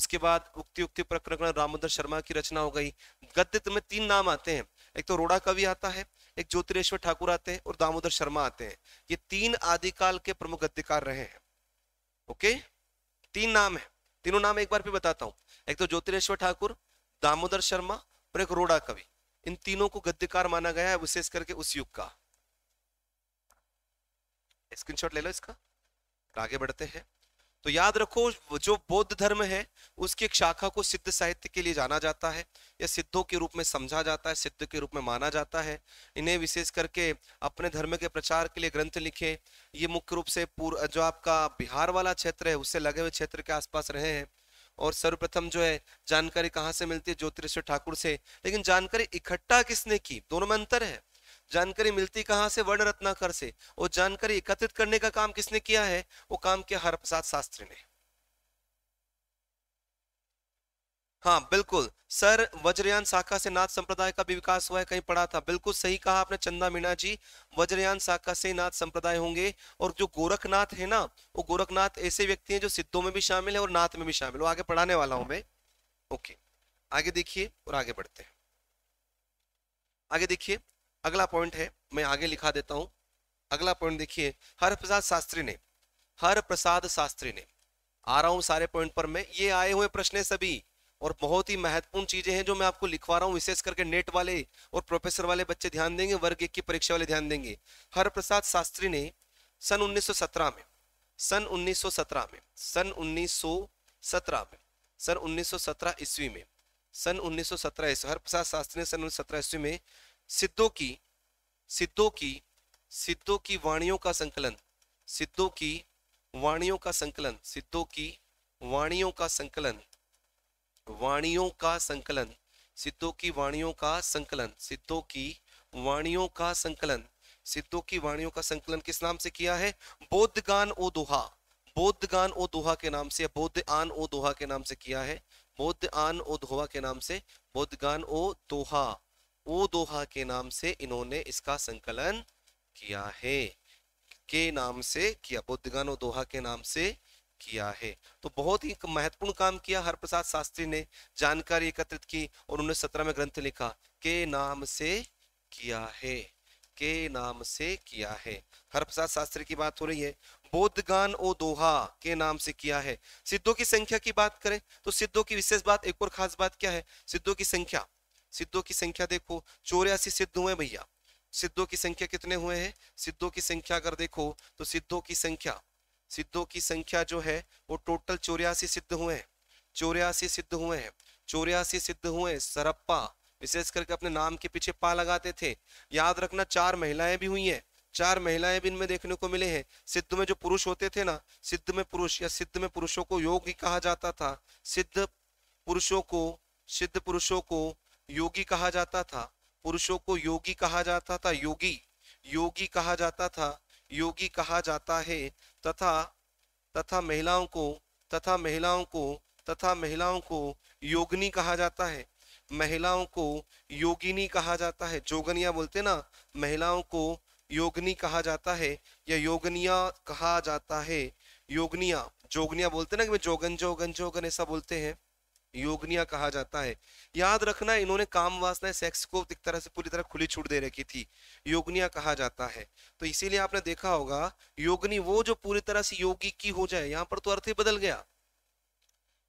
उसके बाद उक्ति उक्ति प्रकरण दामोदर शर्मा की रचना हो गई गद्य में तीन नाम आते हैं एक तो रोड़ा कवि आता है एक ज्योतिरेश्वर ठाकुर आते हैं और दामोदर शर्मा आते हैं ये तीन आदिकाल के प्रमुख गद्यकार रहे हैं ओके तीन नाम है तीनों नाम एक बार फिर बताता हूं एक तो ज्योतिरेश्वर ठाकुर दामोदर शर्मा और एक रोड़ा कवि इन तीनों को गद्यकार माना गया है विशेष करके उस युग का स्क्रीनशॉट ले लो इसका आगे बढ़ते हैं तो याद रखो जो बौद्ध धर्म है उसकी एक शाखा को सिद्ध साहित्य के लिए जाना जाता है या सिद्धों के रूप में समझा जाता है सिद्ध के रूप में माना जाता है इन्हें विशेष करके अपने धर्म के प्रचार के लिए ग्रंथ लिखे ये मुख्य रूप से पूर्व जो आपका बिहार वाला क्षेत्र है उससे लगे हुए क्षेत्र के आसपास रहे हैं और सर्वप्रथम जो है जानकारी कहाँ से मिलती है ज्योतिषेश्वर ठाकुर से लेकिन जानकारी इकट्ठा किसने की दोनों में अंतर है जानकारी मिलती कहाँ से वर्ण रत्नाकर से और जानकारी एकत्रित करने का काम किसने किया है वो काम किया हर प्रसाद शास्त्री ने हाँ बिल्कुल सर वज्रयान शाखा से नाथ संप्रदाय का भी विकास हुआ है कहीं पढ़ा था बिल्कुल सही कहा आपने चंदा मीणा जी वज्रयान शाखा से नाथ संप्रदाय होंगे और जो गोरखनाथ है ना वो गोरखनाथ ऐसे व्यक्ति हैं जो सिद्धों में भी शामिल है और नाथ में भी शामिल वो आगे पढ़ाने वाला हूं मैं ओके आगे देखिए और आगे बढ़ते हैं आगे देखिए अगला पॉइंट है मैं आगे लिखा देता हूं अगला पॉइंट देखिए हर प्रसाद शास्त्री ने हर प्रसाद शास्त्री ने आ रहा हूं सारे पॉइंट पर मैं ये आए हुए प्रश्न सभी और बहुत ही महत्वपूर्ण चीजें हैं जो मैं आपको लिखवा रहा हूँ विशेष करके नेट वाले और प्रोफेसर वाले बच्चे ध्यान देंगे वर्ग एक की परीक्षा वाले ध्यान देंगे हर प्रसाद शास्त्री ने सन 1917 में सन 1917 में सन 1917 में सन 1917 ईस्वी में सन 1917 ईस्वी हर प्रसाद शास्त्री ने सन उन्नीस ईस्वी में सिद्धों की सिद्धों की सिद्धों की वाणियों का संकलन सिद्धों की वाणियों का संकलन सिद्धों की वाणियों का संकलन वाणियों का संकलन सिद्धों की वाणियों का संकलन सिद्धों की वाणियों का संकलन सिद्धों की वाणियों का संकलन किस नाम से किया है गान ओ दोहा गान ओ दोहा के नाम से बोध आन ओ दोहा के नाम से किया है बोध आन ओ दोहा के नाम से गान ओ दोहा ओ दोहा के नाम से इन्होंने इसका संकलन किया है के नाम से किया बुद्धगानो दोहा के नाम से किया है तो बहुत ही महत्वपूर्ण काम किया हरप्रसाद शास्त्री ने जानकारी एकत्रित की और उन्होंने सत्रह में ग्रंथ लिखा के नाम से किया है के नाम से किया है हरप्रसाद शास्त्री की बात हो रही है गान ओ दोहा के नाम से किया है सिद्धों की संख्या की बात करें तो सिद्धों की विशेष बात एक और खास बात क्या है सिद्धों की संख्या सिद्धों की संख्या देखो चौरासी सिद्ध हुए भैया सिद्धों की संख्या कितने हुए हैं सिद्धों की संख्या अगर देखो तो सिद्धों की संख्या सिद्धों की संख्या जो है वो टोटल चौरासी सिद्ध हुए हैं चौरासी सिद्ध हुए हैं चौरासी सिद्ध हुए सरप्पा विशेष करके अपने नाम के पीछे पा लगाते थे याद रखना चार महिलाएं भी हुई हैं चार महिलाएं भी इनमें देखने को मिले हैं सिद्ध में जो पुरुष होते थे ना सिद्ध में पुरुष या सिद्ध में पुरुषों को योग ही कहा जाता था सिद्ध पुरुषों को सिद्ध पुरुषों को योगी कहा जाता था पुरुषों को योगी कहा जाता था योगी योगी कहा जाता था योगी कहा जाता है तथा तथा महिलाओं को तथा महिलाओं को तथा महिलाओं को योगिनी कहा जाता है महिलाओं को योगिनी कहा जाता है जोगनिया बोलते ना महिलाओं को योगनी कहा जाता है या योगनिया कहा जाता है योगनिया जोगनिया बोलते ना कि जोगन जोगन जोगन ऐसा बोलते हैं योगनिया कहा जाता है याद रखना इन्होंने काम वासना सेक्स को एक तरह से पूरी तरह खुली छूट दे रखी थी योगनिया कहा जाता है तो इसीलिए आपने देखा होगा योगनी वो जो पूरी तरह से योगी की हो जाए यहाँ पर तो अर्थ ही बदल गया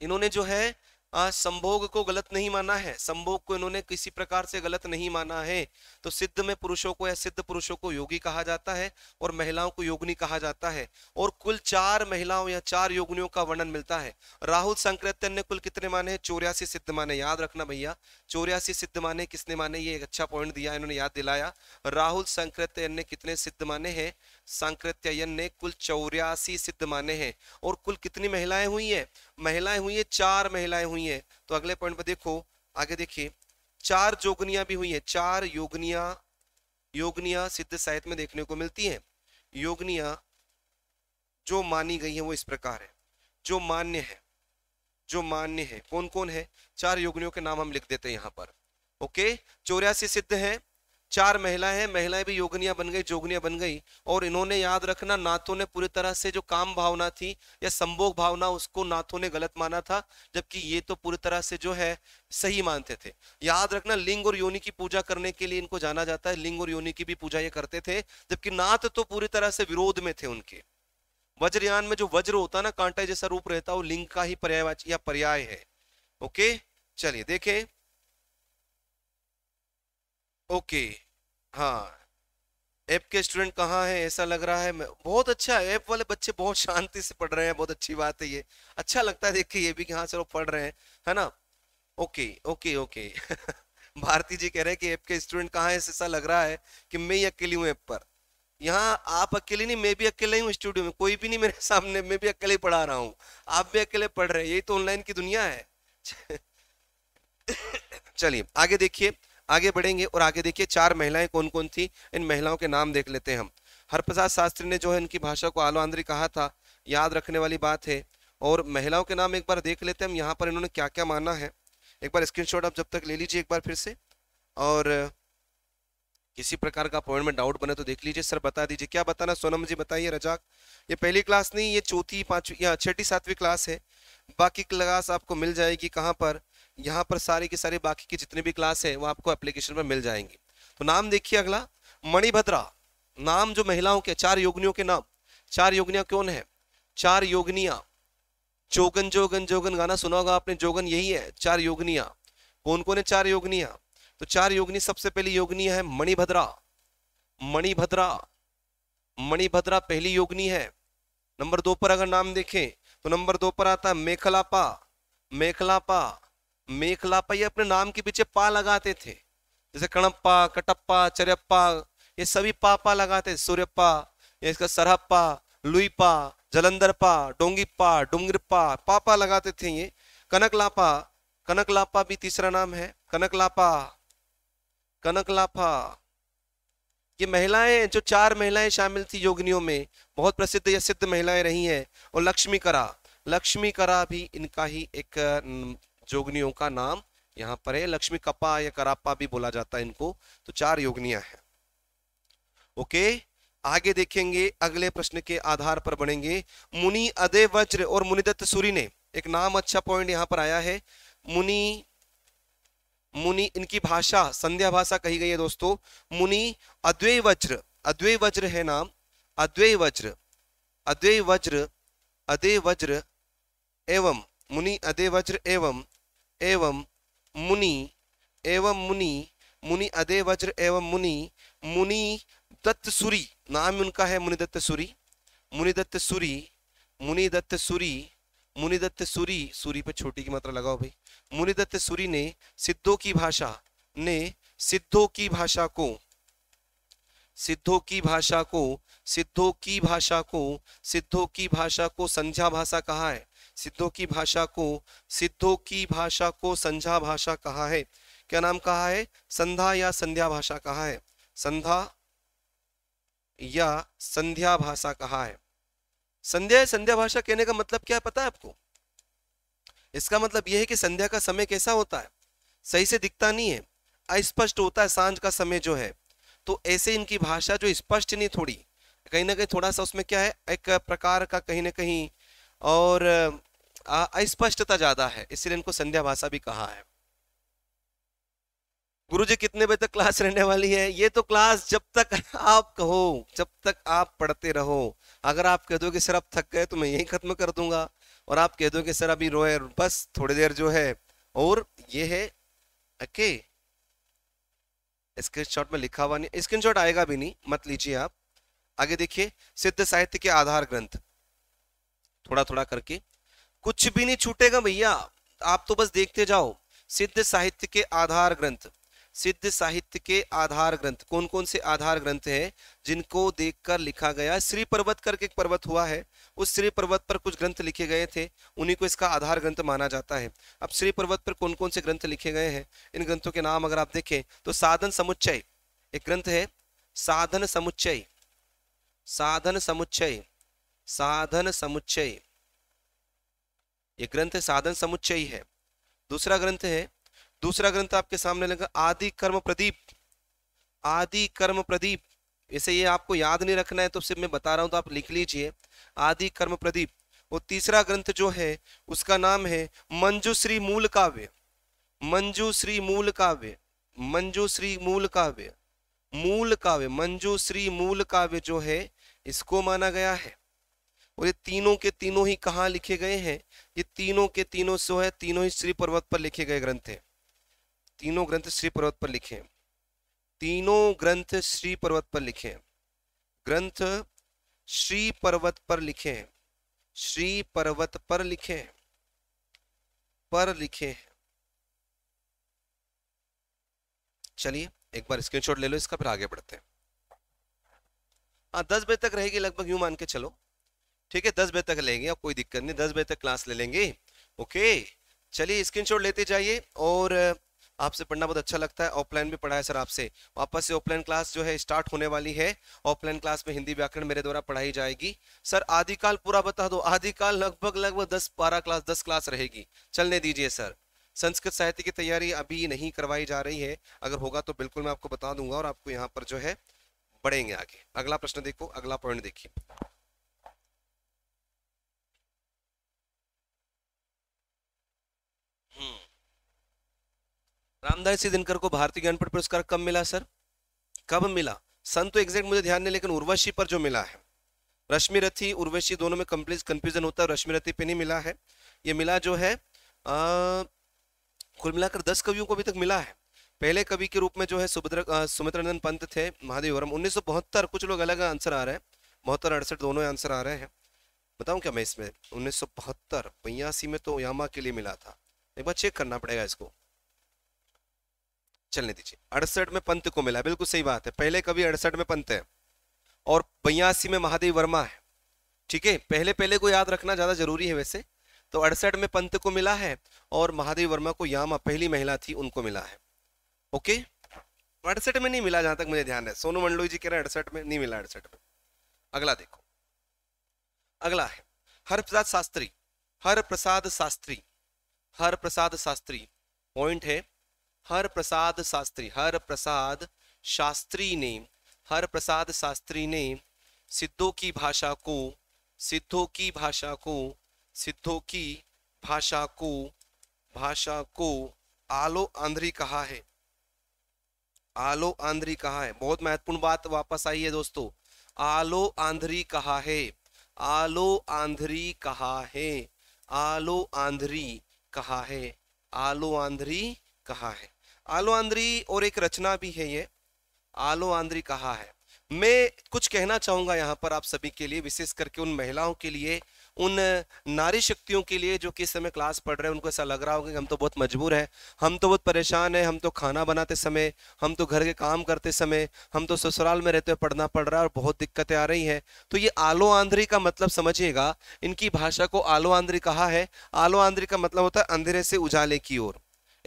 इन्होंने जो है संभोग को गलत नहीं माना है संभोग को इन्होंने किसी प्रकार से गलत नहीं माना है तो सिद्ध में पुरुषों को या सिद्ध पुरुषों को योगी कहा जाता है और महिलाओं को योगनी कहा जाता है और कुल चार महिलाओं या चार योगनियों का वर्णन मिलता है राहुल संकृत्यन ने कुल कितने माने हैं चौरासी सिद्ध माने याद रखना भैया चौरासी सिद्ध माने किसने माने ये एक अच्छा पॉइंट दिया इन्होंने याद दिलाया राहुल संकृत्यन ने कितने सिद्ध माने हैं सांकृत्यायन ने कुल चौरासी सिद्ध माने हैं और कुल कितनी महिलाएं हुई हैं महिलाएं हुई हैं चार महिलाएं हुई हैं तो अगले पॉइंट पर देखो आगे देखिए चार जोगनियां भी हुई हैं चार योगनिया योगनिया सिद्ध साहित्य में देखने को मिलती हैं योगनिया जो मानी गई है वो इस प्रकार है जो मान्य है जो मान्य है कौन कौन है चार योगनियों के नाम हम लिख देते हैं यहाँ पर ओके चौरासी सिद्ध हैं चार महिलाएं हैं महिलाएं भी योगनिया बन गई जोगनिया बन गई और इन्होंने याद रखना नाथों ने पूरी तरह से जो काम भावना थी या संभोग भावना उसको नाथों ने गलत माना था जबकि ये तो पूरी तरह से जो है सही मानते थे याद रखना लिंग और योनि की पूजा करने के लिए इनको जाना जाता है लिंग और योनि की भी पूजा ये करते थे जबकि नाथ तो पूरी तरह से विरोध में थे उनके वज्रयान में जो वज्र होता ना कांटा जैसा रूप रहता वो लिंग का ही पर्याय या पर्याय है ओके चलिए देखें ओके हाँ ऐप के स्टूडेंट कहाँ हैं ऐसा लग रहा है बहुत अच्छा ऐप वाले बच्चे बहुत शांति से पढ़ रहे हैं बहुत अच्छी बात है ये अच्छा लगता है देख के ये भी कि हाँ चलो पढ़ रहे हैं है ना okay okay okay Bharati ji कह रहे हैं कि ऐप के स्टूडेंट कहाँ है ऐसा लग रहा है कि मैं ही अकेली हूँ ऐप पर यहाँ आप अकेले नहीं मैं भी अकेले ही हूँ स्टूडियो में कोई भी नहीं मेरे सामने मैं भी अकेले पढ़ा रहा हूँ आप भी अकेले पढ़ रहे हैं यही तो ऑनलाइन की दुनिया है चलिए आगे देखिए आगे बढ़ेंगे और आगे देखिए चार महिलाएं कौन कौन थी इन महिलाओं के नाम देख लेते हैं हम हरप्रसाद शास्त्री ने जो है इनकी भाषा को आलो आंद्री कहा था याद रखने वाली बात है और महिलाओं के नाम एक बार देख लेते हैं हम यहाँ पर इन्होंने क्या क्या माना है एक बार स्क्रीनशॉट आप जब तक ले लीजिए एक बार फिर से और किसी प्रकार का अपॉइंटमेंट डाउट बने तो देख लीजिए सर बता दीजिए क्या बताना सोनम जी बताइए रजाक ये पहली क्लास नहीं ये चौथी पांचवी या छठी सातवीं क्लास है बाकी क्लास आपको मिल जाएगी कहाँ पर यहाँ पर सारे के सारे बाकी के जितने भी क्लास है वो आपको एप्लीकेशन में मिल जाएंगे तो नाम देखिए अगला मणिभद्रा नाम जो महिलाओं के चार योगनियों के नाम चार योगनिया कौन है चार योगनिया जोगन जोगन जोगन गाना सुना होगा आपने जोगन यही है चार योगनिया कौन कौन है चार योगनिया तो चार योगनी सबसे पहली योगनी है मणिभद्रा मणिभद्रा मणिभद्रा पहली योगनी है नंबर दो पर अगर नाम देखें तो नंबर दो पर आता है मेखलापा मेखलापा मेखलापा ये अपने नाम के पीछे पा लगाते थे जैसे कणप्पा कटप्पा चरप्पा ये सभी पापा लगाते सूर्यप्पा इसका सरहप्पा लुईपा जलंधरपा डोंगीपा डुंगरपा पापा लगाते थे ये कनकलापा कनकलापा भी तीसरा नाम है कनकलापा कनकलापा ये महिलाएं जो चार महिलाएं शामिल थी योगनियों में बहुत प्रसिद्ध या सिद्ध महिलाएं रही हैं और लक्ष्मी करा लक्ष्मी करा भी इनका ही एक जोगनियों का नाम यहाँ पर है लक्ष्मी कपा या करापा भी बोला जाता है इनको तो चार योगनिया है ओके आगे देखेंगे अगले प्रश्न के आधार पर बनेंगे मुनि अदय वज्र और मुनिदत्त सूरी ने एक नाम अच्छा पॉइंट यहाँ पर आया है मुनि मुनि इनकी भाषा संध्या भाषा कही गई है दोस्तों मुनि अद्वै वज्र अद्वै वज्र है नाम अद्वै वज्र अद्वै वज्र अदे वज्र एवं मुनि अदे वज्र एवं एवं मुनि एवं मुनि मुनि अदे वज्र एवं मुनि मुनि दत्त सूरी नाम उनका है मुनिदत्त सूरी मुनिदत्त सूरी मुनिदत्त सूरी मुनिदत्त सूरी सूरी पर छोटी की मात्रा लगाओ भाई मुनिदत्त सूरी ने सिद्धों की भाषा ने सिद्धों की भाषा को सिद्धों की भाषा को सिद्धों की भाषा को सिद्धों की भाषा को संध्या भाषा कहा है सिद्धों की भाषा को सिद्धों की भाषा को संझा भाषा कहा है क्या नाम कहा है संधा या संध्या भाषा कहा है संधा या संध्या भाषा कहा है संध्या संध्या भाषा कहने का मतलब क्या पता है आपको इसका मतलब यह है कि संध्या का समय कैसा होता है सही से दिखता नहीं है अस्पष्ट होता है सांझ का समय जो है तो ऐसे इनकी भाषा जो स्पष्ट नहीं थोड़ी कहीं ना कहीं थोड़ा सा उसमें क्या है एक प्रकार का कहीं ना कहीं और अस्पष्टता ज्यादा है इसलिए इनको संध्या भाषा भी कहा है गुरु जी कितने बजे तक क्लास रहने वाली है ये तो क्लास जब तक आप कहो जब तक आप पढ़ते रहो अगर आप कह दो कि सर आप थक गए तो मैं यही खत्म कर दूंगा और आप कह दो कि सर अभी रोए बस थोड़ी देर जो है और ये है ओके स्क्रीनशॉट में लिखा हुआ नहीं स्क्रीनशॉट आएगा भी नहीं मत लीजिए आप आगे देखिए सिद्ध साहित्य के आधार ग्रंथ थोड़ा थोड़ा करके कुछ भी नहीं छूटेगा भैया आप तो बस देखते जाओ सिद्ध साहित्य के आधार ग्रंथ सिद्ध साहित्य के आधार ग्रंथ कौन कौन से आधार ग्रंथ हैं जिनको देखकर लिखा गया श्री पर्वत करके एक पर्वत हुआ है उस श्री पर्वत पर कुछ ग्रंथ लिखे गए थे उन्हीं को इसका आधार ग्रंथ माना जाता है अब श्री पर्वत पर कौन कौन से ग्रंथ लिखे गए हैं इन ग्रंथों के नाम अगर आप देखें तो साधन समुच्चय एक ग्रंथ है साधन समुच्चय साधन समुच्चय साधन समुच्चय ये ग्रंथ साधन समुच्चय है दूसरा ग्रंथ है दूसरा ग्रंथ आपके सामने लगा आदि कर्म प्रदीप आदि कर्म प्रदीप इसे ये आपको याद नहीं रखना है तो सिर्फ मैं बता रहा हूं तो आप लिख लीजिए आदि कर्म प्रदीप और तीसरा ग्रंथ जो है उसका नाम है मंजूश्री मूल काव्य मंजूश्री मूल काव्य मंजूश्री मूल काव्य मूल काव्य मंजूश्री मूल काव्य जो है इसको माना गया है और ये तीनों के तीनों ही कहाँ लिखे गए हैं ये तीनों के तीनों जो है तीनों ही श्री पर्वत पर लिखे गए ग्रंथ हैं तीनों ग्रंथ श्री पर्वत पर लिखे हैं तीनों ग्रंथ श्री पर्वत पर लिखे हैं ग्रंथ श्री पर्वत पर लिखे हैं श्री पर्वत पर लिखे हैं पर लिखे हैं चलिए एक बार स्क्रीनशॉट ले लो इसका फिर आगे बढ़ते हैं हाँ दस बजे तक रहेगी लगभग यूं मान के चलो ठीक है दस बजे तक लेंगे अब कोई दिक्कत नहीं दस बजे तक क्लास ले लेंगे ओके चलिए स्क्रीन लेते जाइए और आपसे पढ़ना बहुत अच्छा लगता है ऑफलाइन भी पढ़ा है सर आपसे वापस से ऑफलाइन क्लास जो है स्टार्ट होने वाली है ऑफलाइन क्लास में हिंदी व्याकरण मेरे द्वारा पढ़ाई जाएगी सर आदिकाल पूरा बता दो आदिकाल लगभग लगभग दस बारह क्लास दस क्लास रहेगी चलने दीजिए सर संस्कृत साहित्य की तैयारी अभी नहीं करवाई जा रही है अगर होगा तो बिल्कुल मैं आपको बता दूंगा और आपको यहाँ पर जो है बढ़ेंगे आगे अगला प्रश्न देखो अगला पॉइंट देखिए रामदास दिनकर को भारतीय ज्ञानपीठ पुरस्कार कब मिला सर कब मिला सन तो एग्जैक्ट मुझे ध्यान नहीं लेकिन उर्वशी पर जो मिला है रश्मि रथी उर्वशी दोनों में कंप्लीट कंफ्यूजन होता है रश्मि रथी पे नहीं मिला है ये मिला जो है कुल मिलाकर दस कवियों को अभी तक मिला है पहले कवि के रूप में जो है सुभद्र नंदन पंत थे महादेव वर्म उन्नीस कुछ लोग अलग आंसर आ रहे हैं बहत्तर अड़सठ दोनों आंसर आ रहे हैं बताऊँ क्या मैं इसमें उन्नीस सौ बहत्तर में तो यामा के लिए मिला था एक बार चेक करना पड़ेगा इसको चलने दीजिए अड़सठ में पंत को मिला बिल्कुल सही बात है पहले कभी अड़सठ में पंत है और बयासी में महादेव वर्मा है ठीक है पहले पहले को याद रखना ज्यादा जरूरी है वैसे तो अड़सठ में पंत को मिला है और महादेव वर्मा को यामा पहली महिला थी उनको मिला है ओके अड़सठ में नहीं मिला जहां तक मुझे ध्यान है सोनू मंडलोई जी कह रहे हैं अड़सठ में नहीं मिला अड़सठ में अगला देखो अगला है हर प्रसाद शास्त्री हर प्रसाद शास्त्री हर प्रसाद शास्त्री पॉइंट है हर प्रसाद शास्त्री हर प्रसाद शास्त्री ने हर प्रसाद शास्त्री ने सिद्धों की भाषा को सिद्धों की भाषा को सिद्धों की भाषा को भाषा को आलो आंध्री कहा है आलो आंध्री कहा है बहुत महत्वपूर्ण बात वापस आई है दोस्तों आलो आंध्री कहा है आलो आंध्री कहा है आलो आंध्री कहा है आलो आंध्री कहा है आलो आंद्री और एक रचना भी है ये आलो आंध्री कहा है मैं कुछ कहना चाहूंगा यहाँ पर आप सभी के लिए विशेष करके उन महिलाओं के लिए उन नारी शक्तियों के लिए जो कि इस समय क्लास पढ़ रहे हैं उनको ऐसा लग रहा होगा कि हम तो बहुत मजबूर हैं हम तो बहुत परेशान हैं हम तो खाना बनाते समय हम तो घर के काम करते समय हम तो ससुराल में रहते हुए पढ़ना पड़ रहा है और बहुत दिक्कतें आ रही हैं तो ये आलो आंध्री का मतलब समझिएगा इनकी भाषा को आलो आंध्री कहा है आलो आंध्री का मतलब होता है अंधेरे से उजाले की ओर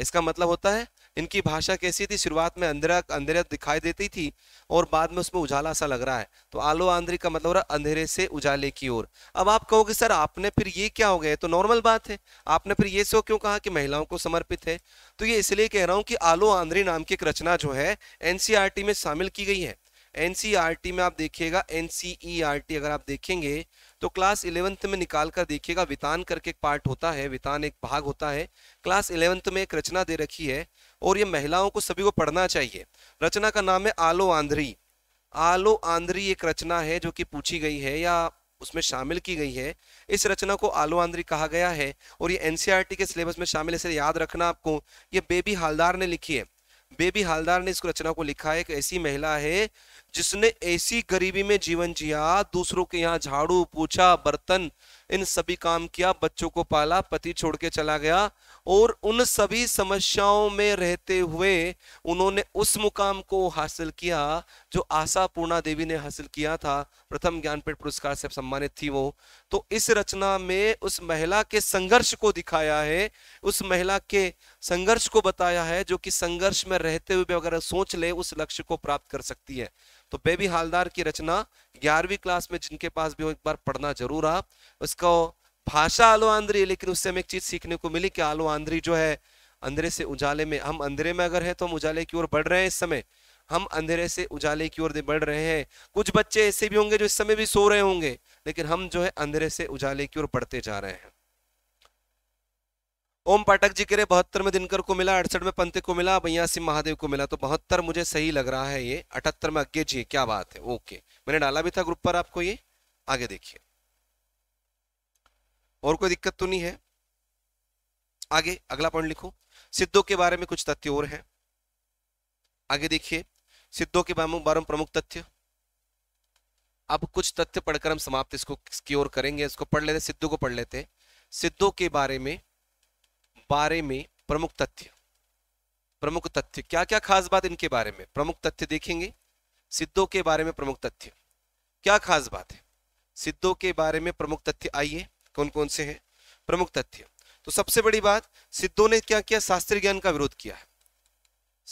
इसका मतलब होता है इनकी भाषा कैसी थी शुरुआत में अंधेरा अंधेरा दिखाई देती थी और बाद में उसमें उजाला सा लग रहा है तो आलो आंध्री का मतलब अंधेरे से उजाले की ओर अब आप कहोगे सर आपने फिर ये क्या हो गया तो नॉर्मल बात है आपने फिर ये सो क्यों कहा कि महिलाओं को समर्पित है तो ये इसलिए कह रहा हूँ कि आलो आंध्री नाम की एक रचना जो है एनसीआरटी में शामिल की गई है एनसीईआरटी में आप देखिएगा एनसीईआरटी अगर आप देखेंगे तो क्लास इलेवंथ में निकाल कर देखिएगा वितान करके एक पार्ट होता है वितान एक भाग होता है क्लास इलेवंथ में एक रचना दे रखी है और ये महिलाओं को सभी को पढ़ना चाहिए रचना का नाम है आलो आंध्री आलो आंध्री एक रचना है जो कि पूछी गई है या उसमें शामिल की गई है इस रचना को आलो आंध्री कहा गया है और ये एनसीईआरटी e के सिलेबस में शामिल है याद रखना आपको ये बेबी हालदार ने लिखी है बेबी हालदार ने इस रचना को लिखा है एक ऐसी महिला है जिसने ऐसी गरीबी में जीवन जिया दूसरों के यहाँ झाड़ू पूछा बर्तन इन सभी काम किया बच्चों को पाला पति छोड़ के चला गया और उन सभी समस्याओं में रहते हुए उन्होंने उस मुकाम को हासिल किया जो आशा पूर्णा देवी ने हासिल किया था प्रथम ज्ञानपीठ पुरस्कार से सम्मानित थी वो तो इस रचना में उस महिला के संघर्ष को दिखाया है उस महिला के संघर्ष को बताया है जो कि संघर्ष में रहते हुए अगर सोच ले उस लक्ष्य को प्राप्त कर सकती है तो बेबी हालदार की रचना ग्यारहवीं क्लास में जिनके पास भी हो एक बार पढ़ना जरूर आप उसको भाषा आलो आंध्री लेकिन उससे हमें एक चीज सीखने को मिली कि आलो आंध्री जो है अंधेरे से उजाले में हम अंधेरे में अगर है तो हम उजाले की ओर बढ़ रहे हैं इस समय हम अंधेरे से उजाले की ओर बढ़ रहे हैं कुछ बच्चे ऐसे भी होंगे जो इस समय भी सो रहे होंगे लेकिन हम जो है अंधेरे से उजाले की ओर बढ़ते जा रहे हैं ओम पाठक जी कह रहे बहत्तर में दिनकर को मिला अड़सठ में पंते को मिला बयासी महादेव को मिला तो बहत्तर मुझे सही लग रहा है ये अठहत्तर में अज्ञे जी क्या बात है ओके मैंने डाला भी था ग्रुप पर आपको ये आगे देखिए और कोई दिक्कत तो नहीं है आगे अगला पॉइंट लिखो सिद्धों के बारे में कुछ तथ्य और हैं आगे देखिए सिद्धों के बारे में प्रमुख तथ्य अब कुछ तथ्य पढ़कर हम समाप्त इसको की ओर करेंगे इसको पढ़ लेते सिद्धों को पढ़ लेते सिद्धों के बारे में बारे में प्रमुख तथ्य प्रमुख तथ्य क्या क्या खास बात इनके बारे में प्रमुख तथ्य देखेंगे सिद्धों के बारे में प्रमुख तथ्य क्या खास बात है सिद्धों के बारे में प्रमुख तथ्य आइए कौन कौन से हैं प्रमुख तथ्य तो सबसे बड़ी बात सिद्धों ने क्या किया शास्त्रीय ज्ञान का विरोध किया है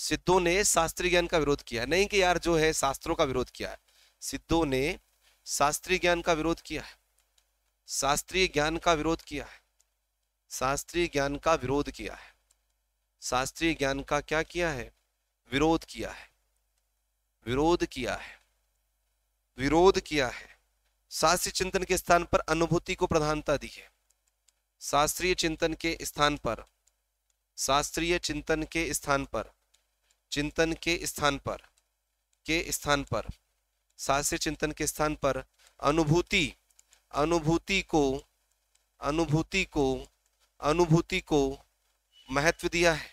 सिद्धों ने शास्त्रीय ज्ञान का विरोध किया नहीं कि यार जो है शास्त्रों का विरोध किया है सिद्धों ने शास्त्रीय ज्ञान का विरोध किया है शास्त्रीय ज्ञान का विरोध किया है शास्त्रीय ज्ञान का विरोध किया है शास्त्रीय ज्ञान का क्या किया है विरोध किया है विरोध किया है विरोध किया है शास्त्रीय चिंतन के स्थान पर अनुभूति को प्रधानता दी है शास्त्रीय चिंतन के स्थान पर शास्त्रीय चिंतन के स्थान पर चिंतन के स्थान पर के स्थान पर शास्त्रीय चिंतन के स्थान पर अनुभूति अनुभूति को अनुभूति को अनुभूति को महत्व दिया है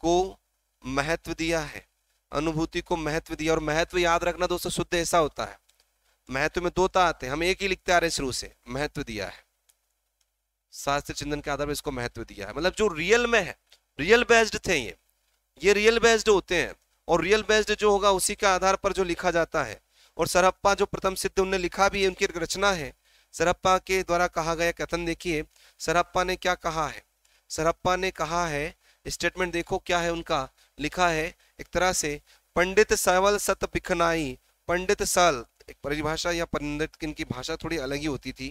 को महत्व दिया है अनुभूति को महत्व दिया और महत्व याद रखना दोस्तों शुद्ध ऐसा होता है महत्व में दो ता आते हैं हम एक ही लिखते आ रहे हैं शुरू से महत्व दिया है शास्त्र चिंतन के आधार पर इसको महत्व दिया है मतलब जो रियल में है रियल बेस्ड थे ये ये रियल बेस्ड होते हैं और रियल बेस्ड जो होगा उसी के आधार पर जो लिखा जाता है और सरप्पा जो प्रथम सिद्ध उन्हें लिखा भी है उनकी रचना है सरप्पा के द्वारा कहा गया कथन देखिए सरप्पा ने क्या कहा है सरप्पा ने कहा है स्टेटमेंट देखो क्या है उनका लिखा है एक तरह से पंडित सवल सत पिखनाई पंडित सल एक परिभाषा या पंडित इनकी भाषा थोड़ी अलग ही होती थी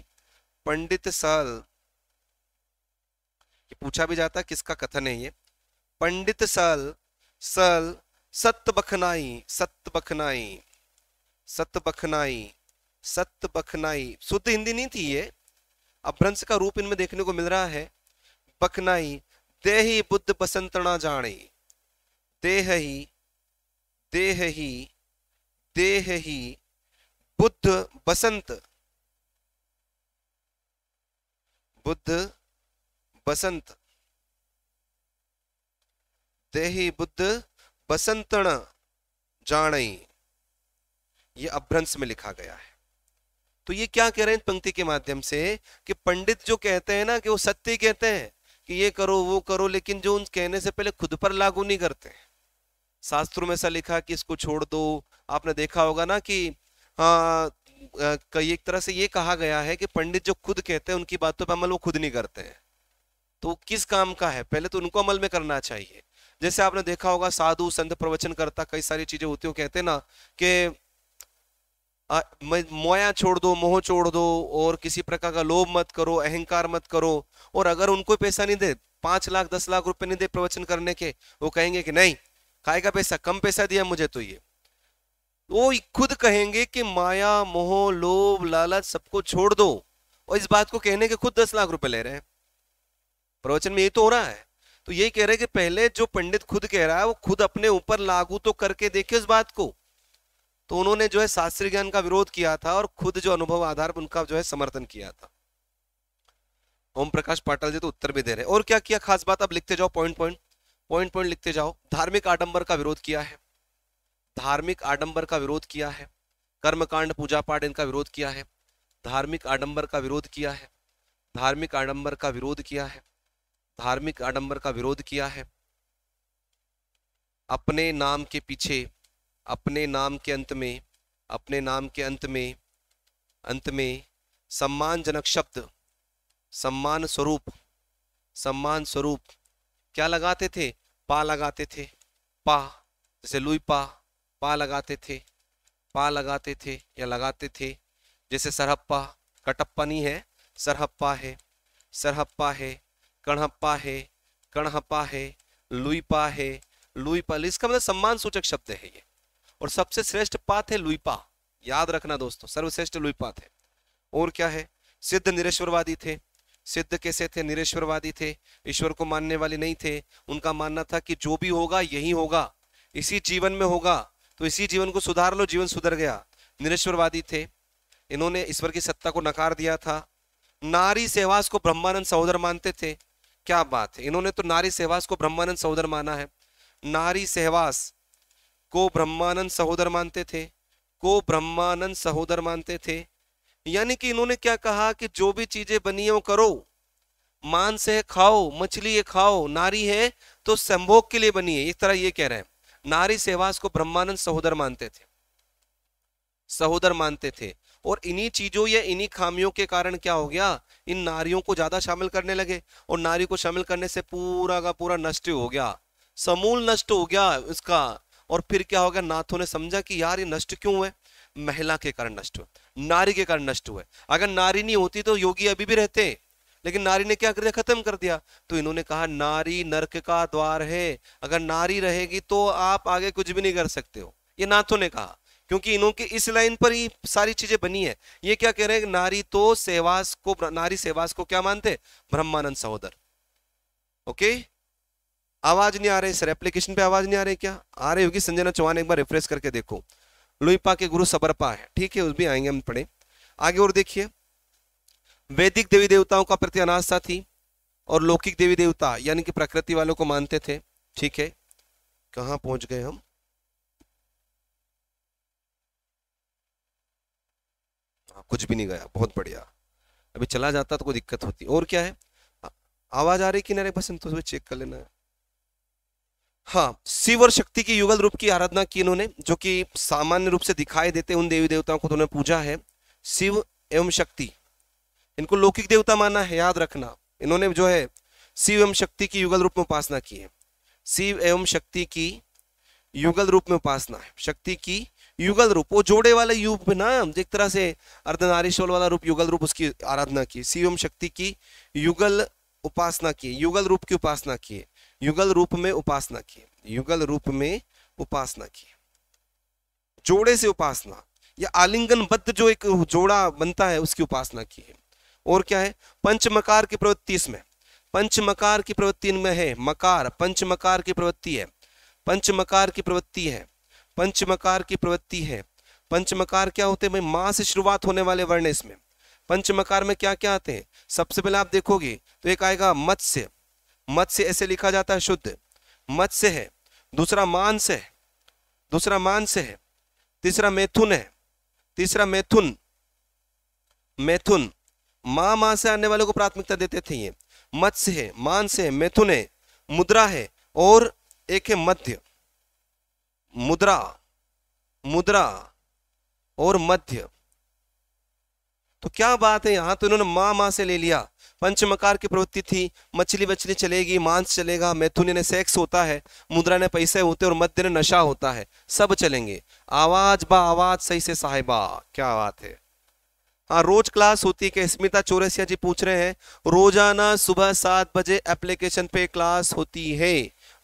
पंडित सल ये पूछा भी जाता किसका कथन है ये पंडित सल सल सत बखनाई सत बखनाई सत बखनाई सत्य बखनाई शुद्ध हिंदी नहीं थी ये अभ्रंश का रूप इनमें देखने को मिल रहा है बखनाई देही बुद्ध बसंतना जाने देह ही देह ही देह ही बुद्ध बसंत बुद्ध बसंत देही बुद्ध बसंतण जाने ये अभ्रंश में लिखा गया है तो ये क्या कह रहे हैं पंक्ति के माध्यम से कि पंडित जो कहते हैं ना कि वो सत्य कहते हैं कि ये करो वो करो लेकिन जो उन कहने से पहले खुद पर लागू नहीं करते शास्त्रों में ऐसा लिखा कि इसको छोड़ दो आपने देखा होगा ना कि हाँ, कई एक तरह से ये कहा गया है कि पंडित जो खुद कहते हैं उनकी बातों पर अमल वो खुद नहीं करते हैं तो किस काम का है पहले तो उनको अमल में करना चाहिए जैसे आपने देखा होगा साधु संत प्रवचन करता कई सारी चीजें होती हो कहते ना कि मोया छोड़ दो मोह छोड़ दो और किसी प्रकार का लोभ मत करो अहंकार मत करो और अगर उनको पैसा नहीं दे पांच लाख दस लाख रुपए नहीं दे प्रवचन करने के वो कहेंगे कि नहीं का पैसा कम पैसा दिया मुझे तो ये वो खुद कहेंगे कि माया मोह लोभ लालच सबको छोड़ दो और इस बात को कहने के खुद दस लाख रुपए ले रहे हैं प्रवचन में ये तो हो रहा है तो यही कह रहे हैं कि पहले जो पंडित खुद कह रहा है वो खुद अपने ऊपर लागू तो करके देखे उस बात को तो उन्होंने जो है शास्त्रीय ज्ञान का विरोध किया था और खुद जो अनुभव आधार पर उनका जो है समर्थन किया था ओम प्रकाश पाटल जी तो उत्तर भी दे रहे और क्या किया खास बात अब लिखते जाओ पॉइंट पॉइंट पॉइंट पॉइंट लिखते जाओ धार्मिक आडंबर का विरोध किया है धार्मिक आडंबर का विरोध किया है कर्मकांड पूजा पाठ इनका विरोध किया है धार्मिक आडंबर का विरोध किया है धार्मिक आडंबर का विरोध किया है धार्मिक आडंबर का विरोध किया है अपने नाम के पीछे अपने नाम के अंत में अपने नाम के अंत में अंत में सम्मानजनक शब्द सम्मान स्वरूप सम्मान स्वरूप क्या लगाते थे पा लगाते थे पा जैसे लुई पा पा लगाते थे पा लगाते थे या लगाते थे जैसे सरहप्पा कटप्पा नहीं है सरहप्पा है सरहप्पा है कणहप्पा है कणहप्पा है लुईपा है लुईपा इसका मतलब सम्मान सूचक शब्द है ये और सबसे श्रेष्ठ पाथ है लुईपा याद रखना दोस्तों सर्वश्रेष्ठ लुईपा थे और क्या है सिद्ध निरेश्वरवादी थे सिद्ध कैसे थे निरेश्वरवादी थे ईश्वर को मानने वाले नहीं थे उनका मानना था कि जो भी होगा यही होगा इसी जीवन में होगा तो इसी जीवन को सुधार लो जीवन सुधर गया निरेश्वरवादी थे इन्होंने ईश्वर की सत्ता को नकार दिया था नारी सेवास को ब्रह्मानंद सहोदर मानते थे क्या बात है इन्होंने तो नारी सेवास को ब्रह्मानंद सहोदर माना है नारी सेवास को ब्रह्मानंद सहोदर मानते थे को ब्रह्मानंद सहोदर मानते थे यानी कि इन्होंने क्या कहा कि जो भी चीजें बनी है वो करो मांस है खाओ मछली है खाओ नारी है तो संभोग के लिए बनी है इस तरह ये कह रहे हैं नारी सेवास को ब्रह्मानंद सहोदर मानते थे सहोदर मानते थे और इन्हीं चीजों या इन्हीं खामियों के कारण क्या हो गया इन नारियों को ज्यादा शामिल करने लगे और नारी को शामिल करने से पूरा का पूरा नष्ट हो गया समूल नष्ट हो गया इसका और फिर क्या हो गया नाथों ने समझा कि यार ये नष्ट क्यों हुए महिला के कारण नष्ट हुए नारी के कारण नष्ट हुए अगर नारी नहीं होती तो योगी अभी भी रहते हैं लेकिन नारी ने क्या कर दिया खत्म कर दिया तो इन्होंने कहा नारी नरक का द्वार है अगर नारी रहेगी तो आप आगे कुछ भी नहीं कर सकते हो ये नाथों ने कहा क्योंकि इन्हों के इस लाइन पर ही सारी चीजें बनी है ये क्या कह रहे हैं नारी तो सेवास को नारी सेवास को क्या मानते ब्रह्मानंद सहोदर ओके okay? आवाज नहीं आ रही सर एप्लीकेशन पे आवाज नहीं आ रही क्या आ रही होगी संजना चौहान एक बार रिफ्रेश करके देखो लुईपा के गुरु सबरपा है ठीक है उस भी आएंगे हम पढ़े आगे और देखिए वैदिक देवी देवताओं का प्रति अनास्था थी और लौकिक देवी देवता यानी कि प्रकृति वालों को मानते थे ठीक है कहाँ पहुंच गए हम हाँ, कुछ भी नहीं गया बहुत बढ़िया अभी चला जाता तो कोई दिक्कत होती और क्या है आवाज आ रही कि नरे बस तो चेक कर लेना है हाँ शिव और शक्ति की युगल रूप की आराधना की इन्होंने जो कि सामान्य रूप से दिखाई देते उन देवी देवताओं को तो उन्होंने पूजा है शिव एवं शक्ति इनको लौकिक देवता माना है याद रखना इन्होंने जो है शिव एवं शक्ति की युगल रूप में उपासना की है शिव एवं शक्ति की युगल रूप में उपासना है शक्ति की युगल रूप वो जोड़े वाले युग ना एक तरह से अर्धनारीश्वर वाला रूप युगल रूप उसकी आराधना की शिव एवं शक्ति की युगल उपासना की युगल रूप की उपासना की युगल रूप में उपासना की युगल रूप में उपासना की जोड़े से उपासना या आलिंगनबद्ध जो एक जोड़ा बनता है उसकी उपासना की है और क्या है पंचमकार की प्रवृत्ति इसमें पंचमकार की प्रवृत्ति इनमें है मकार पंचमकार की प्रवृत्ति है पंच मकार की प्रवृत्ति है पंच मकार की प्रवृत्ति है पंचमकार क्या होते हैं भाई माँ से शुरुआत होने वाले वर्ण इसमें पंचमकार में क्या क्या आते हैं सबसे पहले आप देखोगे तो एक आएगा मत्स्य मत से ऐसे लिखा जाता है शुद्ध मत से है दूसरा मान से है दूसरा मान से है तीसरा मैथुन है तीसरा मैथुन मैथुन मां मां से आने वालों को प्राथमिकता देते थे ये मत से है मान से है मैथुन है मुद्रा है और एक है मध्य मुद्रा मुद्रा और मध्य तो क्या बात है यहां तो इन्होंने मां मां से ले लिया पंचमकार की प्रवृत्ति थी मछली वछली चलेगी मांस चलेगा मैथुन ने सेक्स होता है मुद्रा ने पैसे होते और मध्य ने नशा होता है सब चलेंगे आवाज बा आवाज सही से साहेबा क्या बात है हाँ रोज क्लास होती है स्मिता चौरसिया जी पूछ रहे हैं रोजाना सुबह सात बजे एप्लीकेशन पे क्लास होती है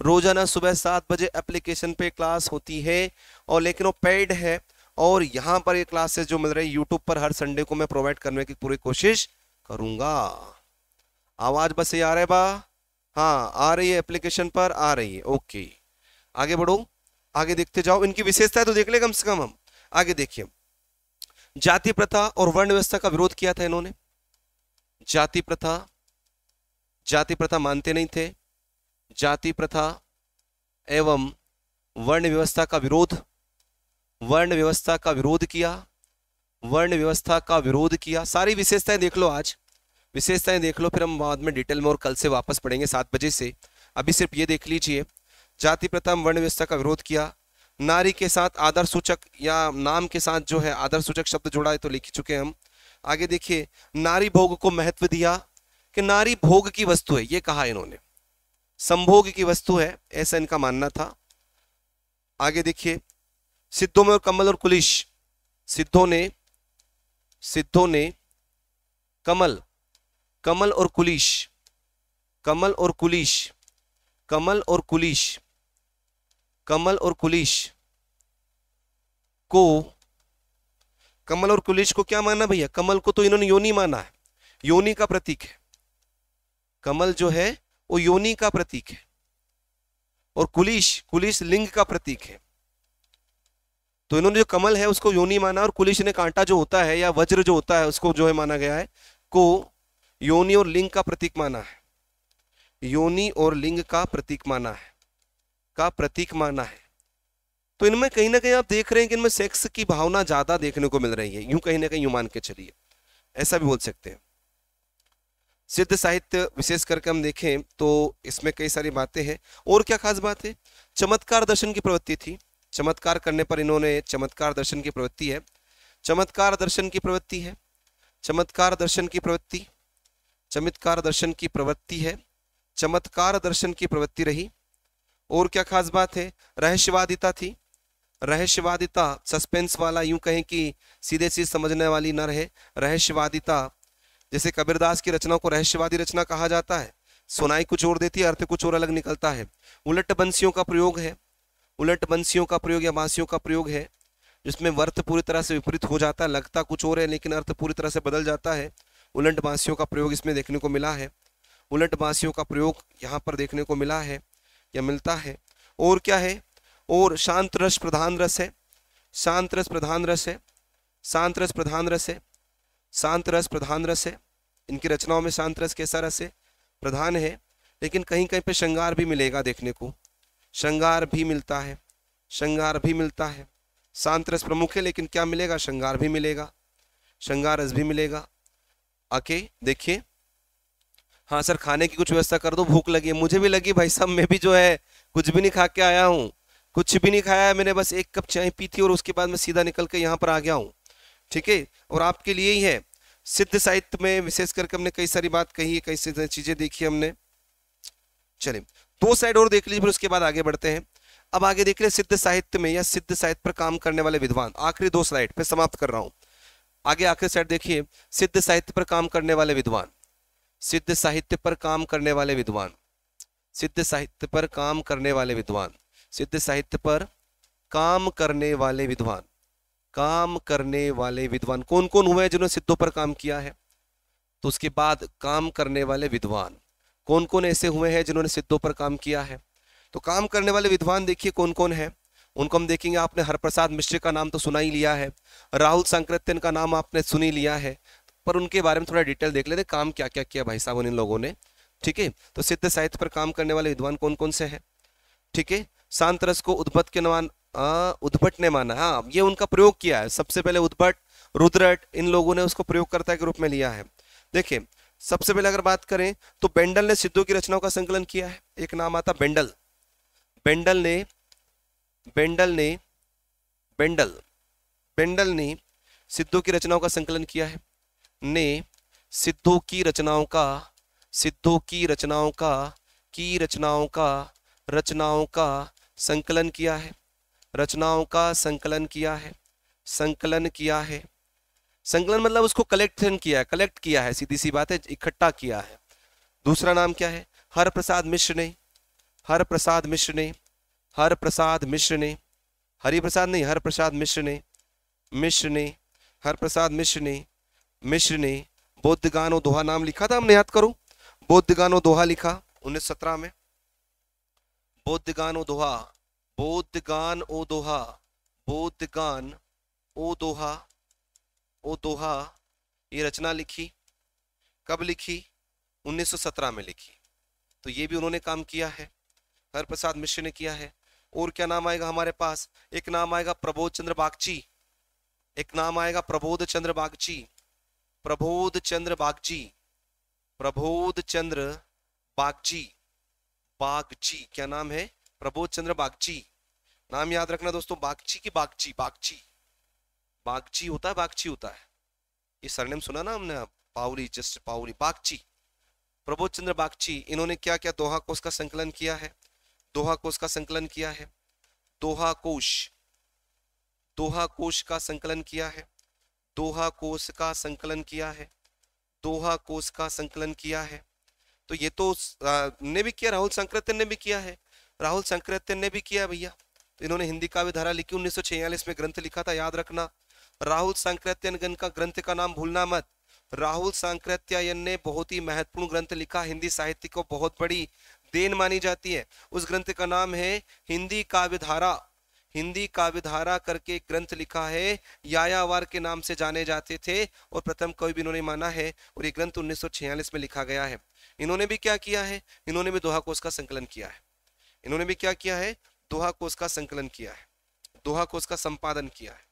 रोजाना सुबह सात बजे एप्लीकेशन पे क्लास होती है और लेकिन वो पेड है और यहाँ पर ये क्लासेस जो मिल रही है यूट्यूब पर हर संडे को मैं प्रोवाइड करने की पूरी कोशिश करूँगा आवाज बस ही आ रहा है बा हाँ आ रही है एप्लीकेशन पर आ रही है ओके आगे बढ़ो आगे देखते जाओ इनकी विशेषता है तो देख ले कम से कम हम आगे देखिए जाति प्रथा और वर्ण व्यवस्था का विरोध किया था इन्होंने जाति प्रथा जाति प्रथा मानते नहीं थे जाति प्रथा एवं वर्ण व्यवस्था का विरोध वर्ण व्यवस्था का विरोध किया वर्ण व्यवस्था का विरोध किया सारी विशेषताएं देख लो आज विशेषताएं देख लो फिर हम बाद में डिटेल में और कल से वापस पढ़ेंगे सात बजे से अभी सिर्फ ये देख लीजिए जाति प्रथा वर्ण व्यवस्था का विरोध किया नारी के साथ आदर सूचक या नाम के साथ जो है आदर सूचक शब्द जोड़ा है तो लिख चुके हैं हम आगे देखिए नारी भोग को महत्व दिया कि नारी भोग की वस्तु है ये कहा इन्होंने संभोग की वस्तु है ऐसा इनका मानना था आगे देखिए सिद्धों में और कमल और कुलिश सिद्धों ने सिद्धों ने कमल कमल और कुलिश कमल और कुलिश कमल और कुलिश कमल और कुलिश को कमल और कुलिश को क्या माना भैया कमल को तो इन्होंने योनि माना है योनि का प्रतीक है कमल जो है वो योनि का प्रतीक है और कुलिश कुलिश लिंग का प्रतीक है तो इन्होंने जो कमल है उसको योनि माना और कुलिश ने कांटा जो होता है या वज्र जो होता है उसको जो है माना गया है को योनि और लिंग का प्रतीक माना है योनि और लिंग का प्रतीक माना है का प्रतीक माना है तो इनमें कहीं ना कहीं आप देख रहे हैं कि इनमें सेक्स की भावना ज्यादा देखने को मिल रही है यूं कहीं ना कहीं यूं मान के चलिए ऐसा भी बोल सकते हैं सिद्ध साहित्य विशेष करके हम देखें तो इसमें कई सारी बातें हैं और क्या खास बात है चमत्कार दर्शन की प्रवृत्ति थी चमत्कार करने पर इन्होंने चमत्कार दर्शन की प्रवृत्ति है चमत्कार दर्शन की प्रवृत्ति है चमत्कार दर्शन की प्रवृत्ति चमत्कार दर्शन की प्रवृत्ति है चमत्कार दर्शन की प्रवृत्ति रही और क्या खास बात है रहस्यवादिता थी रहस्यवादिता सस्पेंस वाला यूं कहें कि सीधे सीधे समझने वाली न रहे रहस्यवादिता जैसे कबीरदास की रचनाओं को रहस्यवादी रचना कहा जाता है सुनाई कुछ और देती है अर्थ कुछ और अलग निकलता है उलट बंसियों का प्रयोग है उलट बंसियों का प्रयोग या बांसियों का प्रयोग है जिसमें वर्थ पूरी तरह से विपरीत हो जाता है लगता कुछ और है लेकिन अर्थ पूरी तरह से बदल जाता है उलट बांसियों का प्रयोग इसमें देखने को मिला है उलट बांसियों का प्रयोग यहाँ पर देखने को मिला है या मिलता है और क्या है और शांत रस प्रधान रस है शांत रस प्रधान रस है शांत रस प्रधान रस है शांत रस प्रधान रस है इनकी रचनाओं में शांत रस कैसा रस है प्रधान है लेकिन कहीं कहीं पे श्रृंगार भी मिलेगा देखने को श्रृंगार भी मिलता है श्रृंगार भी मिलता है शांत रस प्रमुख है लेकिन क्या मिलेगा श्रृंगार भी मिलेगा श्रृंगार रस भी मिलेगा आके देखिए हाँ सर खाने की कुछ व्यवस्था कर दो भूख लगी मुझे भी लगी भाई साहब मैं भी जो है कुछ भी नहीं खा के आया हूँ कुछ भी नहीं खाया मैंने बस एक कप चाय पी थी और उसके बाद मैं सीधा निकल के यहाँ पर आ गया हूँ ठीक है और आपके लिए ही है सिद्ध साहित्य में विशेष करके हमने कई सारी बात कही है कई सारी चीज़ें देखी हमने चले दो साइड और देख लीजिए फिर उसके बाद आगे बढ़ते हैं अब आगे देख रहे सिद्ध साहित्य में या सिद्ध साहित्य पर काम करने वाले विद्वान आखिरी दो स्लाइड पे समाप्त कर रहा हूँ आगे आखिर सेट देखिए सिद्ध साहित्य पर काम करने वाले विद्वान सिद्ध साहित्य पर काम करने वाले विद्वान सिद्ध साहित्य पर काम करने वाले विद्वान सिद्ध साहित्य पर काम करने वाले विद्वान काम करने वाले विद्वान कौन कौन हुए हैं जिन्होंने सिद्धों पर काम किया है तो उसके बाद काम करने वाले विद्वान कौन कौन ऐसे हुए हैं जिन्होंने सिद्धों पर काम किया है तो काम करने वाले विद्वान देखिए कौन कौन है उनको हम देखेंगे आपने हरप्रसाद मिश्र का नाम तो सुना ही लिया है राहुल संकृत्यन का नाम आपने सुन ही लिया है पर उनके बारे में थोड़ा डिटेल देख लेते काम क्या क्या किया भाई साहब उन लोगों ने ठीक है तो सिद्ध साहित्य पर काम करने वाले विद्वान कौन कौन से हैं ठीक है शांत रस को उद्भट के नाम उद्भट ने माना हाँ ये उनका प्रयोग किया है सबसे पहले उद्भट रुद्रट इन लोगों ने उसको प्रयोगकर्ता के रूप में लिया है देखिए सबसे पहले अगर बात करें तो बेंडल ने सिद्धों की रचनाओं का संकलन किया है एक नाम आता बेंडल बेंडल ने बेंडल ने बेंडल बेंडल ने सिद्धों की रचनाओं का संकलन किया है ने सिद्धों की रचनाओं का सिद्धों की रचनाओं का की रचनाओं का रचनाओं का संकलन किया है रचनाओं का संकलन किया है संकलन किया है संकलन मतलब उसको कलेक्शन किया है कलेक्ट किया है सीधी सी बात है इकट्ठा किया है दूसरा नाम क्या है हर प्रसाद मिश्र ने हर प्रसाद मिश्र ने हर प्रसाद मिश्र ने हरि प्रसाद नहीं हर प्रसाद मिश्र ने मिश्र ने हर प्रसाद मिश्र ने मिश्र ने बौद्ध गानो दोहा नाम लिखा था हमने याद करो बौद्ध गानो दोहा लिखा सत्रह में बौद्ध गानो दोहा बौद्ध गान ओ दोहा बौद्ध गान ओ दोहा ओ दोहा ये रचना लिखी कब लिखी 1917 में लिखी तो ये भी उन्होंने काम किया है हर प्रसाद मिश्र ने किया है और क्या नाम आएगा हमारे पास एक नाम आएगा प्रबोध चंद्र बागची एक नाम आएगा प्रबोध चंद्र बागची प्रबोध चंद्र बागची प्रबोध चंद्र बागची बागची क्या नाम है प्रबोध चंद्र बागची नाम याद रखना दोस्तों बागची की बागची बागची बागची होता है बागची होता है ये सरनेम सुना ना हमने पावरी जस्ट पावरी बागची प्रबोध चंद्र बागची इन्होंने क्या क्या दोहा को उसका संकलन किया है दोहा कोश का संकलन किया है दोहा कोश दोहा कोश का संकलन किया है दोहा कोश का संकलन किया है दोहा कोश का संकलन किया है तो ये तो ने भी किया राहुल संक्रत्य ने भी किया है राहुल संक्रत्य ने भी किया भैया तो इन्होंने हिंदी काव्य धारा लिखी उन्नीस में ग्रंथ लिखा था याद रखना राहुल सांकृत्यायन का ग्रंथ का नाम भूलना मत राहुल सांकृत्यायन ने बहुत ही महत्वपूर्ण ग्रंथ लिखा हिंदी साहित्य को बहुत बड़ी देन मानी जाती है उस ग्रंथ का नाम है हिंदी काव्यधारा हिंदी काव्यधारा करके एक ग्रंथ लिखा है यायावार के नाम से जाने जाते थे और प्रथम कवि भी इन्होंने माना है और ये ग्रंथ 1946 में लिखा गया है इन्होंने भी क्या किया है इन्होंने भी दोहा कोष का संकलन किया है इन्होंने भी क्या किया है दोहा कोष का संकलन किया है दोहा कोष का संपादन किया है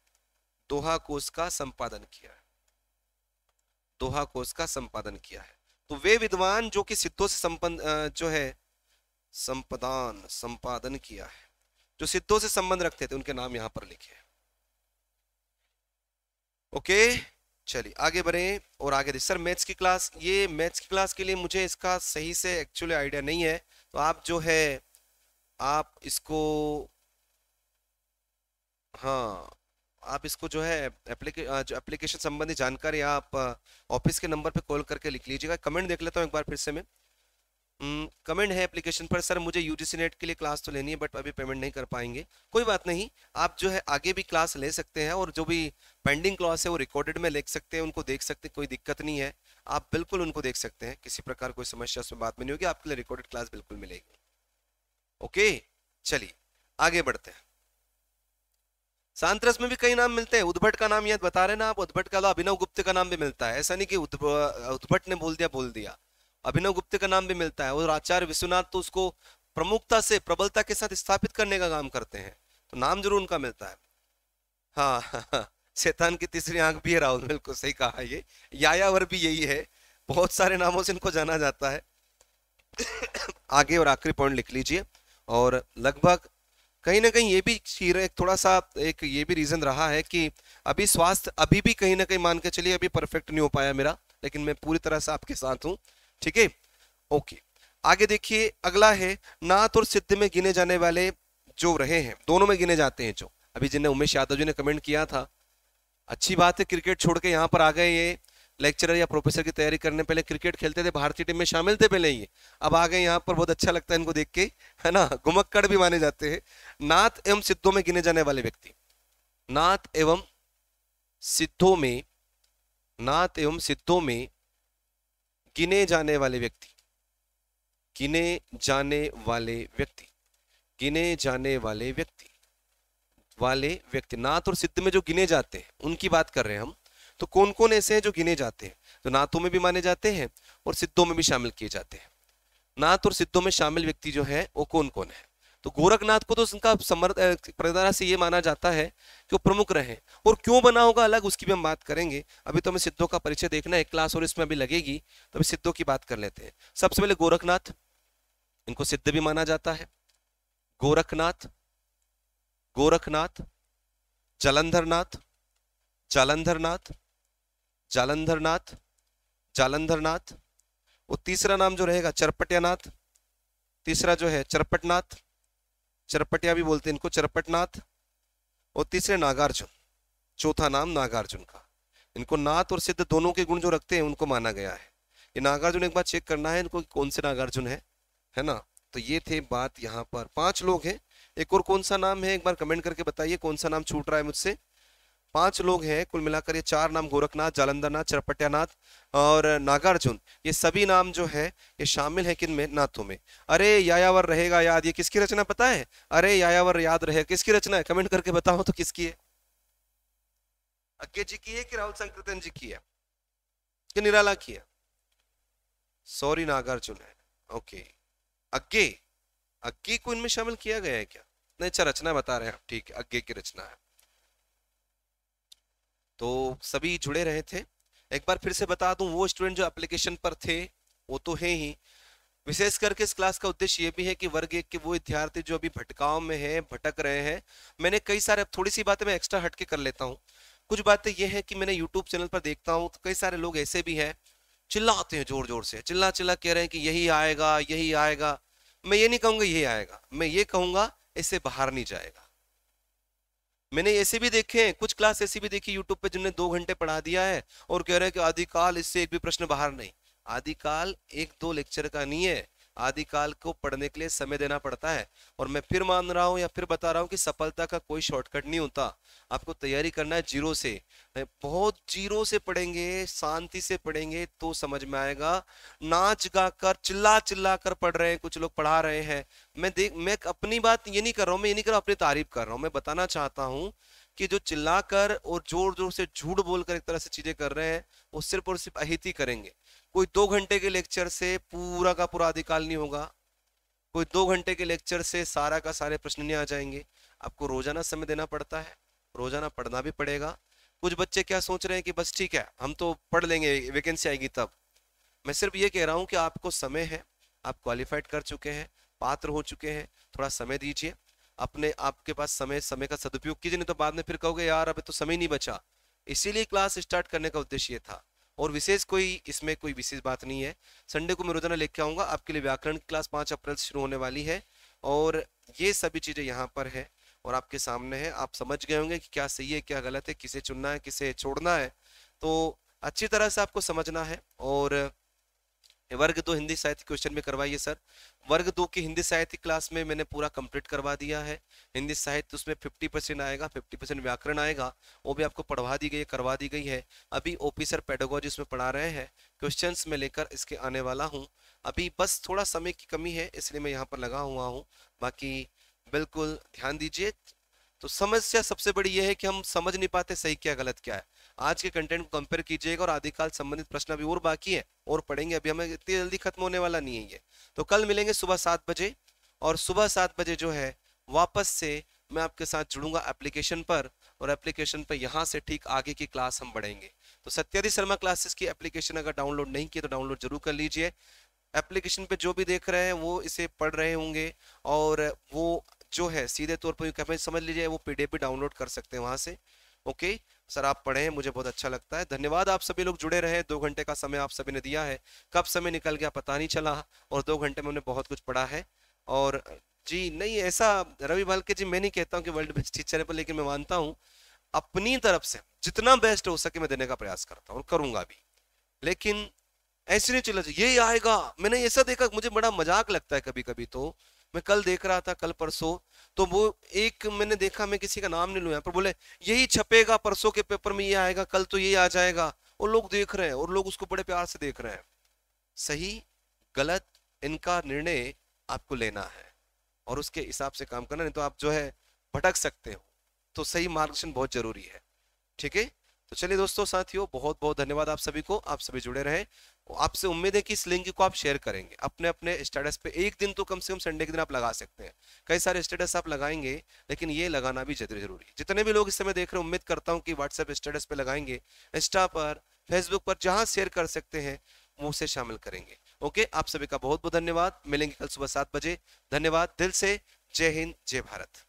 दोहा कोष का संपादन किया है दोहा कोष का संपादन किया है तो वे विद्वान जो कि सिद्धों से संपन्न जो है संपदान संपादन किया है जो सिद्धों से संबंध रखते थे उनके नाम यहां पर लिखे ओके चलिए आगे बढ़े और आगे सर मैथ्स की क्लास ये मैथ्स की क्लास के लिए मुझे इसका सही से एक्चुअली आइडिया नहीं है तो आप जो है आप इसको हाँ आप इसको जो है जो एप्लीकेशन संबंधी जानकारी आप ऑफिस के नंबर पे कॉल करके लिख लीजिएगा कमेंट देख लेता हूँ एक बार फिर से मैं कमेंट है एप्लीकेशन पर सर मुझे यू नेट के लिए क्लास तो लेनी है बट अभी पेमेंट नहीं कर पाएंगे कोई बात नहीं आप जो है आगे भी क्लास ले सकते हैं और जो भी पेंडिंग क्लास है वो रिकॉर्डेड में ले सकते हैं उनको देख सकते हैं कोई दिक्कत नहीं है आप बिल्कुल उनको देख सकते हैं किसी प्रकार कोई समस्या उसमें बात में नहीं होगी आपके लिए रिकॉर्डेड क्लास बिल्कुल मिलेगी ओके चलिए आगे बढ़ते हैं सांतरस में भी कई नाम मिलते हैं उद्भट का नाम याद बता रहे ना आप उद्भट का तो अभिनव गुप्त का नाम भी मिलता है ऐसा नहीं कि उद्भट ने बोल दिया बोल दिया अभिनव गुप्त का नाम भी मिलता है और आचार्य विश्वनाथ तो उसको प्रमुखता से प्रबलता के साथ स्थापित करने का काम करते हैं तो नाम जरूर उनका मिलता है हाँ, हाँ, हाँ, शैतान की तीसरी आंख भी है राहुल बिल्कुल सही कहा ये यायावर भी यही है बहुत सारे नामों से इनको जाना जाता है आगे और आखिरी पॉइंट लिख लीजिए और लगभग कहीं ना कहीं ये भी एक थोड़ा सा एक ये भी रीजन रहा है कि अभी स्वास्थ्य अभी भी कहीं ना कहीं मान के चलिए अभी परफेक्ट नहीं हो पाया मेरा लेकिन मैं पूरी तरह से आपके साथ हूँ ठीक है ओके आगे देखिए अगला है नाथ और सिद्ध में गिने जाने वाले जो रहे हैं दोनों में गिने जाते हैं जो अभी जिन्हें उमेश यादव जी ने कमेंट किया था अच्छी बात है क्रिकेट छोड़ के यहाँ पर आ गए ये लेक्चरर या प्रोफेसर की तैयारी करने पहले क्रिकेट खेलते थे भारतीय टीम में शामिल थे पहले ये अब आ गए यहाँ पर बहुत अच्छा लगता है इनको देख के है ना घुमक्कड़ भी माने जाते हैं नाथ एवं सिद्धों में गिने जाने वाले व्यक्ति नाथ एवं सिद्धों में नाथ एवं सिद्धों में गिने जाने वाले व्यक्ति गिने जाने वाले व्यक्ति गिने जाने वाले व्यक्ति वाले व्यक्ति नात और सिद्ध में जो गिने जाते हैं उनकी बात कर रहे हैं हम तो कौन कौन ऐसे हैं जो गिने जाते हैं तो नातों में भी माने जाते हैं और सिद्धों में भी शामिल किए जाते हैं नात और सिद्धों में शामिल व्यक्ति जो है वो कौन कौन है तो गोरखनाथ को तो उनका समर्थ प्रदारा से ये माना जाता है कि वो प्रमुख रहे और क्यों बना होगा अलग उसकी भी हम बात करेंगे अभी तो हमें सिद्धों का परिचय देखना है क्लास और इसमें अभी लगेगी तो अभी सिद्धों की बात कर लेते हैं सबसे पहले गोरखनाथ इनको सिद्ध भी माना जाता है गोरखनाथ गोरखनाथ जलंधरनाथ जालंधरनाथ जालंधरनाथ जालंधरनाथ और तीसरा नाम जो रहेगा चरपटियानाथ तीसरा जो है चरपटनाथ चरपटिया भी बोलते हैं इनको चरपटनाथ और तीसरे नागार्जुन चौथा नाम नागार्जुन का इनको नाथ और सिद्ध दोनों के गुण जो रखते हैं उनको माना गया है ये नागार्जुन एक बार चेक करना है इनको कौन से नागार्जुन है है ना तो ये थे बात यहाँ पर पांच लोग हैं एक और कौन सा नाम है एक बार कमेंट करके बताइए कौन सा नाम छूट रहा है मुझसे पांच लोग हैं कुल मिलाकर ये चार नाम गोरखनाथ जालंधरनाथ चरपटियानाथ और नागार्जुन ये सभी नाम जो है ये शामिल है किन में नाथों में अरे यायावर रहेगा याद ये किसकी रचना पता है अरे यायावर याद रहे किसकी रचना है कमेंट करके बताओ तो किसकी है अज्ञे जी की है कि राहुल संकीर्तन जी की है कि निराला की है सॉरी नागार्जुन है ओके अज्ञे अज्ञे को इनमें शामिल किया गया है क्या नहीं अच्छा रचना बता रहे हैं आप ठीक है अज्ञे की रचना है तो सभी जुड़े रहे थे एक बार फिर से बता दूं वो स्टूडेंट जो एप्लीकेशन पर थे वो तो है ही विशेष करके इस क्लास का उद्देश्य ये भी है कि वर्ग एक के वो विद्यार्थी जो अभी भटकाव में हैं भटक रहे हैं मैंने कई सारे थोड़ी सी बातें मैं एक्स्ट्रा हटके कर लेता हूँ कुछ बातें ये है कि मैंने यूट्यूब चैनल पर देखता हूँ तो कई सारे लोग ऐसे भी हैं चिल्लाते हैं जोर जोर से चिल्ला चिल्ला कह रहे हैं कि यही आएगा यही आएगा मैं ये नहीं कहूँगा यही आएगा मैं ये कहूँगा इससे बाहर नहीं जाएगा मैंने ऐसे भी देखे हैं कुछ क्लास ऐसी भी देखी यूट्यूब पे जिनने दो घंटे पढ़ा दिया है और कह रहे हैं कि आदिकाल इससे एक भी प्रश्न बाहर नहीं आदिकाल एक दो लेक्चर का नहीं है आदिकाल को पढ़ने के लिए समय देना पड़ता है और मैं फिर मान रहा हूँ या फिर बता रहा हूँ कि सफलता का कोई शॉर्टकट नहीं होता आपको तैयारी करना है जीरो से बहुत जीरो से पढ़ेंगे शांति से पढ़ेंगे तो समझ में आएगा नाच गा कर चिल्ला चिल्ला कर पढ़ रहे हैं कुछ लोग पढ़ा रहे हैं मैं देख मैं अपनी बात ये नहीं कर रहा हूँ मैं ये नहीं कर रहा अपनी तारीफ कर रहा हूँ मैं बताना चाहता हूँ कि जो चिल्लाकर और जोर जोर से झूठ बोलकर एक तरह से चीजें कर रहे हैं वो सिर्फ और सिर्फ अहित ही करेंगे कोई दो घंटे के लेक्चर से पूरा का पूरा अधिकाल नहीं होगा कोई दो घंटे के लेक्चर से सारा का सारे प्रश्न नहीं आ जाएंगे आपको रोजाना समय देना पड़ता है रोजाना पढ़ना भी पड़ेगा कुछ बच्चे क्या सोच रहे हैं कि बस ठीक है हम तो पढ़ लेंगे वैकेंसी आएगी तब मैं सिर्फ ये कह रहा हूँ कि आपको समय है आप क्वालिफाइड कर चुके हैं पात्र हो चुके हैं थोड़ा समय दीजिए अपने आपके पास समय समय का सदुपयोग कीजिए नहीं तो बाद में फिर कहोगे यार अभी तो समय नहीं बचा इसीलिए क्लास स्टार्ट करने का उद्देश्य था और विशेष कोई इसमें कोई विशेष बात नहीं है संडे को मैं रोजाना लेके आऊँगा आपके लिए व्याकरण की क्लास पाँच अप्रैल से शुरू होने वाली है और ये सभी चीज़ें यहाँ पर है और आपके सामने है आप समझ गए होंगे कि क्या सही है क्या गलत है किसे चुनना है किसे छोड़ना है तो अच्छी तरह से आपको समझना है और वर्ग दो हिंदी साहित्य क्वेश्चन में करवाइए सर वर्ग दो की हिंदी साहित्य क्लास में मैंने पूरा कंप्लीट करवा दिया है हिंदी साहित्य उसमें 50 परसेंट आएगा 50 परसेंट व्याकरण आएगा वो भी आपको पढ़वा दी गई है करवा दी गई है अभी ओपी सर पेडोगोजी उसमें पढ़ा रहे हैं क्वेश्चंस में लेकर इसके आने वाला हूँ अभी बस थोड़ा समय की कमी है इसलिए मैं यहाँ पर लगा हुआ हूँ बाकी बिल्कुल ध्यान दीजिए तो समस्या सबसे बड़ी ये है कि हम समझ नहीं पाते सही क्या गलत क्या है आज के कंटेंट को कंपेयर कीजिएगा और आदिकाल संबंधित प्रश्न अभी और बाकी है और पढ़ेंगे अभी हमें इतनी जल्दी खत्म होने वाला नहीं है ये तो कल मिलेंगे सुबह सात बजे और सुबह सात बजे जो है वापस से मैं आपके साथ जुड़ूंगा एप्लीकेशन पर और एप्लीकेशन पर यहाँ से ठीक आगे की क्लास हम बढ़ेंगे तो सत्यादि शर्मा क्लासेस की एप्लीकेशन अगर डाउनलोड नहीं किया तो डाउनलोड जरूर कर लीजिए एप्लीकेशन पे जो भी देख रहे हैं वो इसे पढ़ रहे होंगे और वो जो है सीधे तौर पर समझ लीजिए वो पीडीएफ भी डाउनलोड कर सकते हैं वहाँ से ओके सर आप पढ़े हैं मुझे बहुत अच्छा लगता है धन्यवाद आप सभी लोग जुड़े रहे दो घंटे का समय आप सभी ने दिया है कब समय निकल गया पता नहीं चला और दो घंटे में हमने बहुत कुछ पढ़ा है और जी नहीं ऐसा रवि के जी मैं नहीं कहता हूँ कि वर्ल्ड बेस्ट टीचर है पर लेकिन मैं मानता हूँ अपनी तरफ से जितना बेस्ट हो सके मैं देने का प्रयास करता हूँ और करूंगा भी लेकिन ऐसे नहीं चला ये आएगा मैंने ऐसा देखा मुझे बड़ा मजाक लगता है कभी कभी तो मैं कल देख रहा था कल परसों तो वो एक मैंने देखा मैं किसी का नाम नहीं लू पर बोले यही छपेगा परसों के पेपर में ये आएगा कल तो यही आ जाएगा और लोग देख रहे हैं और लोग उसको बड़े प्यार से देख रहे हैं सही गलत इनका निर्णय आपको लेना है और उसके हिसाब से काम करना नहीं तो आप जो है भटक सकते हो तो सही मार्गदर्शन बहुत जरूरी है ठीक है तो चलिए दोस्तों साथियों बहुत बहुत धन्यवाद आप सभी को आप सभी जुड़े रहे आपसे उम्मीद है कि इस लिंक को आप शेयर करेंगे अपने अपने स्टेटस पे एक दिन तो कम से कम संडे के दिन आप लगा सकते हैं कई सारे स्टेटस आप लगाएंगे लेकिन ये लगाना भी जरूरी है जितने भी लोग इस समय देख रहे हैं उम्मीद करता हूँ कि व्हाट्सएप स्टेटस पे लगाएंगे इंस्टा पर फेसबुक पर जहाँ शेयर कर सकते हैं वो उसे शामिल करेंगे ओके आप सभी का बहुत बहुत धन्यवाद मिलेंगे कल सुबह सात बजे धन्यवाद दिल से जय हिंद जय भारत